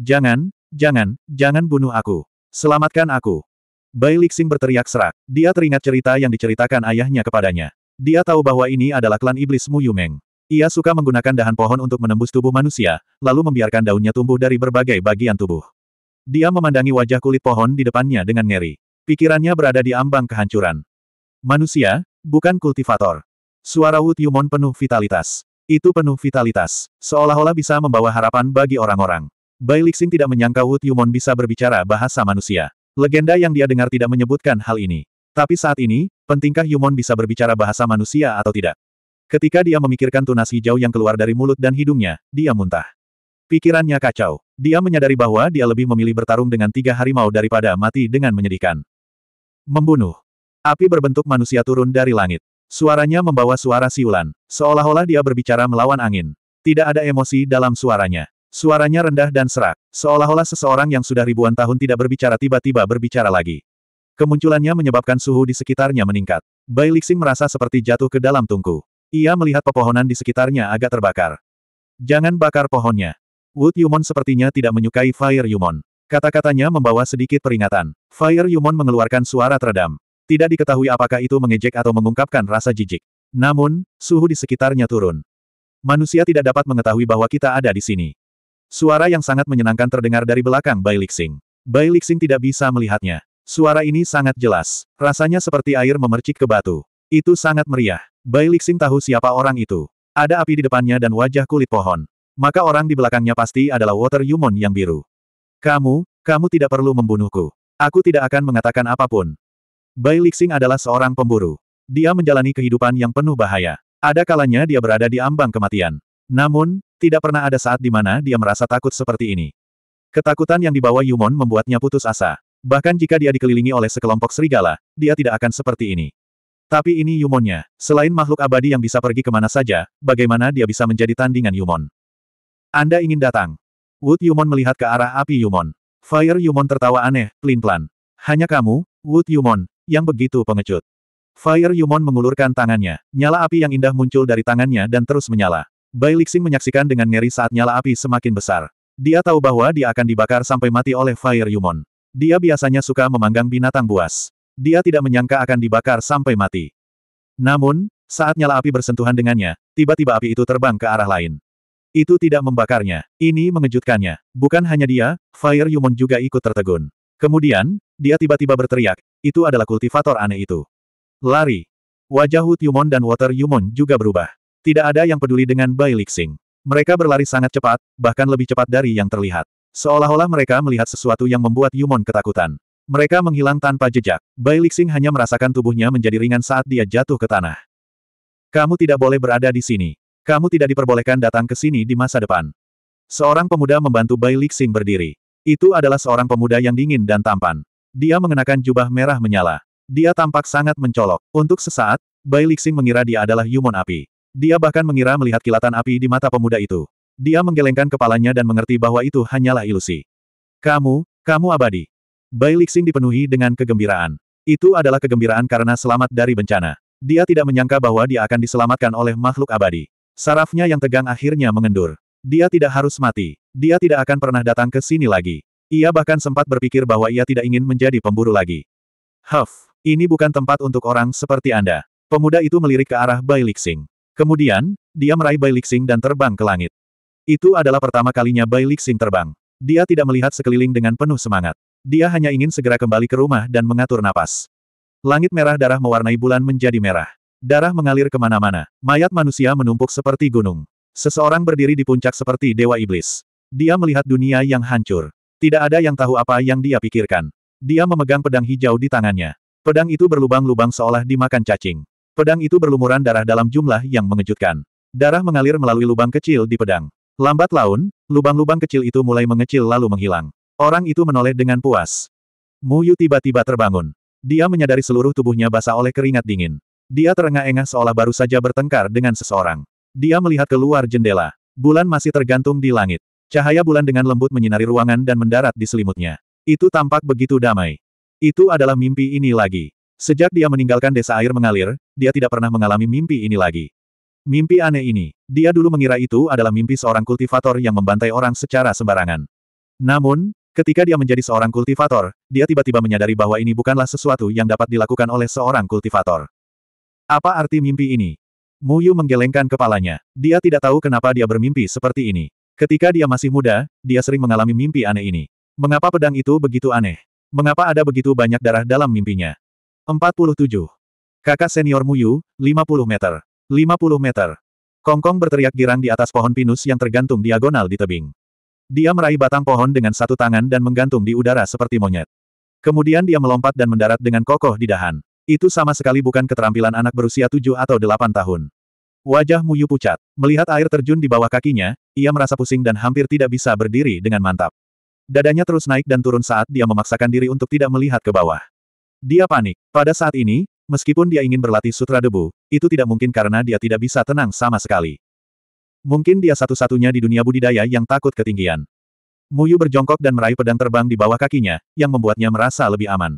Jangan, jangan, jangan bunuh aku. Selamatkan aku. Bai Lixing berteriak serak. Dia teringat cerita yang diceritakan ayahnya kepadanya. Dia tahu bahwa ini adalah klan iblis Mu Yumeng. Ia suka menggunakan dahan pohon untuk menembus tubuh manusia, lalu membiarkan daunnya tumbuh dari berbagai bagian tubuh. Dia memandangi wajah kulit pohon di depannya dengan ngeri. Pikirannya berada di ambang kehancuran. Manusia, bukan kultivator. Suara Wu Yumon penuh vitalitas. Itu penuh vitalitas, seolah-olah bisa membawa harapan bagi orang-orang. Bai Lixing tidak menyangka Wu Tiumon bisa berbicara bahasa manusia. Legenda yang dia dengar tidak menyebutkan hal ini. Tapi saat ini, pentingkah Yumon bisa berbicara bahasa manusia atau tidak? Ketika dia memikirkan tunas hijau yang keluar dari mulut dan hidungnya, dia muntah. Pikirannya kacau. Dia menyadari bahwa dia lebih memilih bertarung dengan tiga harimau daripada mati dengan menyedihkan. Membunuh. Api berbentuk manusia turun dari langit. Suaranya membawa suara siulan, seolah-olah dia berbicara melawan angin. Tidak ada emosi dalam suaranya. Suaranya rendah dan serak, seolah-olah seseorang yang sudah ribuan tahun tidak berbicara tiba-tiba berbicara lagi. Kemunculannya menyebabkan suhu di sekitarnya meningkat. Bai Lixing merasa seperti jatuh ke dalam tungku. Ia melihat pepohonan di sekitarnya agak terbakar. Jangan bakar pohonnya. Wood Yumon sepertinya tidak menyukai Fire Yumon. Kata-katanya membawa sedikit peringatan. Fire Yumon mengeluarkan suara teredam. Tidak diketahui apakah itu mengejek atau mengungkapkan rasa jijik. Namun, suhu di sekitarnya turun. Manusia tidak dapat mengetahui bahwa kita ada di sini. Suara yang sangat menyenangkan terdengar dari belakang Bai Lixing. Bai Lixing tidak bisa melihatnya. Suara ini sangat jelas. Rasanya seperti air memercik ke batu. Itu sangat meriah. Bai Lixing tahu siapa orang itu. Ada api di depannya dan wajah kulit pohon. Maka orang di belakangnya pasti adalah Water Yumon yang biru. Kamu, kamu tidak perlu membunuhku. Aku tidak akan mengatakan apapun. Bai Lixing adalah seorang pemburu. Dia menjalani kehidupan yang penuh bahaya. Ada kalanya dia berada di ambang kematian. Namun, tidak pernah ada saat di mana dia merasa takut seperti ini. Ketakutan yang dibawa Yumon membuatnya putus asa. Bahkan jika dia dikelilingi oleh sekelompok serigala, dia tidak akan seperti ini. Tapi ini Yumonnya. Selain makhluk abadi yang bisa pergi kemana saja, bagaimana dia bisa menjadi tandingan Yumon? Anda ingin datang? Wood Yumon melihat ke arah api Yumon. Fire Yumon tertawa aneh, pelin-pelan. Hanya kamu, Wood Yumon, yang begitu pengecut. Fire Yumon mengulurkan tangannya, nyala api yang indah muncul dari tangannya dan terus menyala. Bai Lixing menyaksikan dengan ngeri saat nyala api semakin besar. Dia tahu bahwa dia akan dibakar sampai mati oleh Fire Yumon. Dia biasanya suka memanggang binatang buas. Dia tidak menyangka akan dibakar sampai mati. Namun, saat nyala api bersentuhan dengannya, tiba-tiba api itu terbang ke arah lain. Itu tidak membakarnya. Ini mengejutkannya. Bukan hanya dia, Fire Yumon juga ikut tertegun. Kemudian, dia tiba-tiba berteriak, itu adalah kultivator aneh itu. Lari. Wajah Hu Yumon dan Water Yumon juga berubah. Tidak ada yang peduli dengan Bai Lixing. Mereka berlari sangat cepat, bahkan lebih cepat dari yang terlihat. Seolah-olah mereka melihat sesuatu yang membuat Yumon ketakutan. Mereka menghilang tanpa jejak. Bai Lixing hanya merasakan tubuhnya menjadi ringan saat dia jatuh ke tanah. Kamu tidak boleh berada di sini. Kamu tidak diperbolehkan datang ke sini di masa depan. Seorang pemuda membantu Bai Lixing berdiri. Itu adalah seorang pemuda yang dingin dan tampan. Dia mengenakan jubah merah menyala. Dia tampak sangat mencolok. Untuk sesaat, Bai Lixing mengira dia adalah Yumon api. Dia bahkan mengira melihat kilatan api di mata pemuda itu. Dia menggelengkan kepalanya dan mengerti bahwa itu hanyalah ilusi. Kamu, kamu abadi. Bai Lixing dipenuhi dengan kegembiraan. Itu adalah kegembiraan karena selamat dari bencana. Dia tidak menyangka bahwa dia akan diselamatkan oleh makhluk abadi. Sarafnya yang tegang akhirnya mengendur. Dia tidak harus mati. Dia tidak akan pernah datang ke sini lagi. Ia bahkan sempat berpikir bahwa ia tidak ingin menjadi pemburu lagi. Huff, ini bukan tempat untuk orang seperti Anda. Pemuda itu melirik ke arah Bai Lixing. Kemudian, dia meraih Bai Lixing dan terbang ke langit. Itu adalah pertama kalinya Bai Lixing terbang. Dia tidak melihat sekeliling dengan penuh semangat. Dia hanya ingin segera kembali ke rumah dan mengatur napas. Langit merah darah mewarnai bulan menjadi merah. Darah mengalir kemana-mana. Mayat manusia menumpuk seperti gunung. Seseorang berdiri di puncak seperti dewa iblis. Dia melihat dunia yang hancur. Tidak ada yang tahu apa yang dia pikirkan. Dia memegang pedang hijau di tangannya. Pedang itu berlubang-lubang seolah dimakan cacing. Pedang itu berlumuran darah dalam jumlah yang mengejutkan. Darah mengalir melalui lubang kecil di pedang. Lambat laun, lubang-lubang kecil itu mulai mengecil lalu menghilang. Orang itu menoleh dengan puas. Muyu tiba-tiba terbangun. Dia menyadari seluruh tubuhnya basah oleh keringat dingin. Dia terengah-engah seolah baru saja bertengkar dengan seseorang. Dia melihat keluar jendela. Bulan masih tergantung di langit. Cahaya bulan dengan lembut menyinari ruangan dan mendarat di selimutnya. Itu tampak begitu damai. Itu adalah mimpi ini lagi. Sejak dia meninggalkan desa air mengalir, dia tidak pernah mengalami mimpi ini lagi. Mimpi aneh ini, dia dulu mengira itu adalah mimpi seorang kultivator yang membantai orang secara sembarangan. Namun, ketika dia menjadi seorang kultivator, dia tiba-tiba menyadari bahwa ini bukanlah sesuatu yang dapat dilakukan oleh seorang kultivator. Apa arti mimpi ini? Muyu menggelengkan kepalanya. Dia tidak tahu kenapa dia bermimpi seperti ini. Ketika dia masih muda, dia sering mengalami mimpi aneh ini. Mengapa pedang itu begitu aneh? Mengapa ada begitu banyak darah dalam mimpinya? 47. Kakak senior Muyu, 50 meter. 50 meter. Kongkong berteriak girang di atas pohon pinus yang tergantung diagonal di tebing. Dia meraih batang pohon dengan satu tangan dan menggantung di udara seperti monyet. Kemudian dia melompat dan mendarat dengan kokoh di dahan. Itu sama sekali bukan keterampilan anak berusia 7 atau 8 tahun. Wajah Muyu pucat. Melihat air terjun di bawah kakinya, ia merasa pusing dan hampir tidak bisa berdiri dengan mantap. Dadanya terus naik dan turun saat dia memaksakan diri untuk tidak melihat ke bawah. Dia panik. Pada saat ini, meskipun dia ingin berlatih sutra debu, itu tidak mungkin karena dia tidak bisa tenang sama sekali. Mungkin dia satu-satunya di dunia budidaya yang takut ketinggian. Muyu berjongkok dan meraih pedang terbang di bawah kakinya, yang membuatnya merasa lebih aman.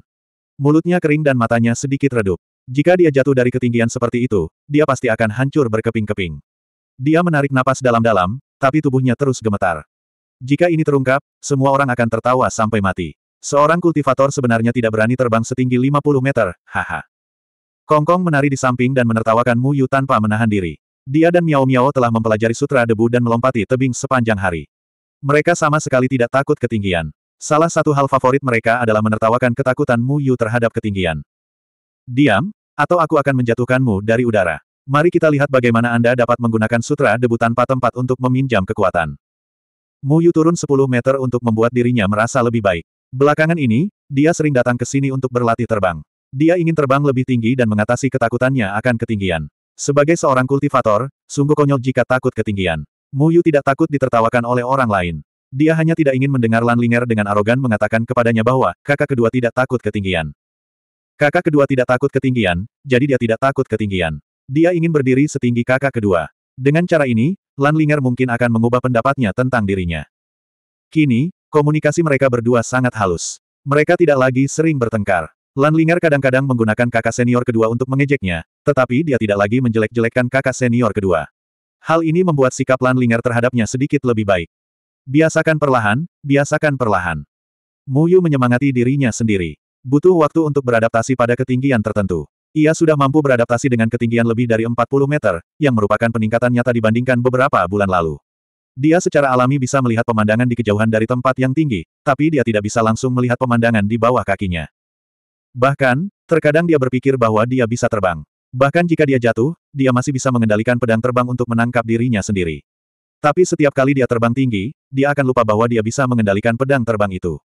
Mulutnya kering dan matanya sedikit redup. Jika dia jatuh dari ketinggian seperti itu, dia pasti akan hancur berkeping-keping. Dia menarik napas dalam-dalam, tapi tubuhnya terus gemetar. Jika ini terungkap, semua orang akan tertawa sampai mati. Seorang kultivator sebenarnya tidak berani terbang setinggi 50 meter, haha. Kongkong menari di samping dan menertawakan Mu Yu tanpa menahan diri. Dia dan Miao Miao telah mempelajari sutra debu dan melompati tebing sepanjang hari. Mereka sama sekali tidak takut ketinggian. Salah satu hal favorit mereka adalah menertawakan ketakutan Mu Yu terhadap ketinggian. Diam, atau aku akan menjatuhkanmu dari udara. Mari kita lihat bagaimana Anda dapat menggunakan sutra debu tanpa tempat untuk meminjam kekuatan. Mu Yu turun 10 meter untuk membuat dirinya merasa lebih baik. Belakangan ini, dia sering datang ke sini untuk berlatih terbang. Dia ingin terbang lebih tinggi dan mengatasi ketakutannya akan ketinggian. Sebagai seorang kultivator, sungguh konyol jika takut ketinggian. Mu Yu tidak takut ditertawakan oleh orang lain. Dia hanya tidak ingin mendengar Lan Linger dengan arogan mengatakan kepadanya bahwa kakak kedua tidak takut ketinggian. Kakak kedua tidak takut ketinggian, jadi dia tidak takut ketinggian. Dia ingin berdiri setinggi kakak kedua. Dengan cara ini, Lan Linger mungkin akan mengubah pendapatnya tentang dirinya. Kini, komunikasi mereka berdua sangat halus. Mereka tidak lagi sering bertengkar. Lan Linger kadang-kadang menggunakan kakak senior kedua untuk mengejeknya, tetapi dia tidak lagi menjelek-jelekkan kakak senior kedua. Hal ini membuat sikap Lan Linger terhadapnya sedikit lebih baik. Biasakan perlahan, biasakan perlahan. Muyu menyemangati dirinya sendiri. Butuh waktu untuk beradaptasi pada ketinggian tertentu. Ia sudah mampu beradaptasi dengan ketinggian lebih dari 40 meter, yang merupakan peningkatan nyata dibandingkan beberapa bulan lalu. Dia secara alami bisa melihat pemandangan di kejauhan dari tempat yang tinggi, tapi dia tidak bisa langsung melihat pemandangan di bawah kakinya. Bahkan, terkadang dia berpikir bahwa dia bisa terbang. Bahkan jika dia jatuh, dia masih bisa mengendalikan pedang terbang untuk menangkap dirinya sendiri. Tapi setiap kali dia terbang tinggi, dia akan lupa bahwa dia bisa mengendalikan pedang terbang itu.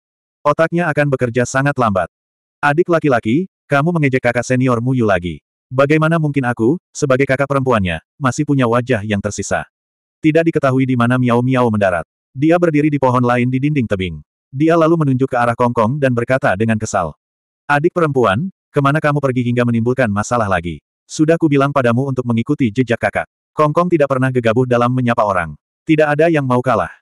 Otaknya akan bekerja sangat lambat. Adik laki-laki, kamu mengejek kakak senior Muyu lagi. Bagaimana mungkin aku, sebagai kakak perempuannya, masih punya wajah yang tersisa. Tidak diketahui di mana Miao Miao mendarat. Dia berdiri di pohon lain di dinding tebing. Dia lalu menunjuk ke arah Kongkong dan berkata dengan kesal. Adik perempuan, kemana kamu pergi hingga menimbulkan masalah lagi? Sudah kubilang padamu untuk mengikuti jejak kakak. Kongkong tidak pernah gegabah dalam menyapa orang. Tidak ada yang mau kalah.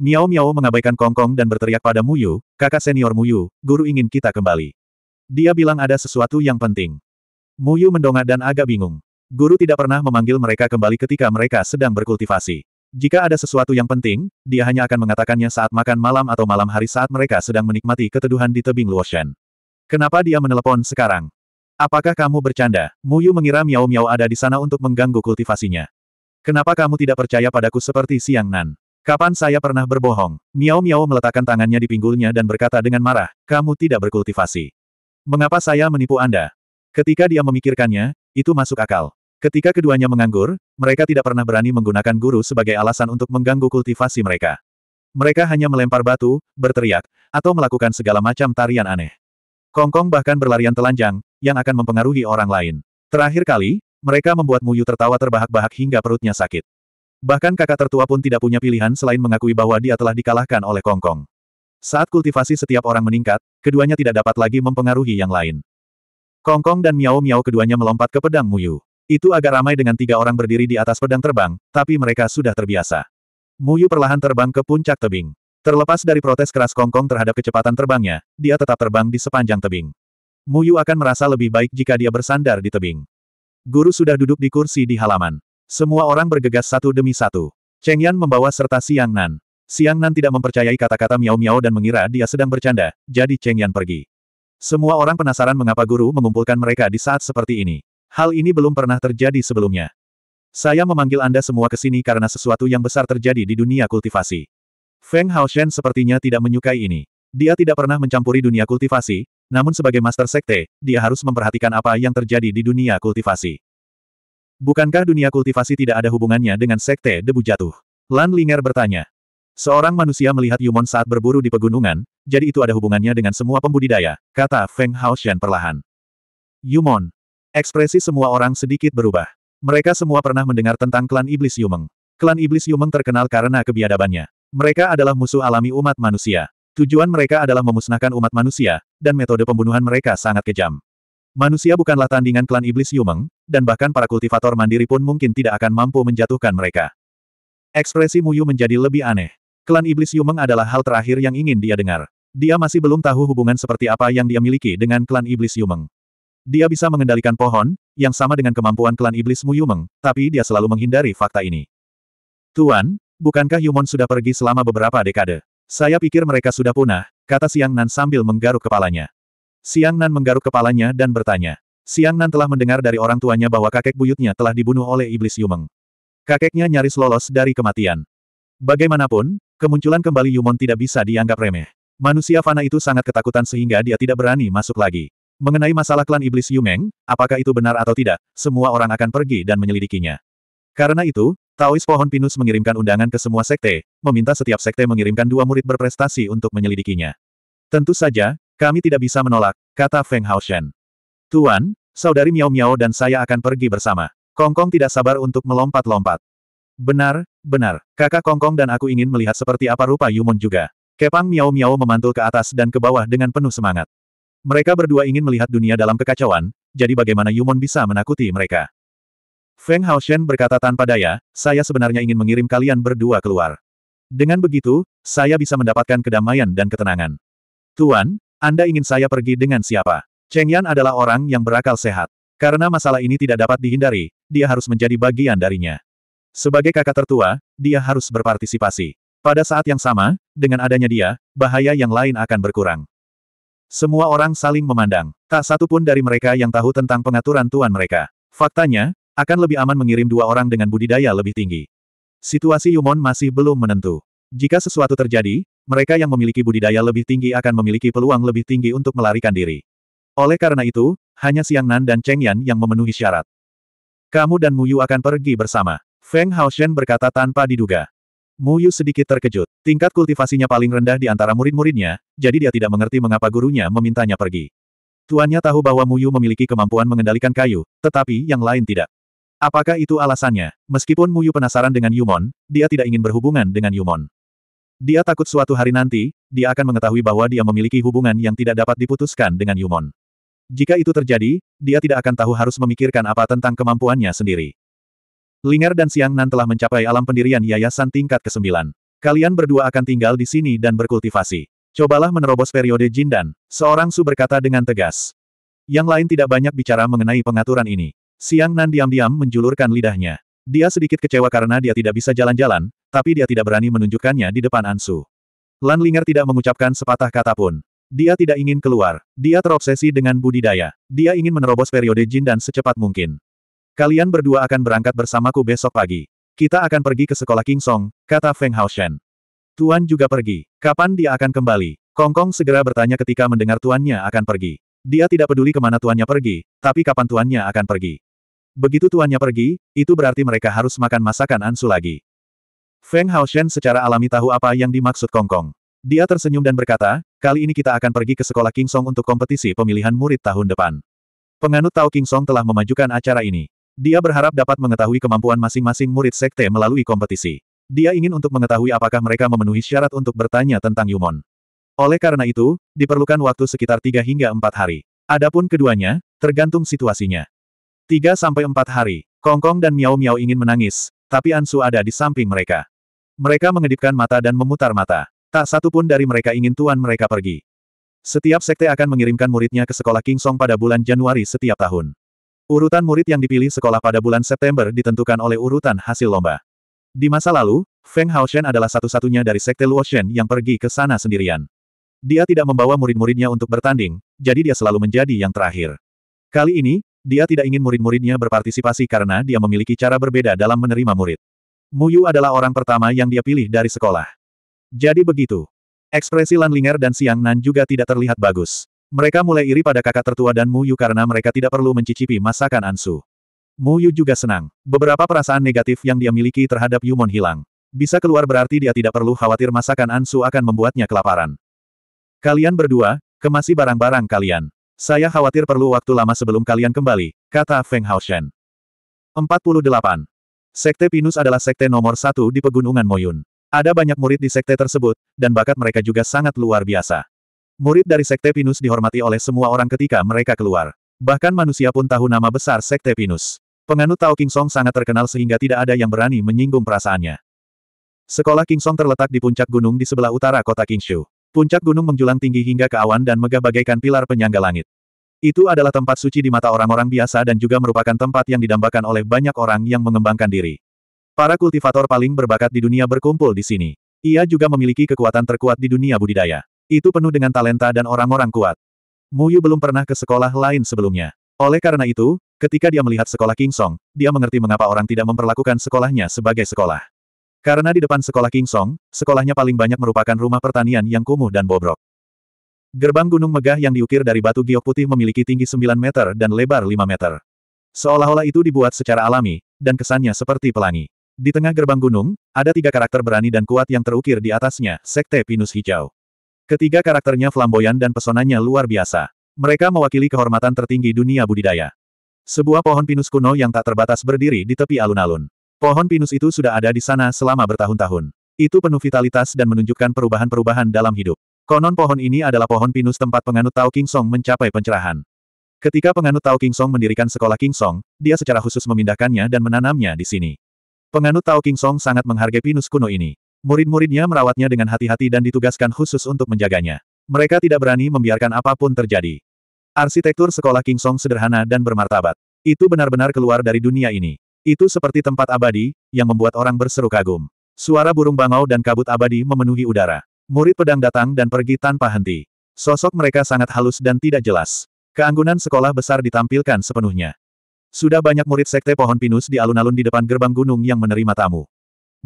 Miao Miao mengabaikan Kongkong dan berteriak pada Muyu, kakak senior Muyu, guru ingin kita kembali. Dia bilang ada sesuatu yang penting. Muyu mendongak dan agak bingung. Guru tidak pernah memanggil mereka kembali ketika mereka sedang berkultivasi. Jika ada sesuatu yang penting, dia hanya akan mengatakannya saat makan malam atau malam hari saat mereka sedang menikmati keteduhan di tebing Luoshan. Kenapa dia menelepon sekarang? Apakah kamu bercanda? Muyu mengira Miao Miao ada di sana untuk mengganggu kultivasinya. Kenapa kamu tidak percaya padaku seperti Siang Nan? Kapan saya pernah berbohong? Miao Miao meletakkan tangannya di pinggulnya dan berkata dengan marah, kamu tidak berkultivasi. Mengapa saya menipu Anda? Ketika dia memikirkannya, itu masuk akal. Ketika keduanya menganggur, mereka tidak pernah berani menggunakan guru sebagai alasan untuk mengganggu kultivasi mereka. Mereka hanya melempar batu, berteriak, atau melakukan segala macam tarian aneh. Kongkong bahkan berlarian telanjang, yang akan mempengaruhi orang lain. Terakhir kali, mereka membuat Muyu tertawa terbahak-bahak hingga perutnya sakit. Bahkan kakak tertua pun tidak punya pilihan selain mengakui bahwa dia telah dikalahkan oleh Kongkong. Saat kultivasi setiap orang meningkat, keduanya tidak dapat lagi mempengaruhi yang lain. Kongkong dan Miao Miao keduanya melompat ke pedang Muyu. Itu agak ramai dengan tiga orang berdiri di atas pedang terbang, tapi mereka sudah terbiasa. Muyu perlahan terbang ke puncak tebing. Terlepas dari protes keras Kongkong terhadap kecepatan terbangnya, dia tetap terbang di sepanjang tebing. Muyu akan merasa lebih baik jika dia bersandar di tebing. Guru sudah duduk di kursi di halaman. Semua orang bergegas satu demi satu. Cheng Yan membawa serta Siang Nan. Siang Nan tidak mempercayai kata-kata Miao Miao dan mengira dia sedang bercanda, jadi Cheng Yan pergi. Semua orang penasaran mengapa guru mengumpulkan mereka di saat seperti ini. Hal ini belum pernah terjadi sebelumnya. Saya memanggil Anda semua ke sini karena sesuatu yang besar terjadi di dunia kultivasi. Feng Haoshen sepertinya tidak menyukai ini. Dia tidak pernah mencampuri dunia kultivasi, namun sebagai master sekte, dia harus memperhatikan apa yang terjadi di dunia kultivasi. Bukankah dunia kultivasi tidak ada hubungannya dengan sekte debu jatuh? Lan Linger bertanya. Seorang manusia melihat Yumon saat berburu di pegunungan, jadi itu ada hubungannya dengan semua pembudidaya, kata Feng Haoxian perlahan. Yumon. Ekspresi semua orang sedikit berubah. Mereka semua pernah mendengar tentang klan iblis Yumeng. Klan iblis Yumeng terkenal karena kebiadabannya. Mereka adalah musuh alami umat manusia. Tujuan mereka adalah memusnahkan umat manusia, dan metode pembunuhan mereka sangat kejam. Manusia bukanlah tandingan klan iblis Yumeng, dan bahkan para kultivator mandiri pun mungkin tidak akan mampu menjatuhkan mereka. Ekspresi Muyu menjadi lebih aneh. Klan Iblis Yumeng adalah hal terakhir yang ingin dia dengar. Dia masih belum tahu hubungan seperti apa yang dia miliki dengan klan Iblis Yumeng. Dia bisa mengendalikan pohon, yang sama dengan kemampuan klan Iblis Mu Yumeng, tapi dia selalu menghindari fakta ini. Tuan, bukankah Yumon sudah pergi selama beberapa dekade? Saya pikir mereka sudah punah, kata Siang Nan sambil menggaruk kepalanya. Siang Nan menggaruk kepalanya dan bertanya. Siang Nan telah mendengar dari orang tuanya bahwa kakek buyutnya telah dibunuh oleh Iblis Yumeng. Kakeknya nyaris lolos dari kematian. Bagaimanapun, kemunculan kembali Yumon tidak bisa dianggap remeh. Manusia fana itu sangat ketakutan sehingga dia tidak berani masuk lagi. Mengenai masalah klan iblis Yumeng, apakah itu benar atau tidak, semua orang akan pergi dan menyelidikinya. Karena itu, Taois Pohon Pinus mengirimkan undangan ke semua sekte, meminta setiap sekte mengirimkan dua murid berprestasi untuk menyelidikinya. Tentu saja, kami tidak bisa menolak, kata Feng Haoshan. Tuan, saudari Miao Miao dan saya akan pergi bersama. Kongkong -kong tidak sabar untuk melompat-lompat. Benar, Benar, kakak Kongkong dan aku ingin melihat seperti apa rupa Yumon juga. Kepang Miao Miao memantul ke atas dan ke bawah dengan penuh semangat. Mereka berdua ingin melihat dunia dalam kekacauan, jadi bagaimana Yumon bisa menakuti mereka? Feng Haoshen berkata tanpa daya, saya sebenarnya ingin mengirim kalian berdua keluar. Dengan begitu, saya bisa mendapatkan kedamaian dan ketenangan. Tuan, Anda ingin saya pergi dengan siapa? Cheng Yan adalah orang yang berakal sehat. Karena masalah ini tidak dapat dihindari, dia harus menjadi bagian darinya. Sebagai kakak tertua, dia harus berpartisipasi. Pada saat yang sama, dengan adanya dia, bahaya yang lain akan berkurang. Semua orang saling memandang. Tak satu pun dari mereka yang tahu tentang pengaturan tuan mereka. Faktanya, akan lebih aman mengirim dua orang dengan budidaya lebih tinggi. Situasi Yumon masih belum menentu. Jika sesuatu terjadi, mereka yang memiliki budidaya lebih tinggi akan memiliki peluang lebih tinggi untuk melarikan diri. Oleh karena itu, hanya Siang Nan dan Cheng Yan yang memenuhi syarat. Kamu dan Muyu akan pergi bersama. Feng Hao Shen berkata tanpa diduga. Mu Yu sedikit terkejut. Tingkat kultivasinya paling rendah di antara murid-muridnya, jadi dia tidak mengerti mengapa gurunya memintanya pergi. Tuannya tahu bahwa Mu Yu memiliki kemampuan mengendalikan kayu, tetapi yang lain tidak. Apakah itu alasannya? Meskipun Mu Yu penasaran dengan Yumon, dia tidak ingin berhubungan dengan Yumon. Dia takut suatu hari nanti, dia akan mengetahui bahwa dia memiliki hubungan yang tidak dapat diputuskan dengan Yumon. Jika itu terjadi, dia tidak akan tahu harus memikirkan apa tentang kemampuannya sendiri. Linger dan Siang Nan telah mencapai alam pendirian yayasan tingkat ke-9. Kalian berdua akan tinggal di sini dan berkultivasi. Cobalah menerobos periode jin dan, seorang Su berkata dengan tegas. Yang lain tidak banyak bicara mengenai pengaturan ini. Siang Nan diam-diam menjulurkan lidahnya. Dia sedikit kecewa karena dia tidak bisa jalan-jalan, tapi dia tidak berani menunjukkannya di depan Ansu. Lan Linger tidak mengucapkan sepatah kata pun. Dia tidak ingin keluar. Dia terobsesi dengan budidaya. Dia ingin menerobos periode jin dan secepat mungkin. Kalian berdua akan berangkat bersamaku besok pagi. Kita akan pergi ke sekolah King Song, kata Feng Shen. Tuan juga pergi. Kapan dia akan kembali? Kongkong Kong segera bertanya ketika mendengar tuannya akan pergi. Dia tidak peduli kemana tuannya pergi, tapi kapan tuannya akan pergi. Begitu tuannya pergi, itu berarti mereka harus makan masakan Ansu lagi. Feng Haoshen secara alami tahu apa yang dimaksud Kongkong. Kong. Dia tersenyum dan berkata, kali ini kita akan pergi ke sekolah King Song untuk kompetisi pemilihan murid tahun depan. Penganut Tao King Song telah memajukan acara ini. Dia berharap dapat mengetahui kemampuan masing-masing murid sekte melalui kompetisi. Dia ingin untuk mengetahui apakah mereka memenuhi syarat untuk bertanya tentang Yumon. Oleh karena itu, diperlukan waktu sekitar tiga hingga empat hari. Adapun keduanya, tergantung situasinya. Tiga sampai empat hari, Kongkong dan Miao Miao ingin menangis, tapi Ansu ada di samping mereka. Mereka mengedipkan mata dan memutar mata. Tak satu pun dari mereka ingin tuan mereka pergi. Setiap sekte akan mengirimkan muridnya ke sekolah King Song pada bulan Januari setiap tahun. Urutan murid yang dipilih sekolah pada bulan September ditentukan oleh urutan hasil lomba. Di masa lalu, Feng Haoshen adalah satu-satunya dari sekte Luoshen yang pergi ke sana sendirian. Dia tidak membawa murid-muridnya untuk bertanding, jadi dia selalu menjadi yang terakhir. Kali ini, dia tidak ingin murid-muridnya berpartisipasi karena dia memiliki cara berbeda dalam menerima murid. Muyu adalah orang pertama yang dia pilih dari sekolah. Jadi begitu. Ekspresi Lan Linger dan Siang Nan juga tidak terlihat bagus. Mereka mulai iri pada kakak tertua dan Mu Yu karena mereka tidak perlu mencicipi masakan Ansu. Mu Yu juga senang. Beberapa perasaan negatif yang dia miliki terhadap Yumon hilang. Bisa keluar berarti dia tidak perlu khawatir masakan Ansu akan membuatnya kelaparan. Kalian berdua, kemasi barang-barang kalian. Saya khawatir perlu waktu lama sebelum kalian kembali, kata Feng Haoshen. 48. Sekte Pinus adalah sekte nomor satu di Pegunungan Moyun. Ada banyak murid di sekte tersebut, dan bakat mereka juga sangat luar biasa. Murid dari Sekte Pinus dihormati oleh semua orang ketika mereka keluar. Bahkan manusia pun tahu nama besar Sekte Pinus. Penganut Tao King Song sangat terkenal sehingga tidak ada yang berani menyinggung perasaannya. Sekolah King Song terletak di puncak gunung di sebelah utara kota Kingshu. Puncak gunung menjulang tinggi hingga ke awan dan megah bagaikan pilar penyangga langit. Itu adalah tempat suci di mata orang-orang biasa dan juga merupakan tempat yang didambakan oleh banyak orang yang mengembangkan diri. Para kultivator paling berbakat di dunia berkumpul di sini. Ia juga memiliki kekuatan terkuat di dunia budidaya. Itu penuh dengan talenta dan orang-orang kuat. Muyu belum pernah ke sekolah lain sebelumnya. Oleh karena itu, ketika dia melihat sekolah King Song, dia mengerti mengapa orang tidak memperlakukan sekolahnya sebagai sekolah. Karena di depan sekolah King Song, sekolahnya paling banyak merupakan rumah pertanian yang kumuh dan bobrok. Gerbang gunung megah yang diukir dari batu giok putih memiliki tinggi 9 meter dan lebar 5 meter. Seolah-olah itu dibuat secara alami, dan kesannya seperti pelangi. Di tengah gerbang gunung, ada tiga karakter berani dan kuat yang terukir di atasnya, Sekte Pinus Hijau. Ketiga karakternya flamboyan dan pesonanya luar biasa. Mereka mewakili kehormatan tertinggi dunia budidaya. Sebuah pohon pinus kuno yang tak terbatas berdiri di tepi alun-alun. Pohon pinus itu sudah ada di sana selama bertahun-tahun. Itu penuh vitalitas dan menunjukkan perubahan-perubahan dalam hidup. Konon pohon ini adalah pohon pinus tempat penganut Tao King Song mencapai pencerahan. Ketika penganut Tao King Song mendirikan sekolah King Song, dia secara khusus memindahkannya dan menanamnya di sini. Penganut Tao King Song sangat menghargai pinus kuno ini. Murid-muridnya merawatnya dengan hati-hati dan ditugaskan khusus untuk menjaganya. Mereka tidak berani membiarkan apapun terjadi. Arsitektur sekolah King Song sederhana dan bermartabat. Itu benar-benar keluar dari dunia ini. Itu seperti tempat abadi, yang membuat orang berseru kagum. Suara burung bangau dan kabut abadi memenuhi udara. Murid pedang datang dan pergi tanpa henti. Sosok mereka sangat halus dan tidak jelas. Keanggunan sekolah besar ditampilkan sepenuhnya. Sudah banyak murid sekte pohon pinus di alun-alun di depan gerbang gunung yang menerima tamu.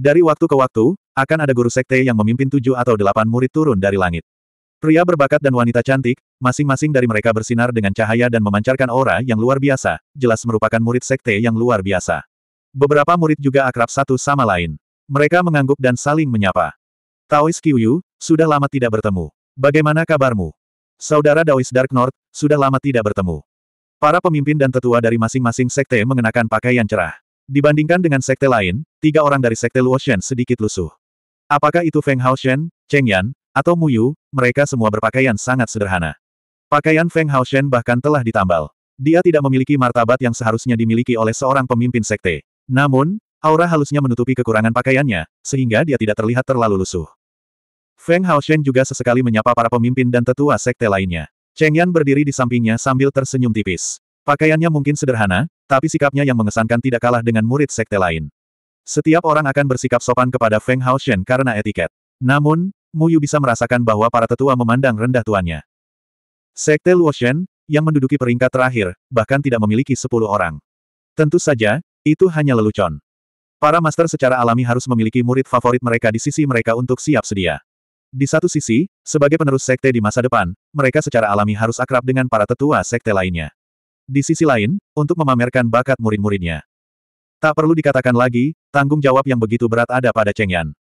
Dari waktu ke waktu, akan ada guru sekte yang memimpin tujuh atau delapan murid turun dari langit. Pria berbakat dan wanita cantik, masing-masing dari mereka bersinar dengan cahaya dan memancarkan aura yang luar biasa, jelas merupakan murid sekte yang luar biasa. Beberapa murid juga akrab satu sama lain. Mereka mengangguk dan saling menyapa. Taois Kiyu, sudah lama tidak bertemu. Bagaimana kabarmu? Saudara Daois Dark North, sudah lama tidak bertemu. Para pemimpin dan tetua dari masing-masing sekte mengenakan pakaian cerah. Dibandingkan dengan sekte lain, tiga orang dari sekte Luoshen sedikit lusuh. Apakah itu Feng Haoshen, Cheng Yan, atau Mu Yu? mereka semua berpakaian sangat sederhana. Pakaian Feng Haoshen bahkan telah ditambal. Dia tidak memiliki martabat yang seharusnya dimiliki oleh seorang pemimpin sekte. Namun, aura halusnya menutupi kekurangan pakaiannya, sehingga dia tidak terlihat terlalu lusuh. Feng Haoshen juga sesekali menyapa para pemimpin dan tetua sekte lainnya. Cheng Yan berdiri di sampingnya sambil tersenyum tipis. Pakaiannya mungkin sederhana, tapi sikapnya yang mengesankan tidak kalah dengan murid sekte lain. Setiap orang akan bersikap sopan kepada Feng Haoshen karena etiket. Namun, Mu Yu bisa merasakan bahwa para tetua memandang rendah tuannya. Sekte Luoshen, yang menduduki peringkat terakhir, bahkan tidak memiliki sepuluh orang. Tentu saja, itu hanya lelucon. Para master secara alami harus memiliki murid favorit mereka di sisi mereka untuk siap sedia. Di satu sisi, sebagai penerus sekte di masa depan, mereka secara alami harus akrab dengan para tetua sekte lainnya. Di sisi lain, untuk memamerkan bakat murid-muridnya. Tak perlu dikatakan lagi, tanggung jawab yang begitu berat ada pada Cheng Yan.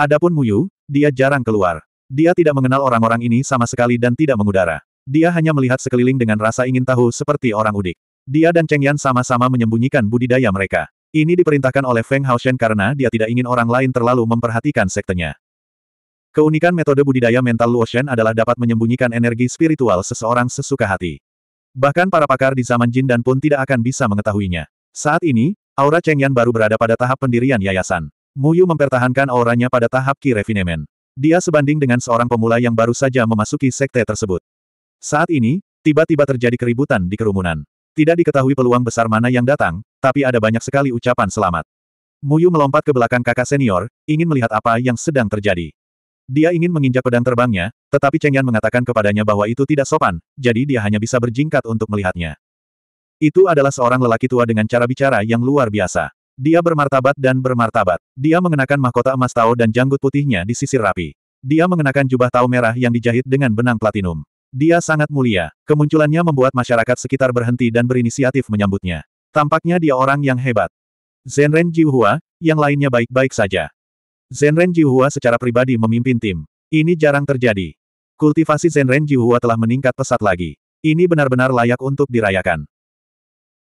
Adapun Mu Yu, dia jarang keluar. Dia tidak mengenal orang-orang ini sama sekali dan tidak mengudara. Dia hanya melihat sekeliling dengan rasa ingin tahu seperti orang udik. Dia dan Cheng Yan sama-sama menyembunyikan budidaya mereka. Ini diperintahkan oleh Feng Hao Shen karena dia tidak ingin orang lain terlalu memperhatikan sektenya. Keunikan metode budidaya mental Luoshen adalah dapat menyembunyikan energi spiritual seseorang sesuka hati. Bahkan para pakar di zaman jin dan pun tidak akan bisa mengetahuinya. Saat ini, aura Cheng Yan baru berada pada tahap pendirian yayasan. Muyu mempertahankan auranya pada tahap Ki Refinement. Dia sebanding dengan seorang pemula yang baru saja memasuki sekte tersebut. Saat ini, tiba-tiba terjadi keributan di kerumunan. Tidak diketahui peluang besar mana yang datang, tapi ada banyak sekali ucapan selamat. Muyu melompat ke belakang kakak senior, ingin melihat apa yang sedang terjadi. Dia ingin menginjak pedang terbangnya, tetapi Cheng Yan mengatakan kepadanya bahwa itu tidak sopan, jadi dia hanya bisa berjingkat untuk melihatnya. Itu adalah seorang lelaki tua dengan cara bicara yang luar biasa. Dia bermartabat dan bermartabat. Dia mengenakan mahkota emas tao dan janggut putihnya di disisir rapi. Dia mengenakan jubah tao merah yang dijahit dengan benang platinum. Dia sangat mulia. Kemunculannya membuat masyarakat sekitar berhenti dan berinisiatif menyambutnya. Tampaknya dia orang yang hebat. Zenren Jiuhua, yang lainnya baik-baik saja. Zenren Jiuhua secara pribadi memimpin tim. Ini jarang terjadi. Kultivasi Zenren Jiuhua telah meningkat pesat lagi. Ini benar-benar layak untuk dirayakan.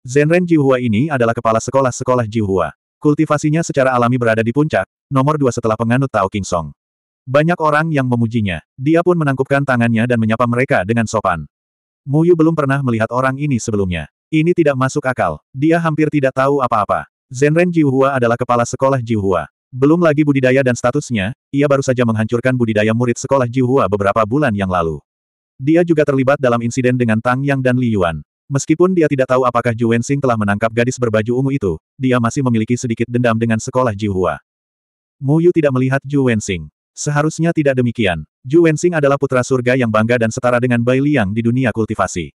Zenren Jiuhua ini adalah kepala sekolah-sekolah Jiuhua. Kultivasinya secara alami berada di puncak, nomor dua setelah penganut Tao King Song. Banyak orang yang memujinya. Dia pun menangkupkan tangannya dan menyapa mereka dengan sopan. Muyu belum pernah melihat orang ini sebelumnya. Ini tidak masuk akal. Dia hampir tidak tahu apa-apa. Zenren Jiuhua adalah kepala sekolah Jiuhua. Belum lagi budidaya dan statusnya, ia baru saja menghancurkan budidaya murid sekolah Jihua beberapa bulan yang lalu. Dia juga terlibat dalam insiden dengan Tang Yang dan Li Yuan. Meskipun dia tidak tahu apakah Ju Wensing telah menangkap gadis berbaju ungu itu, dia masih memiliki sedikit dendam dengan sekolah Jihua. Mu Yu tidak melihat Ju Wensing. Seharusnya tidak demikian. Ju Wensing adalah putra surga yang bangga dan setara dengan Bai Liang di dunia kultivasi.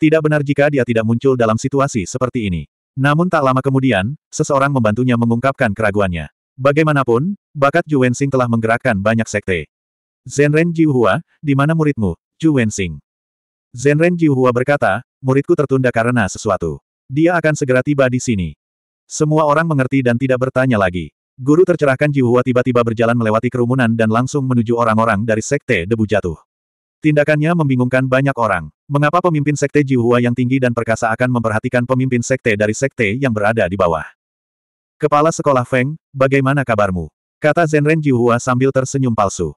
Tidak benar jika dia tidak muncul dalam situasi seperti ini. Namun tak lama kemudian, seseorang membantunya mengungkapkan keraguannya. Bagaimanapun, bakat Ju Wenxing telah menggerakkan banyak sekte. Zenren Jiuhua, di mana muridmu, Ju Wenxing? Zenren Jiuhua berkata, muridku tertunda karena sesuatu. Dia akan segera tiba di sini. Semua orang mengerti dan tidak bertanya lagi. Guru tercerahkan Jiuhua tiba-tiba berjalan melewati kerumunan dan langsung menuju orang-orang dari sekte debu jatuh. Tindakannya membingungkan banyak orang. Mengapa pemimpin sekte Jiuhua yang tinggi dan perkasa akan memperhatikan pemimpin sekte dari sekte yang berada di bawah? Kepala Sekolah Feng, bagaimana kabarmu? Kata Zenren Jihua sambil tersenyum palsu.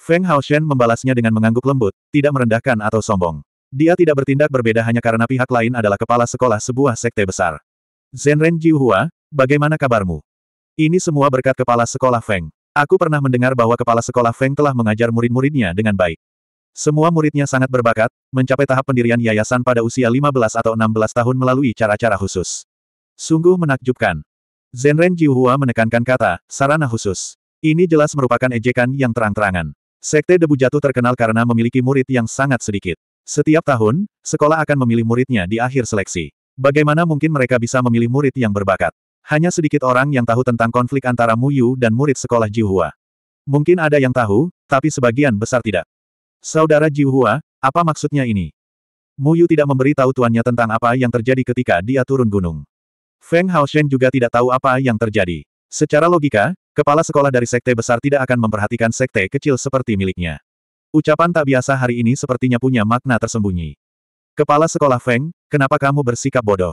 Feng Haoshen membalasnya dengan mengangguk lembut, tidak merendahkan atau sombong. Dia tidak bertindak berbeda hanya karena pihak lain adalah kepala sekolah sebuah sekte besar. Zenren Jihua, bagaimana kabarmu? Ini semua berkat kepala sekolah Feng. Aku pernah mendengar bahwa kepala sekolah Feng telah mengajar murid-muridnya dengan baik. Semua muridnya sangat berbakat, mencapai tahap pendirian yayasan pada usia 15 atau 16 tahun melalui cara-cara khusus. Sungguh menakjubkan. Zenren Jiuhua menekankan kata, sarana khusus. Ini jelas merupakan ejekan yang terang-terangan. Sekte Debu Jatuh terkenal karena memiliki murid yang sangat sedikit. Setiap tahun, sekolah akan memilih muridnya di akhir seleksi. Bagaimana mungkin mereka bisa memilih murid yang berbakat? Hanya sedikit orang yang tahu tentang konflik antara Mu Yu dan murid sekolah Jiuhua. Mungkin ada yang tahu, tapi sebagian besar tidak. Saudara Jiuhua, apa maksudnya ini? Mu Yu tidak memberi tahu tuannya tentang apa yang terjadi ketika dia turun gunung. Feng Haoshen juga tidak tahu apa yang terjadi. Secara logika, kepala sekolah dari sekte besar tidak akan memperhatikan sekte kecil seperti miliknya. Ucapan tak biasa hari ini sepertinya punya makna tersembunyi. Kepala sekolah Feng, kenapa kamu bersikap bodoh?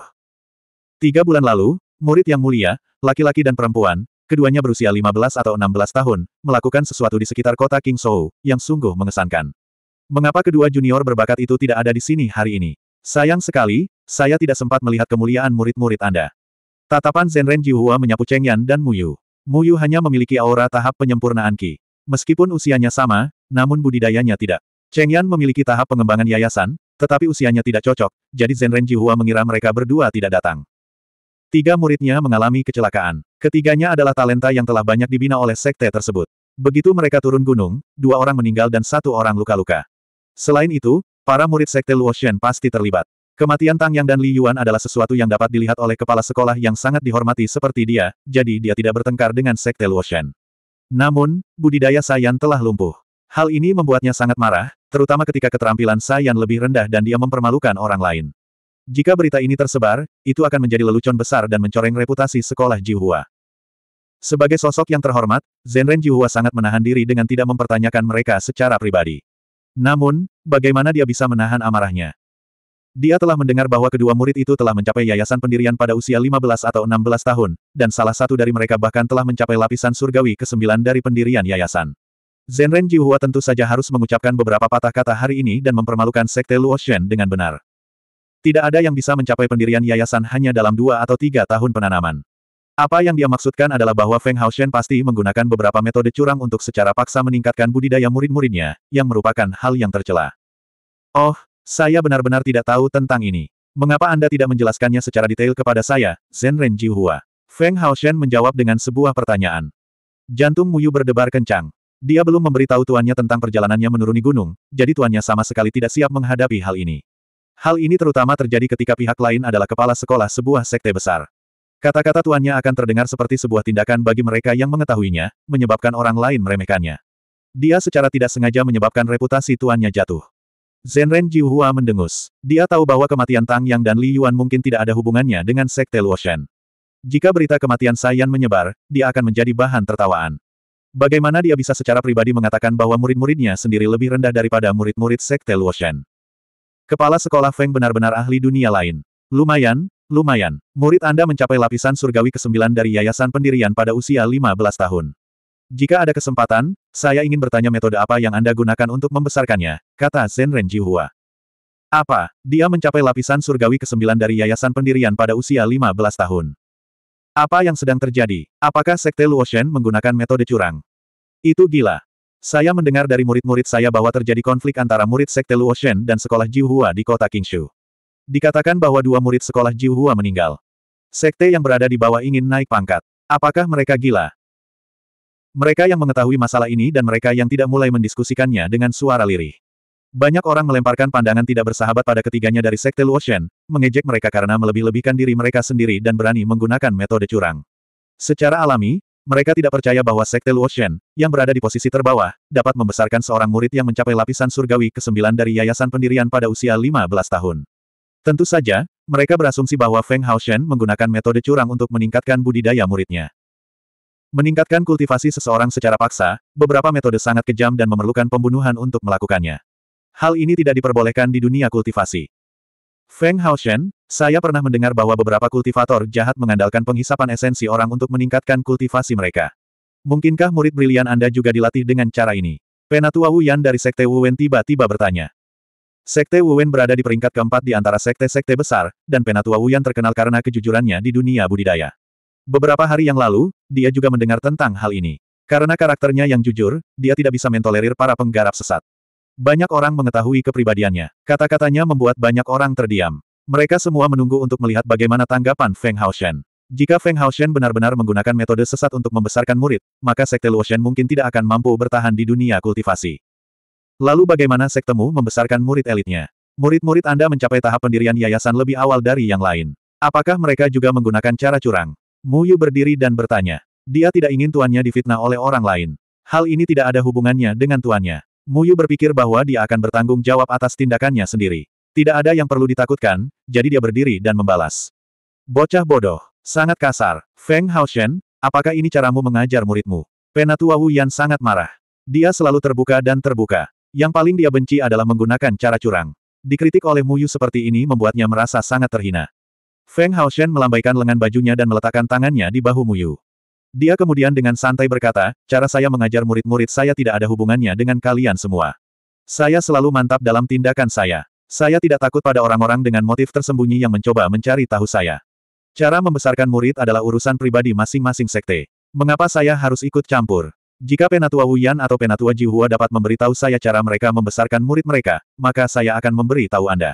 Tiga bulan lalu, murid yang mulia, laki-laki dan perempuan, keduanya berusia 15 atau 16 tahun, melakukan sesuatu di sekitar kota King Shou, yang sungguh mengesankan. Mengapa kedua junior berbakat itu tidak ada di sini hari ini? Sayang sekali, saya tidak sempat melihat kemuliaan murid-murid Anda. Tatapan Zenren Jiuhua menyapu Cheng Yan dan Muyu. Muyu hanya memiliki aura tahap penyempurnaan Ki. Meskipun usianya sama, namun budidayanya tidak. Cheng Yan memiliki tahap pengembangan yayasan, tetapi usianya tidak cocok, jadi Zenren Jiuhua mengira mereka berdua tidak datang. Tiga muridnya mengalami kecelakaan. Ketiganya adalah talenta yang telah banyak dibina oleh sekte tersebut. Begitu mereka turun gunung, dua orang meninggal dan satu orang luka-luka. Selain itu, Para murid sekte Luoshen pasti terlibat. Kematian Tang Yang dan Li Yuan adalah sesuatu yang dapat dilihat oleh kepala sekolah yang sangat dihormati seperti dia, jadi dia tidak bertengkar dengan sekte Luoshen. Namun, budidaya Sayan telah lumpuh. Hal ini membuatnya sangat marah, terutama ketika keterampilan Sayan lebih rendah dan dia mempermalukan orang lain. Jika berita ini tersebar, itu akan menjadi lelucon besar dan mencoreng reputasi sekolah Jihua. Sebagai sosok yang terhormat, Zenren Jihua sangat menahan diri dengan tidak mempertanyakan mereka secara pribadi. Namun, bagaimana dia bisa menahan amarahnya? Dia telah mendengar bahwa kedua murid itu telah mencapai yayasan pendirian pada usia 15 atau 16 tahun, dan salah satu dari mereka bahkan telah mencapai lapisan surgawi ke-9 dari pendirian yayasan. Zenren Jihua tentu saja harus mengucapkan beberapa patah kata hari ini dan mempermalukan Sekte Luoshen dengan benar. Tidak ada yang bisa mencapai pendirian yayasan hanya dalam dua atau tiga tahun penanaman. Apa yang dia maksudkan adalah bahwa Feng Haoshen pasti menggunakan beberapa metode curang untuk secara paksa meningkatkan budidaya murid-muridnya, yang merupakan hal yang tercela. Oh, saya benar-benar tidak tahu tentang ini. Mengapa Anda tidak menjelaskannya secara detail kepada saya, Zen Ren Jihua? Feng Haoshen menjawab dengan sebuah pertanyaan. Jantung Muyu berdebar kencang. Dia belum memberitahu tuannya tentang perjalanannya menuruni gunung, jadi tuannya sama sekali tidak siap menghadapi hal ini. Hal ini terutama terjadi ketika pihak lain adalah kepala sekolah sebuah sekte besar. Kata-kata tuannya akan terdengar seperti sebuah tindakan bagi mereka yang mengetahuinya, menyebabkan orang lain meremehkannya. Dia secara tidak sengaja menyebabkan reputasi tuannya jatuh. Zenren Jiuhua mendengus. Dia tahu bahwa kematian Tang Yang dan Li Yuan mungkin tidak ada hubungannya dengan Sekte Luoshen. Jika berita kematian Saiyan menyebar, dia akan menjadi bahan tertawaan. Bagaimana dia bisa secara pribadi mengatakan bahwa murid-muridnya sendiri lebih rendah daripada murid-murid Sekte Luoshen? Kepala sekolah Feng benar-benar ahli dunia lain. Lumayan, Lumayan, murid Anda mencapai lapisan surgawi ke-9 dari Yayasan Pendirian pada usia 15 tahun. Jika ada kesempatan, saya ingin bertanya metode apa yang Anda gunakan untuk membesarkannya, kata Zen Renji Hua. Apa, dia mencapai lapisan surgawi ke-9 dari Yayasan Pendirian pada usia 15 tahun. Apa yang sedang terjadi? Apakah Sekte Luoshen menggunakan metode curang? Itu gila. Saya mendengar dari murid-murid saya bahwa terjadi konflik antara murid Sekte Luoshen dan sekolah Jihua di kota Kingshu. Dikatakan bahwa dua murid sekolah Jiuhua meninggal. Sekte yang berada di bawah ingin naik pangkat. Apakah mereka gila? Mereka yang mengetahui masalah ini dan mereka yang tidak mulai mendiskusikannya dengan suara lirih. Banyak orang melemparkan pandangan tidak bersahabat pada ketiganya dari Sekte Luoshen, mengejek mereka karena melebih-lebihkan diri mereka sendiri dan berani menggunakan metode curang. Secara alami, mereka tidak percaya bahwa Sekte Luoshen, yang berada di posisi terbawah, dapat membesarkan seorang murid yang mencapai lapisan surgawi ke-9 dari yayasan pendirian pada usia 15 tahun. Tentu saja, mereka berasumsi bahwa Feng Haoshen menggunakan metode curang untuk meningkatkan budidaya muridnya. Meningkatkan kultivasi seseorang secara paksa, beberapa metode sangat kejam dan memerlukan pembunuhan untuk melakukannya. Hal ini tidak diperbolehkan di dunia kultivasi. Feng Haoshen, saya pernah mendengar bahwa beberapa kultivator jahat mengandalkan penghisapan esensi orang untuk meningkatkan kultivasi mereka. Mungkinkah murid brilian Anda juga dilatih dengan cara ini? Penatua Wu Yan dari Sekte Wu Wen tiba-tiba bertanya. Sekte Wuwen berada di peringkat keempat di antara sekte-sekte besar, dan Penatua Wuyan terkenal karena kejujurannya di dunia budidaya. Beberapa hari yang lalu, dia juga mendengar tentang hal ini. Karena karakternya yang jujur, dia tidak bisa mentolerir para penggarap sesat. Banyak orang mengetahui kepribadiannya. Kata-katanya membuat banyak orang terdiam. Mereka semua menunggu untuk melihat bagaimana tanggapan Feng Haoshen. Jika Feng Haoshen benar-benar menggunakan metode sesat untuk membesarkan murid, maka Sekte Luoshen mungkin tidak akan mampu bertahan di dunia kultivasi. Lalu bagaimana sektemu membesarkan murid elitnya? Murid-murid Anda mencapai tahap pendirian yayasan lebih awal dari yang lain. Apakah mereka juga menggunakan cara curang? Mu Yu berdiri dan bertanya. Dia tidak ingin tuannya difitnah oleh orang lain. Hal ini tidak ada hubungannya dengan tuannya. Mu Yu berpikir bahwa dia akan bertanggung jawab atas tindakannya sendiri. Tidak ada yang perlu ditakutkan, jadi dia berdiri dan membalas. Bocah bodoh, sangat kasar. Feng Haoshen, apakah ini caramu mengajar muridmu? Penatua Wu Yan sangat marah. Dia selalu terbuka dan terbuka. Yang paling dia benci adalah menggunakan cara curang. Dikritik oleh Mu Yu seperti ini membuatnya merasa sangat terhina. Feng Hao Shen melambaikan lengan bajunya dan meletakkan tangannya di bahu Mu Yu. Dia kemudian dengan santai berkata, cara saya mengajar murid-murid saya tidak ada hubungannya dengan kalian semua. Saya selalu mantap dalam tindakan saya. Saya tidak takut pada orang-orang dengan motif tersembunyi yang mencoba mencari tahu saya. Cara membesarkan murid adalah urusan pribadi masing-masing sekte. Mengapa saya harus ikut campur? Jika Penatua Wuyan atau Penatua Jihua dapat memberitahu saya cara mereka membesarkan murid mereka, maka saya akan memberi tahu Anda.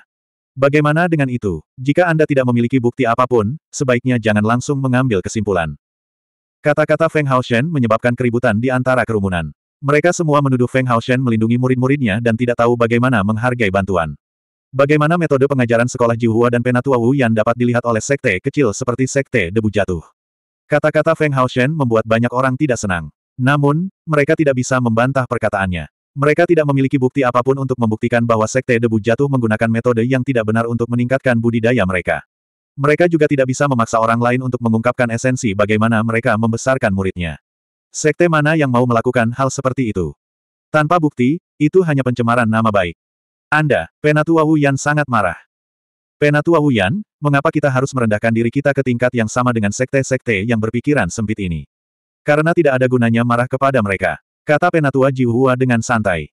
Bagaimana dengan itu? Jika Anda tidak memiliki bukti apapun, sebaiknya jangan langsung mengambil kesimpulan. Kata-kata Feng Haoshen menyebabkan keributan di antara kerumunan. Mereka semua menuduh Feng Haoshen melindungi murid-muridnya dan tidak tahu bagaimana menghargai bantuan. Bagaimana metode pengajaran sekolah Jihua dan Penatua Wuyan dapat dilihat oleh sekte kecil seperti sekte debu jatuh. Kata-kata Feng Haoshen membuat banyak orang tidak senang. Namun, mereka tidak bisa membantah perkataannya. Mereka tidak memiliki bukti apapun untuk membuktikan bahwa Sekte Debu jatuh menggunakan metode yang tidak benar untuk meningkatkan budidaya mereka. Mereka juga tidak bisa memaksa orang lain untuk mengungkapkan esensi bagaimana mereka membesarkan muridnya. Sekte mana yang mau melakukan hal seperti itu? Tanpa bukti, itu hanya pencemaran nama baik. Anda, Penatua Wuyan sangat marah. Penatua Wuyan, mengapa kita harus merendahkan diri kita ke tingkat yang sama dengan sekte-sekte yang berpikiran sempit ini? Karena tidak ada gunanya marah kepada mereka. Kata penatua Jiuhua dengan santai.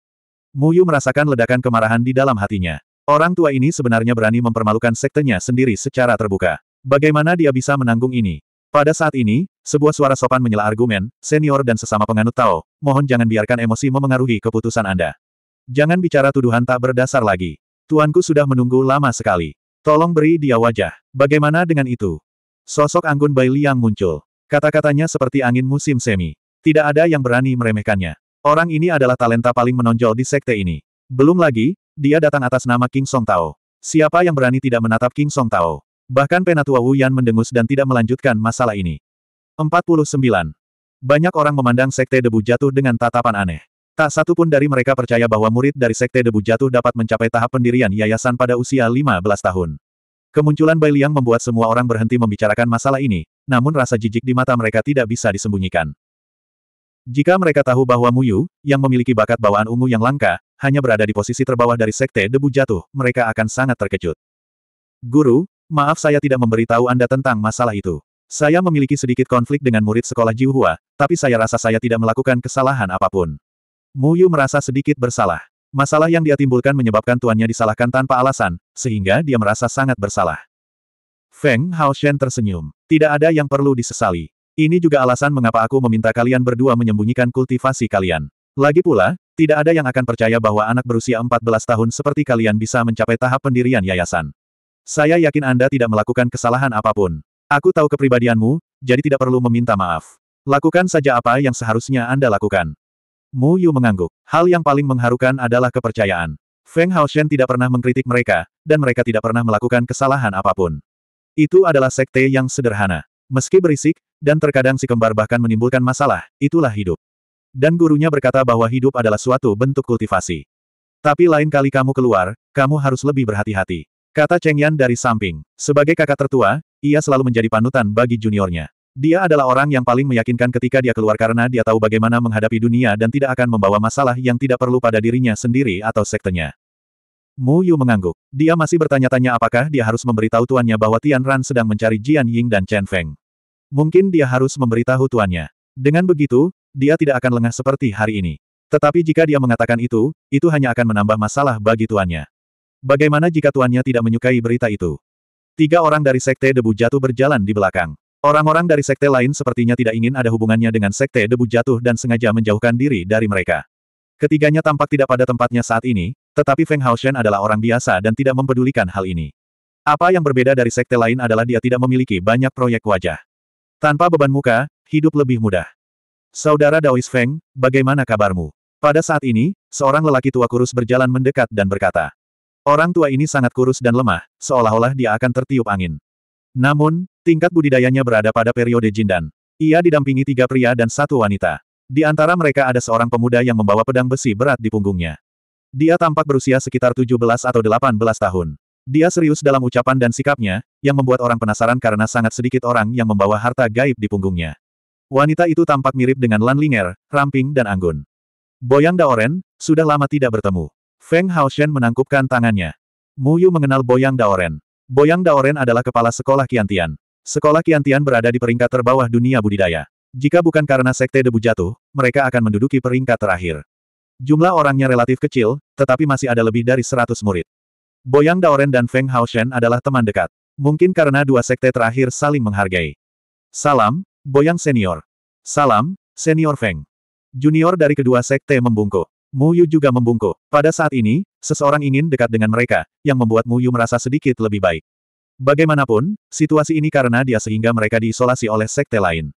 Muyu merasakan ledakan kemarahan di dalam hatinya. Orang tua ini sebenarnya berani mempermalukan sektenya sendiri secara terbuka. Bagaimana dia bisa menanggung ini? Pada saat ini, sebuah suara sopan menyela argumen, senior dan sesama penganut Tao, mohon jangan biarkan emosi memengaruhi keputusan Anda. Jangan bicara tuduhan tak berdasar lagi. Tuanku sudah menunggu lama sekali. Tolong beri dia wajah. Bagaimana dengan itu? Sosok anggun Bai Liang muncul. Kata-katanya seperti angin musim semi. Tidak ada yang berani meremehkannya. Orang ini adalah talenta paling menonjol di sekte ini. Belum lagi, dia datang atas nama King Song Tao. Siapa yang berani tidak menatap King Song Tao? Bahkan Penatua Wu Yan mendengus dan tidak melanjutkan masalah ini. 49. Banyak orang memandang sekte debu jatuh dengan tatapan aneh. Tak satu pun dari mereka percaya bahwa murid dari sekte debu jatuh dapat mencapai tahap pendirian yayasan pada usia 15 tahun. Kemunculan Bai Liang membuat semua orang berhenti membicarakan masalah ini, namun rasa jijik di mata mereka tidak bisa disembunyikan. Jika mereka tahu bahwa Muyu, yang memiliki bakat bawaan ungu yang langka, hanya berada di posisi terbawah dari sekte debu jatuh, mereka akan sangat terkejut. Guru, maaf saya tidak memberitahu Anda tentang masalah itu. Saya memiliki sedikit konflik dengan murid sekolah Jiuhua, tapi saya rasa saya tidak melakukan kesalahan apapun. Muyu merasa sedikit bersalah. Masalah yang dia timbulkan menyebabkan tuannya disalahkan tanpa alasan, sehingga dia merasa sangat bersalah. Feng Hao Shen tersenyum. Tidak ada yang perlu disesali. Ini juga alasan mengapa aku meminta kalian berdua menyembunyikan kultivasi kalian. Lagi pula, tidak ada yang akan percaya bahwa anak berusia 14 tahun seperti kalian bisa mencapai tahap pendirian yayasan. Saya yakin Anda tidak melakukan kesalahan apapun. Aku tahu kepribadianmu, jadi tidak perlu meminta maaf. Lakukan saja apa yang seharusnya Anda lakukan. Mu Yu mengangguk. Hal yang paling mengharukan adalah kepercayaan. Feng Hao Shen tidak pernah mengkritik mereka, dan mereka tidak pernah melakukan kesalahan apapun. Itu adalah sekte yang sederhana. Meski berisik, dan terkadang si kembar bahkan menimbulkan masalah, itulah hidup. Dan gurunya berkata bahwa hidup adalah suatu bentuk kultivasi. Tapi lain kali kamu keluar, kamu harus lebih berhati-hati. Kata Cheng Yan dari samping. Sebagai kakak tertua, ia selalu menjadi panutan bagi juniornya. Dia adalah orang yang paling meyakinkan ketika dia keluar karena dia tahu bagaimana menghadapi dunia dan tidak akan membawa masalah yang tidak perlu pada dirinya sendiri atau sektenya. Mu Yu mengangguk. Dia masih bertanya-tanya apakah dia harus memberitahu tuannya bahwa Tian Ran sedang mencari Jian Ying dan Chen Feng. Mungkin dia harus memberitahu tuannya. Dengan begitu, dia tidak akan lengah seperti hari ini. Tetapi jika dia mengatakan itu, itu hanya akan menambah masalah bagi tuannya. Bagaimana jika tuannya tidak menyukai berita itu? Tiga orang dari Sekte Debu jatuh berjalan di belakang. Orang-orang dari sekte lain sepertinya tidak ingin ada hubungannya dengan sekte debu jatuh dan sengaja menjauhkan diri dari mereka. Ketiganya tampak tidak pada tempatnya saat ini, tetapi Feng Haoshen adalah orang biasa dan tidak mempedulikan hal ini. Apa yang berbeda dari sekte lain adalah dia tidak memiliki banyak proyek wajah. Tanpa beban muka, hidup lebih mudah. Saudara Daois Feng, bagaimana kabarmu? Pada saat ini, seorang lelaki tua kurus berjalan mendekat dan berkata. Orang tua ini sangat kurus dan lemah, seolah-olah dia akan tertiup angin. Namun, tingkat budidayanya berada pada periode Jindan. Ia didampingi tiga pria dan satu wanita. Di antara mereka ada seorang pemuda yang membawa pedang besi berat di punggungnya. Dia tampak berusia sekitar 17 atau 18 tahun. Dia serius dalam ucapan dan sikapnya, yang membuat orang penasaran karena sangat sedikit orang yang membawa harta gaib di punggungnya. Wanita itu tampak mirip dengan Lan Linger, ramping dan anggun. Boyang Daoren, sudah lama tidak bertemu. Feng Haoshen menangkupkan tangannya. Mu Yu mengenal Boyang Daoren. Boyang Daoren adalah kepala sekolah Kiantian. Sekolah Kiantian berada di peringkat terbawah dunia budidaya. Jika bukan karena sekte debu jatuh, mereka akan menduduki peringkat terakhir. Jumlah orangnya relatif kecil, tetapi masih ada lebih dari 100 murid. Boyang Daoren dan Feng Haoshen adalah teman dekat. Mungkin karena dua sekte terakhir saling menghargai. Salam, Boyang Senior. Salam, Senior Feng. Junior dari kedua sekte membungkuk. Mu Yu juga membungkuk. Pada saat ini, seseorang ingin dekat dengan mereka, yang membuat Mu Yu merasa sedikit lebih baik. Bagaimanapun, situasi ini karena dia sehingga mereka diisolasi oleh sekte lain.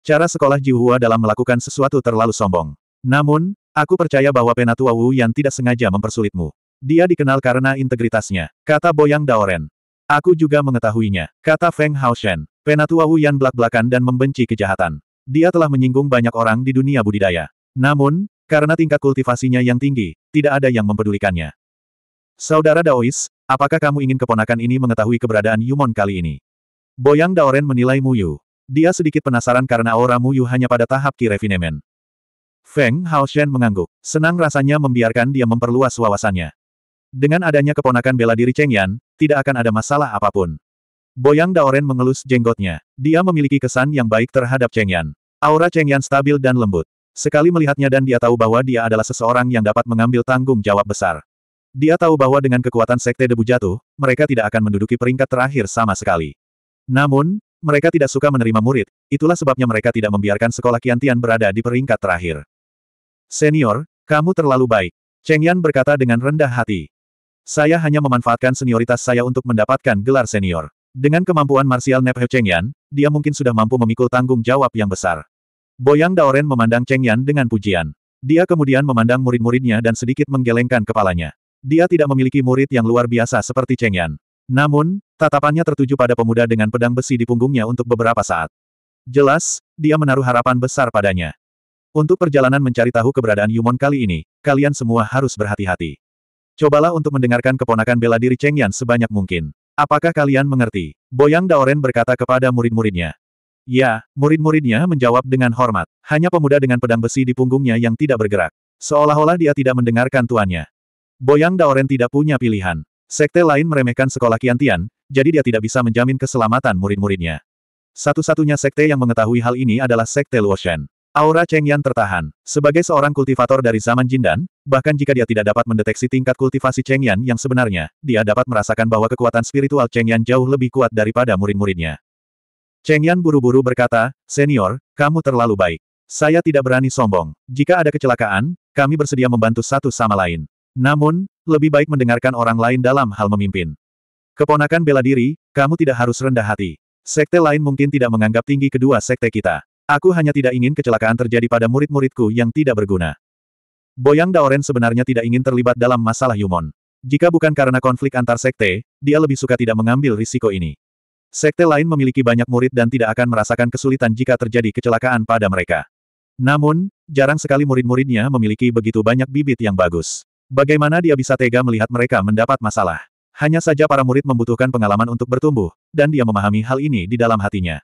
Cara sekolah Jihua dalam melakukan sesuatu terlalu sombong. Namun, aku percaya bahwa Penatua Wu yang tidak sengaja mempersulitmu. Dia dikenal karena integritasnya, kata Boyang Daoren. Aku juga mengetahuinya, kata Feng Hao Shen. Penatua Wu yang belak-belakan dan membenci kejahatan. Dia telah menyinggung banyak orang di dunia budidaya. Namun, karena tingkat kultivasinya yang tinggi, tidak ada yang mempedulikannya. Saudara Daois, apakah kamu ingin keponakan ini mengetahui keberadaan Yumon kali ini? Boyang Daoren menilai Muyu. Dia sedikit penasaran karena aura Muyu hanya pada tahap ki Kirevinemen. Feng Hao Shen mengangguk. Senang rasanya membiarkan dia memperluas wawasannya. Dengan adanya keponakan bela diri Cheng Yan, tidak akan ada masalah apapun. Boyang Daoren mengelus jenggotnya. Dia memiliki kesan yang baik terhadap Cheng Yan. Aura Cheng Yan stabil dan lembut. Sekali melihatnya dan dia tahu bahwa dia adalah seseorang yang dapat mengambil tanggung jawab besar. Dia tahu bahwa dengan kekuatan Sekte Debu Jatuh, mereka tidak akan menduduki peringkat terakhir sama sekali. Namun, mereka tidak suka menerima murid, itulah sebabnya mereka tidak membiarkan sekolah Kiantian berada di peringkat terakhir. Senior, kamu terlalu baik. Cheng Yan berkata dengan rendah hati. Saya hanya memanfaatkan senioritas saya untuk mendapatkan gelar senior. Dengan kemampuan marsial Nephe Cheng Yan, dia mungkin sudah mampu memikul tanggung jawab yang besar. Boyang Daoren memandang Cheng Yan dengan pujian. Dia kemudian memandang murid-muridnya dan sedikit menggelengkan kepalanya. Dia tidak memiliki murid yang luar biasa seperti Cheng Yan. Namun, tatapannya tertuju pada pemuda dengan pedang besi di punggungnya untuk beberapa saat. Jelas, dia menaruh harapan besar padanya. Untuk perjalanan mencari tahu keberadaan Yumon kali ini, kalian semua harus berhati-hati. Cobalah untuk mendengarkan keponakan bela diri Cheng Yan sebanyak mungkin. Apakah kalian mengerti? Boyang Daoren berkata kepada murid-muridnya. Ya, murid-muridnya menjawab dengan hormat. Hanya pemuda dengan pedang besi di punggungnya yang tidak bergerak. Seolah-olah dia tidak mendengarkan tuannya. Boyang Daoren tidak punya pilihan. Sekte lain meremehkan sekolah Kiantian, jadi dia tidak bisa menjamin keselamatan murid-muridnya. Satu-satunya sekte yang mengetahui hal ini adalah sekte Luoshen. Aura Cheng Yan tertahan. Sebagai seorang kultivator dari zaman Jindan, bahkan jika dia tidak dapat mendeteksi tingkat kultivasi Cheng Yan yang sebenarnya, dia dapat merasakan bahwa kekuatan spiritual Cheng Yan jauh lebih kuat daripada murid-muridnya. Cheng Yan buru-buru berkata, Senior, kamu terlalu baik. Saya tidak berani sombong. Jika ada kecelakaan, kami bersedia membantu satu sama lain. Namun, lebih baik mendengarkan orang lain dalam hal memimpin. Keponakan bela diri, kamu tidak harus rendah hati. Sekte lain mungkin tidak menganggap tinggi kedua sekte kita. Aku hanya tidak ingin kecelakaan terjadi pada murid-muridku yang tidak berguna. Boyang Daoren sebenarnya tidak ingin terlibat dalam masalah Yumon. Jika bukan karena konflik antar sekte, dia lebih suka tidak mengambil risiko ini. Sekte lain memiliki banyak murid dan tidak akan merasakan kesulitan jika terjadi kecelakaan pada mereka. Namun, jarang sekali murid-muridnya memiliki begitu banyak bibit yang bagus. Bagaimana dia bisa tega melihat mereka mendapat masalah? Hanya saja para murid membutuhkan pengalaman untuk bertumbuh, dan dia memahami hal ini di dalam hatinya.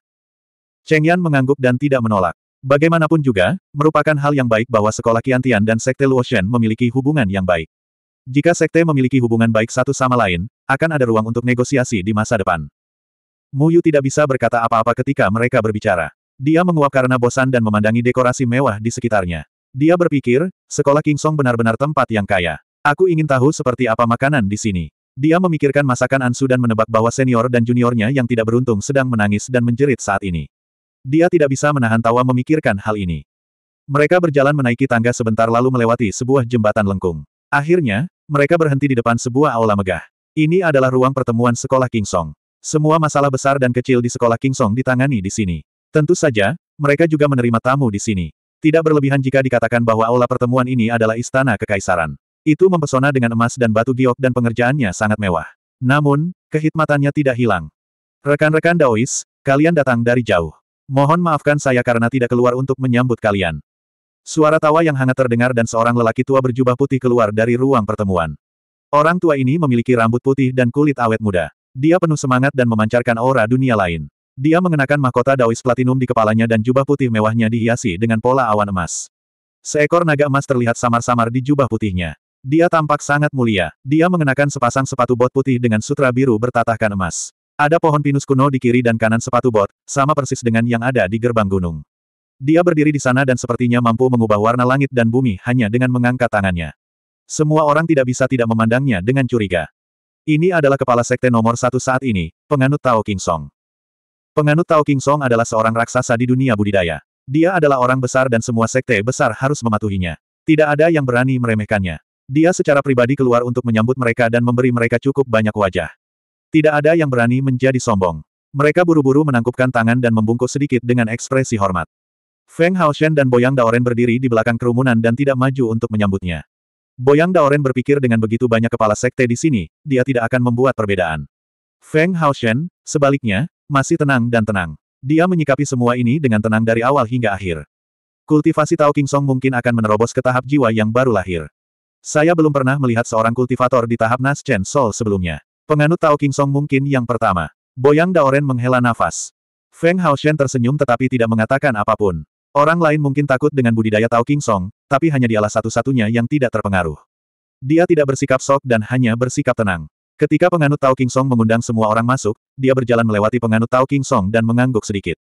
Cheng Yan mengangguk dan tidak menolak. Bagaimanapun juga, merupakan hal yang baik bahwa sekolah Qiantian dan Sekte Luoshen memiliki hubungan yang baik. Jika Sekte memiliki hubungan baik satu sama lain, akan ada ruang untuk negosiasi di masa depan. Muyu tidak bisa berkata apa-apa ketika mereka berbicara. Dia menguap karena bosan dan memandangi dekorasi mewah di sekitarnya. Dia berpikir, sekolah King Song benar-benar tempat yang kaya. Aku ingin tahu seperti apa makanan di sini. Dia memikirkan masakan Ansu dan menebak bahwa senior dan juniornya yang tidak beruntung sedang menangis dan menjerit saat ini. Dia tidak bisa menahan tawa memikirkan hal ini. Mereka berjalan menaiki tangga sebentar lalu melewati sebuah jembatan lengkung. Akhirnya, mereka berhenti di depan sebuah aula megah. Ini adalah ruang pertemuan sekolah King Song. Semua masalah besar dan kecil di sekolah King Song ditangani di sini. Tentu saja, mereka juga menerima tamu di sini. Tidak berlebihan jika dikatakan bahwa aula pertemuan ini adalah istana kekaisaran. Itu mempesona dengan emas dan batu giok dan pengerjaannya sangat mewah. Namun, kehidmatannya tidak hilang. Rekan-rekan Daois, kalian datang dari jauh. Mohon maafkan saya karena tidak keluar untuk menyambut kalian. Suara tawa yang hangat terdengar dan seorang lelaki tua berjubah putih keluar dari ruang pertemuan. Orang tua ini memiliki rambut putih dan kulit awet muda. Dia penuh semangat dan memancarkan aura dunia lain. Dia mengenakan mahkota Daois Platinum di kepalanya dan jubah putih mewahnya dihiasi dengan pola awan emas. Seekor naga emas terlihat samar-samar di jubah putihnya. Dia tampak sangat mulia. Dia mengenakan sepasang sepatu bot putih dengan sutra biru bertatahkan emas. Ada pohon pinus kuno di kiri dan kanan sepatu bot, sama persis dengan yang ada di gerbang gunung. Dia berdiri di sana dan sepertinya mampu mengubah warna langit dan bumi hanya dengan mengangkat tangannya. Semua orang tidak bisa tidak memandangnya dengan curiga. Ini adalah kepala sekte nomor satu saat ini, penganut Tao King Song. Penganut Tao King Song adalah seorang raksasa di dunia budidaya. Dia adalah orang besar dan semua sekte besar harus mematuhinya. Tidak ada yang berani meremehkannya. Dia secara pribadi keluar untuk menyambut mereka dan memberi mereka cukup banyak wajah. Tidak ada yang berani menjadi sombong. Mereka buru-buru menangkupkan tangan dan membungkuk sedikit dengan ekspresi hormat. Feng Haoshen dan Boyang Daoren berdiri di belakang kerumunan dan tidak maju untuk menyambutnya. Boyang Daoren berpikir dengan begitu banyak kepala sekte di sini, dia tidak akan membuat perbedaan. Feng Haoshen, sebaliknya, masih tenang dan tenang. Dia menyikapi semua ini dengan tenang dari awal hingga akhir. Kultivasi Tao King Song mungkin akan menerobos ke tahap jiwa yang baru lahir. Saya belum pernah melihat seorang kultivator di tahap Nas Chen Sol sebelumnya. Penganut Tao King Song mungkin yang pertama. Boyang Daoren menghela nafas. Feng Haoshen tersenyum tetapi tidak mengatakan apapun. Orang lain mungkin takut dengan budidaya Tao King Song, tapi hanya dialah satu-satunya yang tidak terpengaruh. Dia tidak bersikap sok dan hanya bersikap tenang. Ketika penganut Tao King Song mengundang semua orang masuk, dia berjalan melewati penganut Tao King Song dan mengangguk sedikit.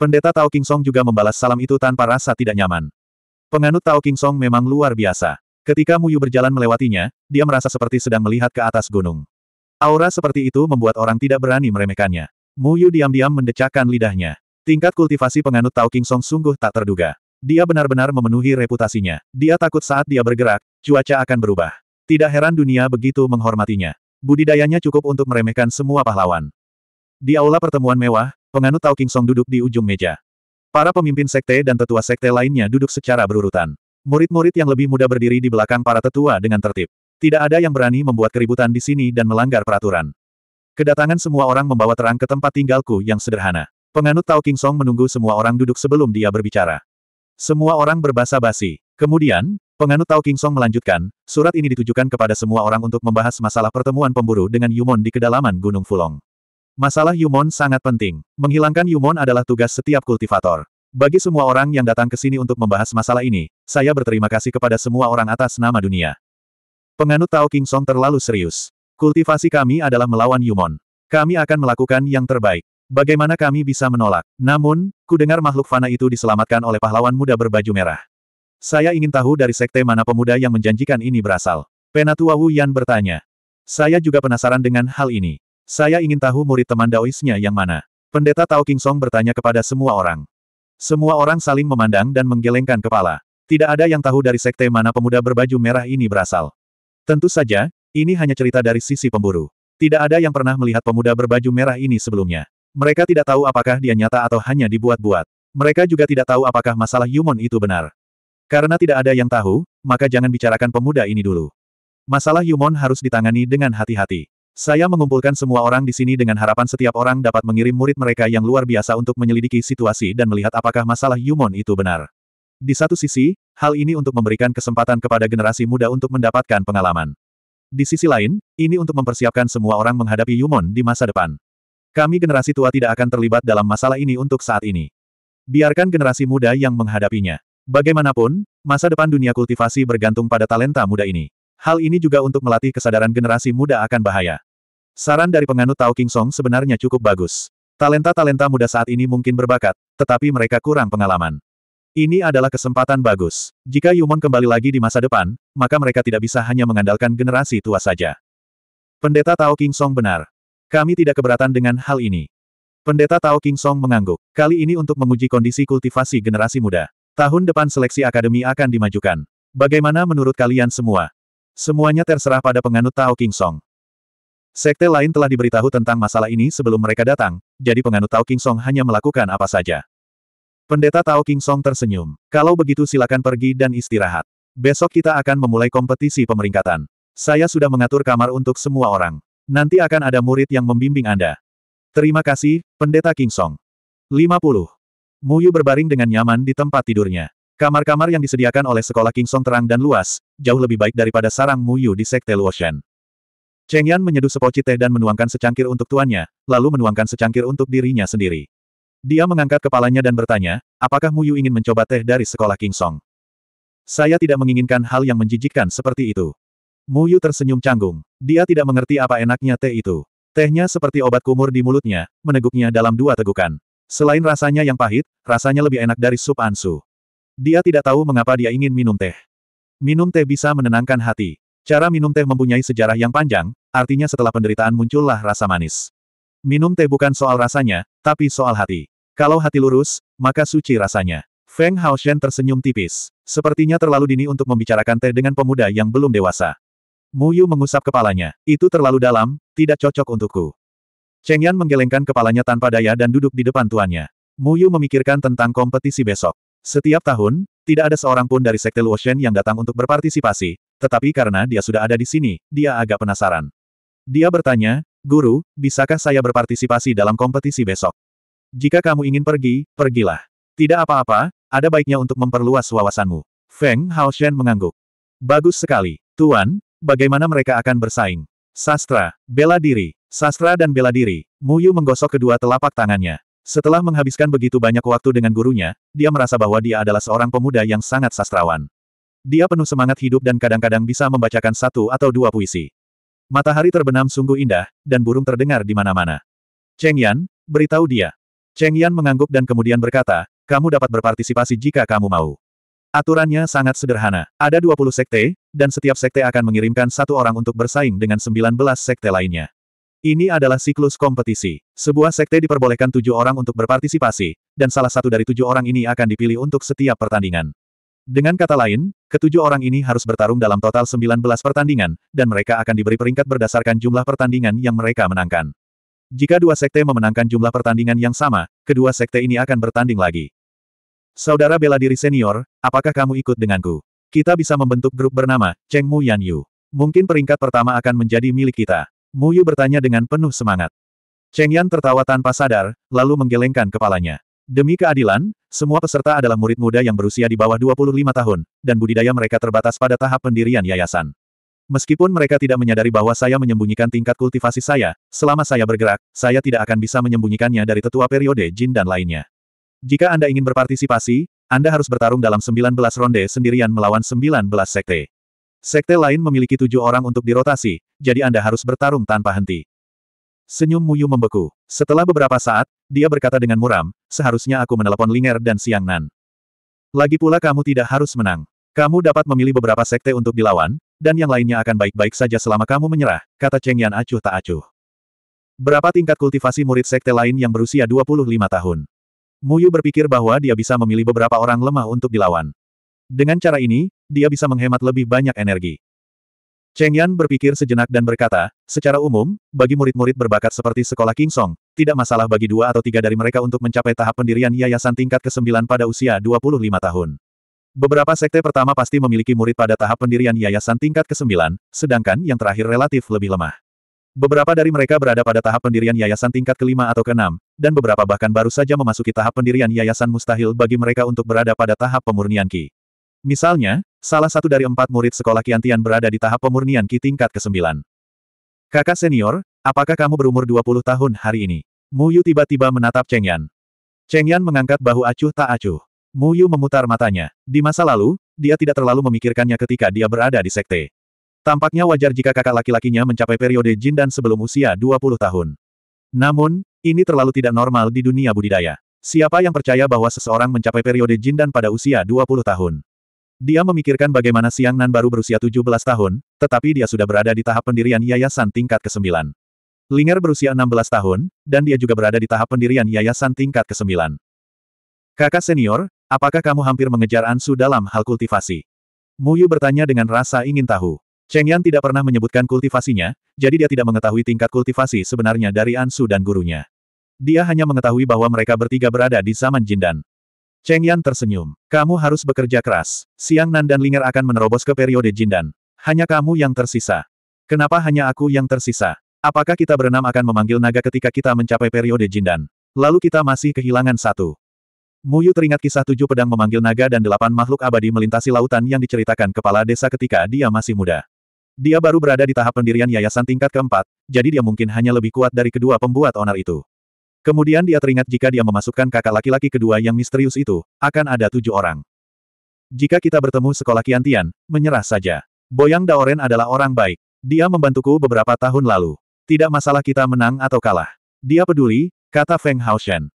Pendeta Tao King Song juga membalas salam itu tanpa rasa tidak nyaman. Penganut Tao King Song memang luar biasa. Ketika Muyu berjalan melewatinya, dia merasa seperti sedang melihat ke atas gunung. Aura seperti itu membuat orang tidak berani meremehkannya. Muyu diam-diam mendecakkan lidahnya. Tingkat kultivasi penganut Tao King Song sungguh tak terduga. Dia benar-benar memenuhi reputasinya. Dia takut saat dia bergerak, cuaca akan berubah. Tidak heran dunia begitu menghormatinya. Budidayanya cukup untuk meremehkan semua pahlawan. Di aula pertemuan mewah, penganut Tao King Song duduk di ujung meja. Para pemimpin sekte dan tetua sekte lainnya duduk secara berurutan. Murid-murid yang lebih muda berdiri di belakang para tetua dengan tertib. Tidak ada yang berani membuat keributan di sini dan melanggar peraturan. Kedatangan semua orang membawa terang ke tempat tinggalku yang sederhana. Penganut Tao King Song menunggu semua orang duduk sebelum dia berbicara. Semua orang berbahasa basi. Kemudian, penganut Tao King Song melanjutkan, surat ini ditujukan kepada semua orang untuk membahas masalah pertemuan pemburu dengan Yumon di kedalaman Gunung Fulong. Masalah Yumon sangat penting. Menghilangkan Yumon adalah tugas setiap kultivator. Bagi semua orang yang datang ke sini untuk membahas masalah ini, saya berterima kasih kepada semua orang atas nama dunia. Penganut Tao King Song terlalu serius. Kultivasi kami adalah melawan Yumon. Kami akan melakukan yang terbaik. Bagaimana kami bisa menolak? Namun, ku dengar makhluk fana itu diselamatkan oleh pahlawan muda berbaju merah. Saya ingin tahu dari sekte mana pemuda yang menjanjikan ini berasal. Penatua Wu Yan bertanya. Saya juga penasaran dengan hal ini. Saya ingin tahu murid teman Daoisnya yang mana. Pendeta Tao King Song bertanya kepada semua orang. Semua orang saling memandang dan menggelengkan kepala. Tidak ada yang tahu dari sekte mana pemuda berbaju merah ini berasal. Tentu saja, ini hanya cerita dari sisi pemburu. Tidak ada yang pernah melihat pemuda berbaju merah ini sebelumnya. Mereka tidak tahu apakah dia nyata atau hanya dibuat-buat. Mereka juga tidak tahu apakah masalah Yumon itu benar. Karena tidak ada yang tahu, maka jangan bicarakan pemuda ini dulu. Masalah Yumon harus ditangani dengan hati-hati. Saya mengumpulkan semua orang di sini dengan harapan setiap orang dapat mengirim murid mereka yang luar biasa untuk menyelidiki situasi dan melihat apakah masalah Yumon itu benar. Di satu sisi, hal ini untuk memberikan kesempatan kepada generasi muda untuk mendapatkan pengalaman. Di sisi lain, ini untuk mempersiapkan semua orang menghadapi Yumon di masa depan. Kami generasi tua tidak akan terlibat dalam masalah ini untuk saat ini. Biarkan generasi muda yang menghadapinya. Bagaimanapun, masa depan dunia kultivasi bergantung pada talenta muda ini. Hal ini juga untuk melatih kesadaran generasi muda akan bahaya. Saran dari penganut Tao King Song sebenarnya cukup bagus. Talenta-talenta muda saat ini mungkin berbakat, tetapi mereka kurang pengalaman. Ini adalah kesempatan bagus. Jika Yumon kembali lagi di masa depan, maka mereka tidak bisa hanya mengandalkan generasi tua saja. Pendeta Tao King Song benar. Kami tidak keberatan dengan hal ini. Pendeta Tao King Song mengangguk. Kali ini untuk menguji kondisi kultivasi generasi muda. Tahun depan seleksi akademi akan dimajukan. Bagaimana menurut kalian semua? Semuanya terserah pada penganut Tao King Song. Sekte lain telah diberitahu tentang masalah ini sebelum mereka datang, jadi penganut Tao King Song hanya melakukan apa saja. Pendeta Tao King Song tersenyum. Kalau begitu silakan pergi dan istirahat. Besok kita akan memulai kompetisi pemeringkatan. Saya sudah mengatur kamar untuk semua orang. Nanti akan ada murid yang membimbing Anda. Terima kasih, Pendeta King Song. 50. Muyu berbaring dengan nyaman di tempat tidurnya. Kamar-kamar yang disediakan oleh sekolah King Song terang dan luas, jauh lebih baik daripada sarang Muyu di Sekte Luoshan. Cheng Yan menyeduh sepoci teh dan menuangkan secangkir untuk tuannya, lalu menuangkan secangkir untuk dirinya sendiri. Dia mengangkat kepalanya dan bertanya, apakah Muyu ingin mencoba teh dari sekolah King Song? Saya tidak menginginkan hal yang menjijikkan seperti itu. Muyu tersenyum canggung. Dia tidak mengerti apa enaknya teh itu. Tehnya seperti obat kumur di mulutnya, meneguknya dalam dua tegukan. Selain rasanya yang pahit, rasanya lebih enak dari sup ansu. Dia tidak tahu mengapa dia ingin minum teh. Minum teh bisa menenangkan hati. Cara minum teh mempunyai sejarah yang panjang, artinya setelah penderitaan muncullah rasa manis. Minum teh bukan soal rasanya, tapi soal hati. Kalau hati lurus, maka suci rasanya. Feng Haoshen tersenyum tipis. Sepertinya terlalu dini untuk membicarakan teh dengan pemuda yang belum dewasa. Muyu mengusap kepalanya. Itu terlalu dalam, tidak cocok untukku. Cheng Yan menggelengkan kepalanya tanpa daya dan duduk di depan tuannya. Muyu memikirkan tentang kompetisi besok. Setiap tahun, tidak ada seorang pun dari Sekte Luoshen yang datang untuk berpartisipasi, tetapi karena dia sudah ada di sini, dia agak penasaran. Dia bertanya, Guru, bisakah saya berpartisipasi dalam kompetisi besok? Jika kamu ingin pergi, pergilah. Tidak apa-apa, ada baiknya untuk memperluas wawasanmu. Feng Haoshen mengangguk. Bagus sekali, Tuan, Bagaimana mereka akan bersaing? Sastra, bela diri, sastra dan bela diri, Mu Yu menggosok kedua telapak tangannya. Setelah menghabiskan begitu banyak waktu dengan gurunya, dia merasa bahwa dia adalah seorang pemuda yang sangat sastrawan. Dia penuh semangat hidup dan kadang-kadang bisa membacakan satu atau dua puisi. Matahari terbenam sungguh indah, dan burung terdengar di mana-mana. Cheng Yan, beritahu dia. Cheng Yan mengangguk dan kemudian berkata, kamu dapat berpartisipasi jika kamu mau. Aturannya sangat sederhana. Ada 20 sekte, dan setiap sekte akan mengirimkan satu orang untuk bersaing dengan 19 sekte lainnya. Ini adalah siklus kompetisi. Sebuah sekte diperbolehkan tujuh orang untuk berpartisipasi, dan salah satu dari tujuh orang ini akan dipilih untuk setiap pertandingan. Dengan kata lain, ketujuh orang ini harus bertarung dalam total 19 pertandingan, dan mereka akan diberi peringkat berdasarkan jumlah pertandingan yang mereka menangkan. Jika dua sekte memenangkan jumlah pertandingan yang sama, kedua sekte ini akan bertanding lagi. Saudara bela diri senior, apakah kamu ikut denganku? Kita bisa membentuk grup bernama, Cheng Mu Yan Yu. Mungkin peringkat pertama akan menjadi milik kita. Mu Yu bertanya dengan penuh semangat. Cheng Yan tertawa tanpa sadar, lalu menggelengkan kepalanya. Demi keadilan, semua peserta adalah murid muda yang berusia di bawah 25 tahun, dan budidaya mereka terbatas pada tahap pendirian yayasan. Meskipun mereka tidak menyadari bahwa saya menyembunyikan tingkat kultivasi saya, selama saya bergerak, saya tidak akan bisa menyembunyikannya dari tetua periode jin dan lainnya. Jika Anda ingin berpartisipasi, Anda harus bertarung dalam 19 ronde sendirian melawan 19 sekte. Sekte lain memiliki tujuh orang untuk dirotasi, jadi Anda harus bertarung tanpa henti. Senyum Muyu membeku. Setelah beberapa saat, dia berkata dengan muram, seharusnya aku menelepon Linger dan Siang Nan. Lagi pula kamu tidak harus menang. Kamu dapat memilih beberapa sekte untuk dilawan, dan yang lainnya akan baik-baik saja selama kamu menyerah, kata Cheng Yan acuh tak acuh. Berapa tingkat kultivasi murid sekte lain yang berusia 25 tahun? Muyu berpikir bahwa dia bisa memilih beberapa orang lemah untuk dilawan. Dengan cara ini, dia bisa menghemat lebih banyak energi. Cheng Yan berpikir sejenak dan berkata, secara umum, bagi murid-murid berbakat seperti sekolah King Song, tidak masalah bagi dua atau tiga dari mereka untuk mencapai tahap pendirian yayasan tingkat ke-9 pada usia 25 tahun. Beberapa sekte pertama pasti memiliki murid pada tahap pendirian yayasan tingkat ke-9, sedangkan yang terakhir relatif lebih lemah. Beberapa dari mereka berada pada tahap pendirian yayasan tingkat kelima atau keenam, dan beberapa bahkan baru saja memasuki tahap pendirian yayasan mustahil bagi mereka untuk berada pada tahap pemurnian Ki. Misalnya, salah satu dari empat murid sekolah Kiantian berada di tahap pemurnian Ki tingkat ke-9. Kakak senior, apakah kamu berumur 20 tahun hari ini? Muyu tiba-tiba menatap Cheng Yan. Cheng Yan mengangkat bahu acuh tak acuh. Muyu memutar matanya. Di masa lalu, dia tidak terlalu memikirkannya ketika dia berada di sekte. Tampaknya wajar jika kakak laki-lakinya mencapai periode jin dan sebelum usia 20 tahun. Namun, ini terlalu tidak normal di dunia budidaya. Siapa yang percaya bahwa seseorang mencapai periode jin dan pada usia 20 tahun? Dia memikirkan bagaimana Siang Nan baru berusia 17 tahun, tetapi dia sudah berada di tahap pendirian yayasan tingkat ke-9. Linger berusia 16 tahun, dan dia juga berada di tahap pendirian yayasan tingkat ke-9. Kakak senior, apakah kamu hampir mengejar Ansu dalam hal kultivasi? Muyu bertanya dengan rasa ingin tahu. Cheng Yan tidak pernah menyebutkan kultivasinya, jadi dia tidak mengetahui tingkat kultivasi sebenarnya dari Ansu dan gurunya. Dia hanya mengetahui bahwa mereka bertiga berada di zaman Jindan. Cheng Yan tersenyum. Kamu harus bekerja keras. Siang Nan dan Linger akan menerobos ke periode Jindan. Hanya kamu yang tersisa. Kenapa hanya aku yang tersisa? Apakah kita berenam akan memanggil naga ketika kita mencapai periode Jindan? Lalu kita masih kehilangan satu. Muyu teringat kisah tujuh pedang memanggil naga dan delapan makhluk abadi melintasi lautan yang diceritakan kepala desa ketika dia masih muda. Dia baru berada di tahap pendirian yayasan tingkat keempat, jadi dia mungkin hanya lebih kuat dari kedua pembuat onar itu. Kemudian dia teringat jika dia memasukkan kakak laki-laki kedua yang misterius itu, akan ada tujuh orang. Jika kita bertemu sekolah Kiantian, menyerah saja. Boyang Daoren adalah orang baik. Dia membantuku beberapa tahun lalu. Tidak masalah kita menang atau kalah. Dia peduli, kata Feng Haoshen.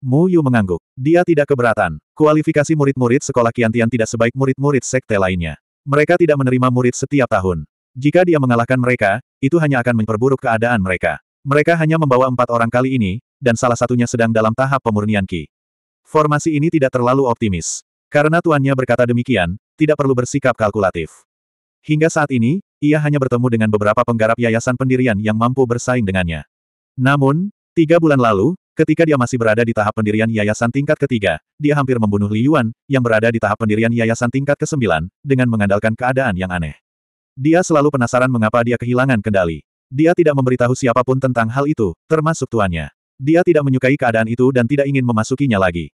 Mu Yu mengangguk. Dia tidak keberatan. Kualifikasi murid-murid sekolah Kiantian tidak sebaik murid-murid sekte lainnya. Mereka tidak menerima murid setiap tahun. Jika dia mengalahkan mereka, itu hanya akan memperburuk keadaan mereka. Mereka hanya membawa empat orang kali ini, dan salah satunya sedang dalam tahap pemurnian Ki. Formasi ini tidak terlalu optimis. Karena tuannya berkata demikian, tidak perlu bersikap kalkulatif. Hingga saat ini, ia hanya bertemu dengan beberapa penggarap yayasan pendirian yang mampu bersaing dengannya. Namun, tiga bulan lalu, ketika dia masih berada di tahap pendirian yayasan tingkat ketiga, dia hampir membunuh Li Yuan, yang berada di tahap pendirian yayasan tingkat ke-9, dengan mengandalkan keadaan yang aneh. Dia selalu penasaran mengapa dia kehilangan kendali. Dia tidak memberitahu siapapun tentang hal itu, termasuk tuannya. Dia tidak menyukai keadaan itu dan tidak ingin memasukinya lagi.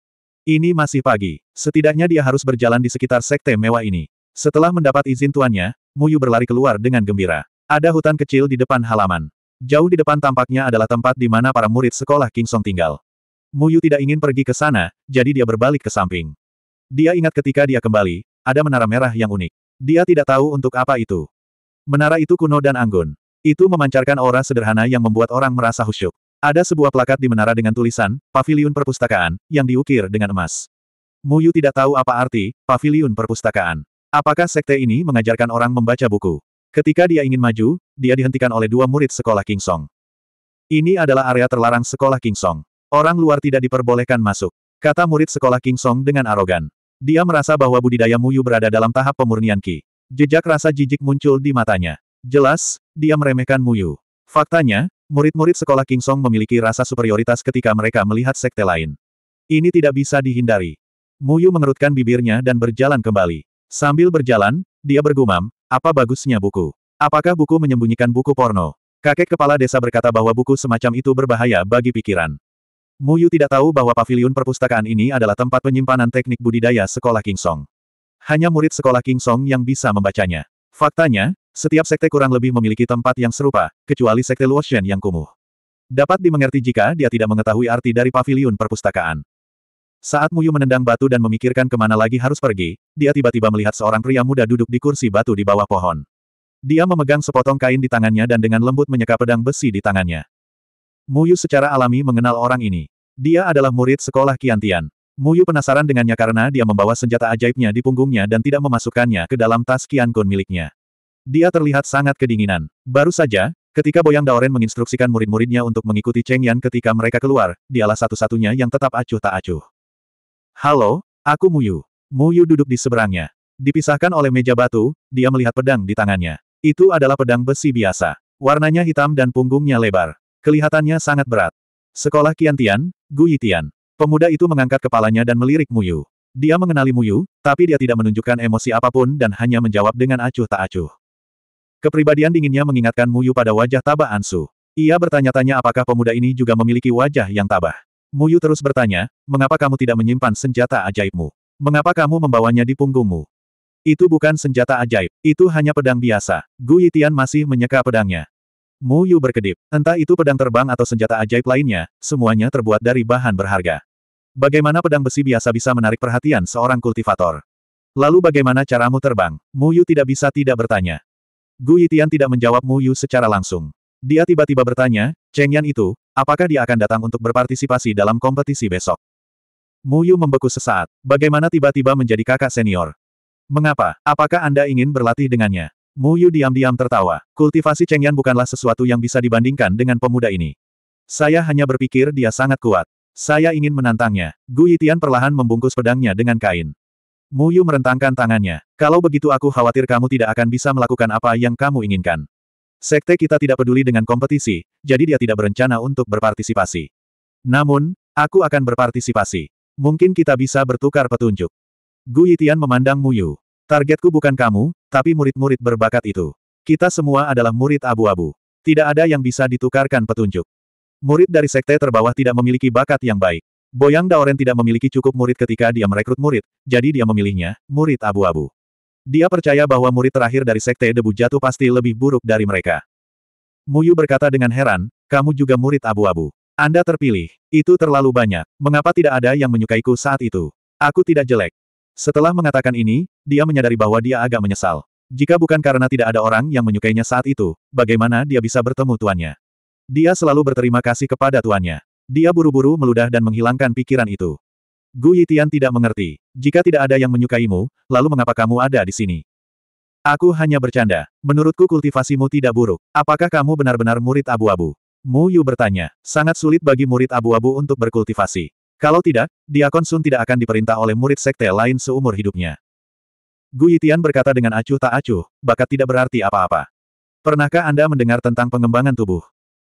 Ini masih pagi. Setidaknya dia harus berjalan di sekitar sekte mewah ini. Setelah mendapat izin tuannya, Muyu berlari keluar dengan gembira. Ada hutan kecil di depan halaman. Jauh di depan tampaknya adalah tempat di mana para murid sekolah King Song tinggal. Muyu tidak ingin pergi ke sana, jadi dia berbalik ke samping. Dia ingat ketika dia kembali, ada menara merah yang unik. Dia tidak tahu untuk apa itu. Menara itu kuno dan anggun. Itu memancarkan aura sederhana yang membuat orang merasa khusyuk. Ada sebuah plakat di menara dengan tulisan, Paviliun Perpustakaan, yang diukir dengan emas. Muyu tidak tahu apa arti, Paviliun Perpustakaan. Apakah sekte ini mengajarkan orang membaca buku? Ketika dia ingin maju, dia dihentikan oleh dua murid sekolah King Song. Ini adalah area terlarang sekolah King Song. Orang luar tidak diperbolehkan masuk. Kata murid sekolah King Song dengan arogan. Dia merasa bahwa budidaya Muyu berada dalam tahap pemurnian Ki. Jejak rasa jijik muncul di matanya. Jelas, dia meremehkan Muyu. Faktanya, murid-murid sekolah King Song memiliki rasa superioritas ketika mereka melihat sekte lain. Ini tidak bisa dihindari. Muyu mengerutkan bibirnya dan berjalan kembali. Sambil berjalan, dia bergumam, apa bagusnya buku? Apakah buku menyembunyikan buku porno? Kakek kepala desa berkata bahwa buku semacam itu berbahaya bagi pikiran. Muyu tidak tahu bahwa pavilion perpustakaan ini adalah tempat penyimpanan teknik budidaya sekolah King Song. Hanya murid sekolah King Song yang bisa membacanya. Faktanya, setiap sekte kurang lebih memiliki tempat yang serupa, kecuali sekte Luoshen yang kumuh. Dapat dimengerti jika dia tidak mengetahui arti dari pavilion perpustakaan. Saat Muyu menendang batu dan memikirkan kemana lagi harus pergi, dia tiba-tiba melihat seorang pria muda duduk di kursi batu di bawah pohon. Dia memegang sepotong kain di tangannya dan dengan lembut menyeka pedang besi di tangannya. Muyu secara alami mengenal orang ini. Dia adalah murid sekolah Kiantian. Muyu penasaran dengannya karena dia membawa senjata ajaibnya di punggungnya dan tidak memasukkannya ke dalam tas Kian Kun miliknya. Dia terlihat sangat kedinginan. Baru saja, ketika Boyang Daoren menginstruksikan murid-muridnya untuk mengikuti Cheng Yan ketika mereka keluar, dialah satu-satunya yang tetap acuh tak acuh. Halo, aku Muyu. Muyu duduk di seberangnya. Dipisahkan oleh meja batu, dia melihat pedang di tangannya. Itu adalah pedang besi biasa. Warnanya hitam dan punggungnya lebar. Kelihatannya sangat berat. Sekolah Kiantian, Gui Tian. Pemuda itu mengangkat kepalanya dan melirik Muyu. Dia mengenali Muyu, tapi dia tidak menunjukkan emosi apapun dan hanya menjawab dengan acuh tak acuh. Kepribadian dinginnya mengingatkan Muyu pada wajah tabah Ansu. Ia bertanya-tanya apakah pemuda ini juga memiliki wajah yang tabah. Muyu terus bertanya, mengapa kamu tidak menyimpan senjata ajaibmu? Mengapa kamu membawanya di punggungmu? Itu bukan senjata ajaib, itu hanya pedang biasa. Gu Yitian masih menyeka pedangnya. Mu Yu berkedip. Entah itu pedang terbang atau senjata ajaib lainnya, semuanya terbuat dari bahan berharga. Bagaimana pedang besi biasa bisa menarik perhatian seorang kultivator? Lalu bagaimana caramu terbang? Mu Yu tidak bisa tidak bertanya. Gu Yitian tidak menjawab Mu Yu secara langsung. Dia tiba-tiba bertanya, Cheng Yan itu, apakah dia akan datang untuk berpartisipasi dalam kompetisi besok? Mu Yu membeku sesaat. Bagaimana tiba-tiba menjadi kakak senior? Mengapa? Apakah Anda ingin berlatih dengannya? Mu Yu diam-diam tertawa. Kultivasi Cheng Yan bukanlah sesuatu yang bisa dibandingkan dengan pemuda ini. Saya hanya berpikir dia sangat kuat. Saya ingin menantangnya. Gu Yitian perlahan membungkus pedangnya dengan kain. Mu Yu merentangkan tangannya. Kalau begitu aku khawatir kamu tidak akan bisa melakukan apa yang kamu inginkan. Sekte kita tidak peduli dengan kompetisi, jadi dia tidak berencana untuk berpartisipasi. Namun, aku akan berpartisipasi. Mungkin kita bisa bertukar petunjuk. Gu Yitian memandang Mu Yu. Targetku bukan kamu, tapi murid-murid berbakat itu. Kita semua adalah murid abu-abu. Tidak ada yang bisa ditukarkan petunjuk. Murid dari sekte terbawah tidak memiliki bakat yang baik. Boyang Daoren tidak memiliki cukup murid ketika dia merekrut murid, jadi dia memilihnya, murid abu-abu. Dia percaya bahwa murid terakhir dari sekte debu jatuh pasti lebih buruk dari mereka. Muyu berkata dengan heran, kamu juga murid abu-abu. Anda terpilih. Itu terlalu banyak. Mengapa tidak ada yang menyukaiku saat itu? Aku tidak jelek. Setelah mengatakan ini, dia menyadari bahwa dia agak menyesal. Jika bukan karena tidak ada orang yang menyukainya saat itu, bagaimana dia bisa bertemu tuannya? Dia selalu berterima kasih kepada tuannya. Dia buru-buru meludah dan menghilangkan pikiran itu. Gu Yitian tidak mengerti. Jika tidak ada yang menyukaimu, lalu mengapa kamu ada di sini? Aku hanya bercanda. Menurutku kultivasimu tidak buruk. Apakah kamu benar-benar murid abu-abu? Mu Yu bertanya. Sangat sulit bagi murid abu-abu untuk berkultivasi. Kalau tidak, Diakon Sun tidak akan diperintah oleh murid sekte lain seumur hidupnya. Gu Yitian berkata dengan acuh tak acuh, bakat tidak berarti apa-apa. Pernahkah Anda mendengar tentang pengembangan tubuh?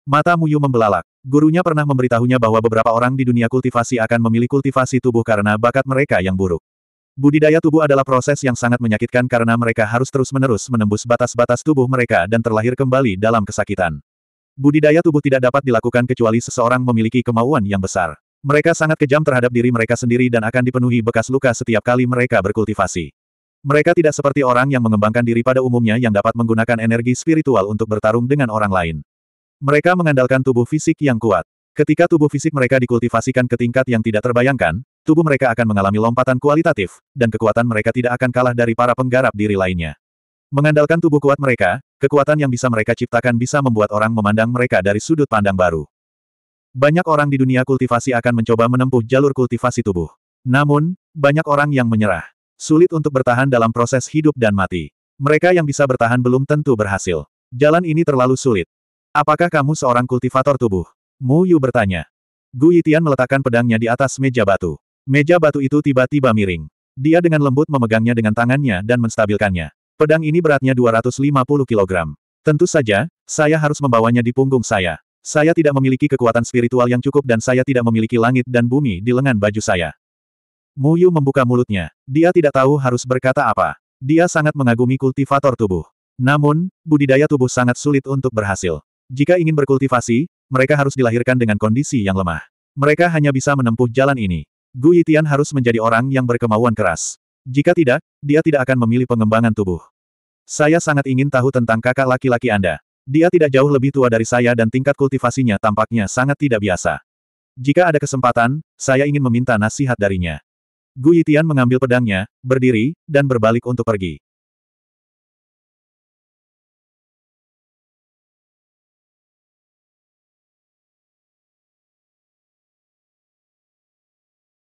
Mata Muyu membelalak. Gurunya pernah memberitahunya bahwa beberapa orang di dunia kultivasi akan memilih kultivasi tubuh karena bakat mereka yang buruk. Budidaya tubuh adalah proses yang sangat menyakitkan karena mereka harus terus-menerus menembus batas-batas tubuh mereka dan terlahir kembali dalam kesakitan. Budidaya tubuh tidak dapat dilakukan kecuali seseorang memiliki kemauan yang besar. Mereka sangat kejam terhadap diri mereka sendiri dan akan dipenuhi bekas luka setiap kali mereka berkultivasi. Mereka tidak seperti orang yang mengembangkan diri pada umumnya yang dapat menggunakan energi spiritual untuk bertarung dengan orang lain. Mereka mengandalkan tubuh fisik yang kuat. Ketika tubuh fisik mereka dikultivasikan ke tingkat yang tidak terbayangkan, tubuh mereka akan mengalami lompatan kualitatif, dan kekuatan mereka tidak akan kalah dari para penggarap diri lainnya. Mengandalkan tubuh kuat mereka, kekuatan yang bisa mereka ciptakan bisa membuat orang memandang mereka dari sudut pandang baru. Banyak orang di dunia kultivasi akan mencoba menempuh jalur kultivasi tubuh. Namun, banyak orang yang menyerah. Sulit untuk bertahan dalam proses hidup dan mati. Mereka yang bisa bertahan belum tentu berhasil. Jalan ini terlalu sulit. Apakah kamu seorang kultivator tubuh? Mu Yu bertanya. Gu Yitian meletakkan pedangnya di atas meja batu. Meja batu itu tiba-tiba miring. Dia dengan lembut memegangnya dengan tangannya dan menstabilkannya. Pedang ini beratnya 250 kg. Tentu saja, saya harus membawanya di punggung saya. Saya tidak memiliki kekuatan spiritual yang cukup dan saya tidak memiliki langit dan bumi di lengan baju saya. Mu Yu membuka mulutnya. Dia tidak tahu harus berkata apa. Dia sangat mengagumi kultivator tubuh. Namun, budidaya tubuh sangat sulit untuk berhasil. Jika ingin berkultivasi, mereka harus dilahirkan dengan kondisi yang lemah. Mereka hanya bisa menempuh jalan ini. Gu Yitian harus menjadi orang yang berkemauan keras. Jika tidak, dia tidak akan memilih pengembangan tubuh. Saya sangat ingin tahu tentang kakak laki-laki Anda. Dia tidak jauh lebih tua dari saya dan tingkat kultivasinya tampaknya sangat tidak biasa. Jika ada kesempatan, saya ingin meminta nasihat darinya. Gu Yitian mengambil pedangnya, berdiri, dan berbalik untuk pergi.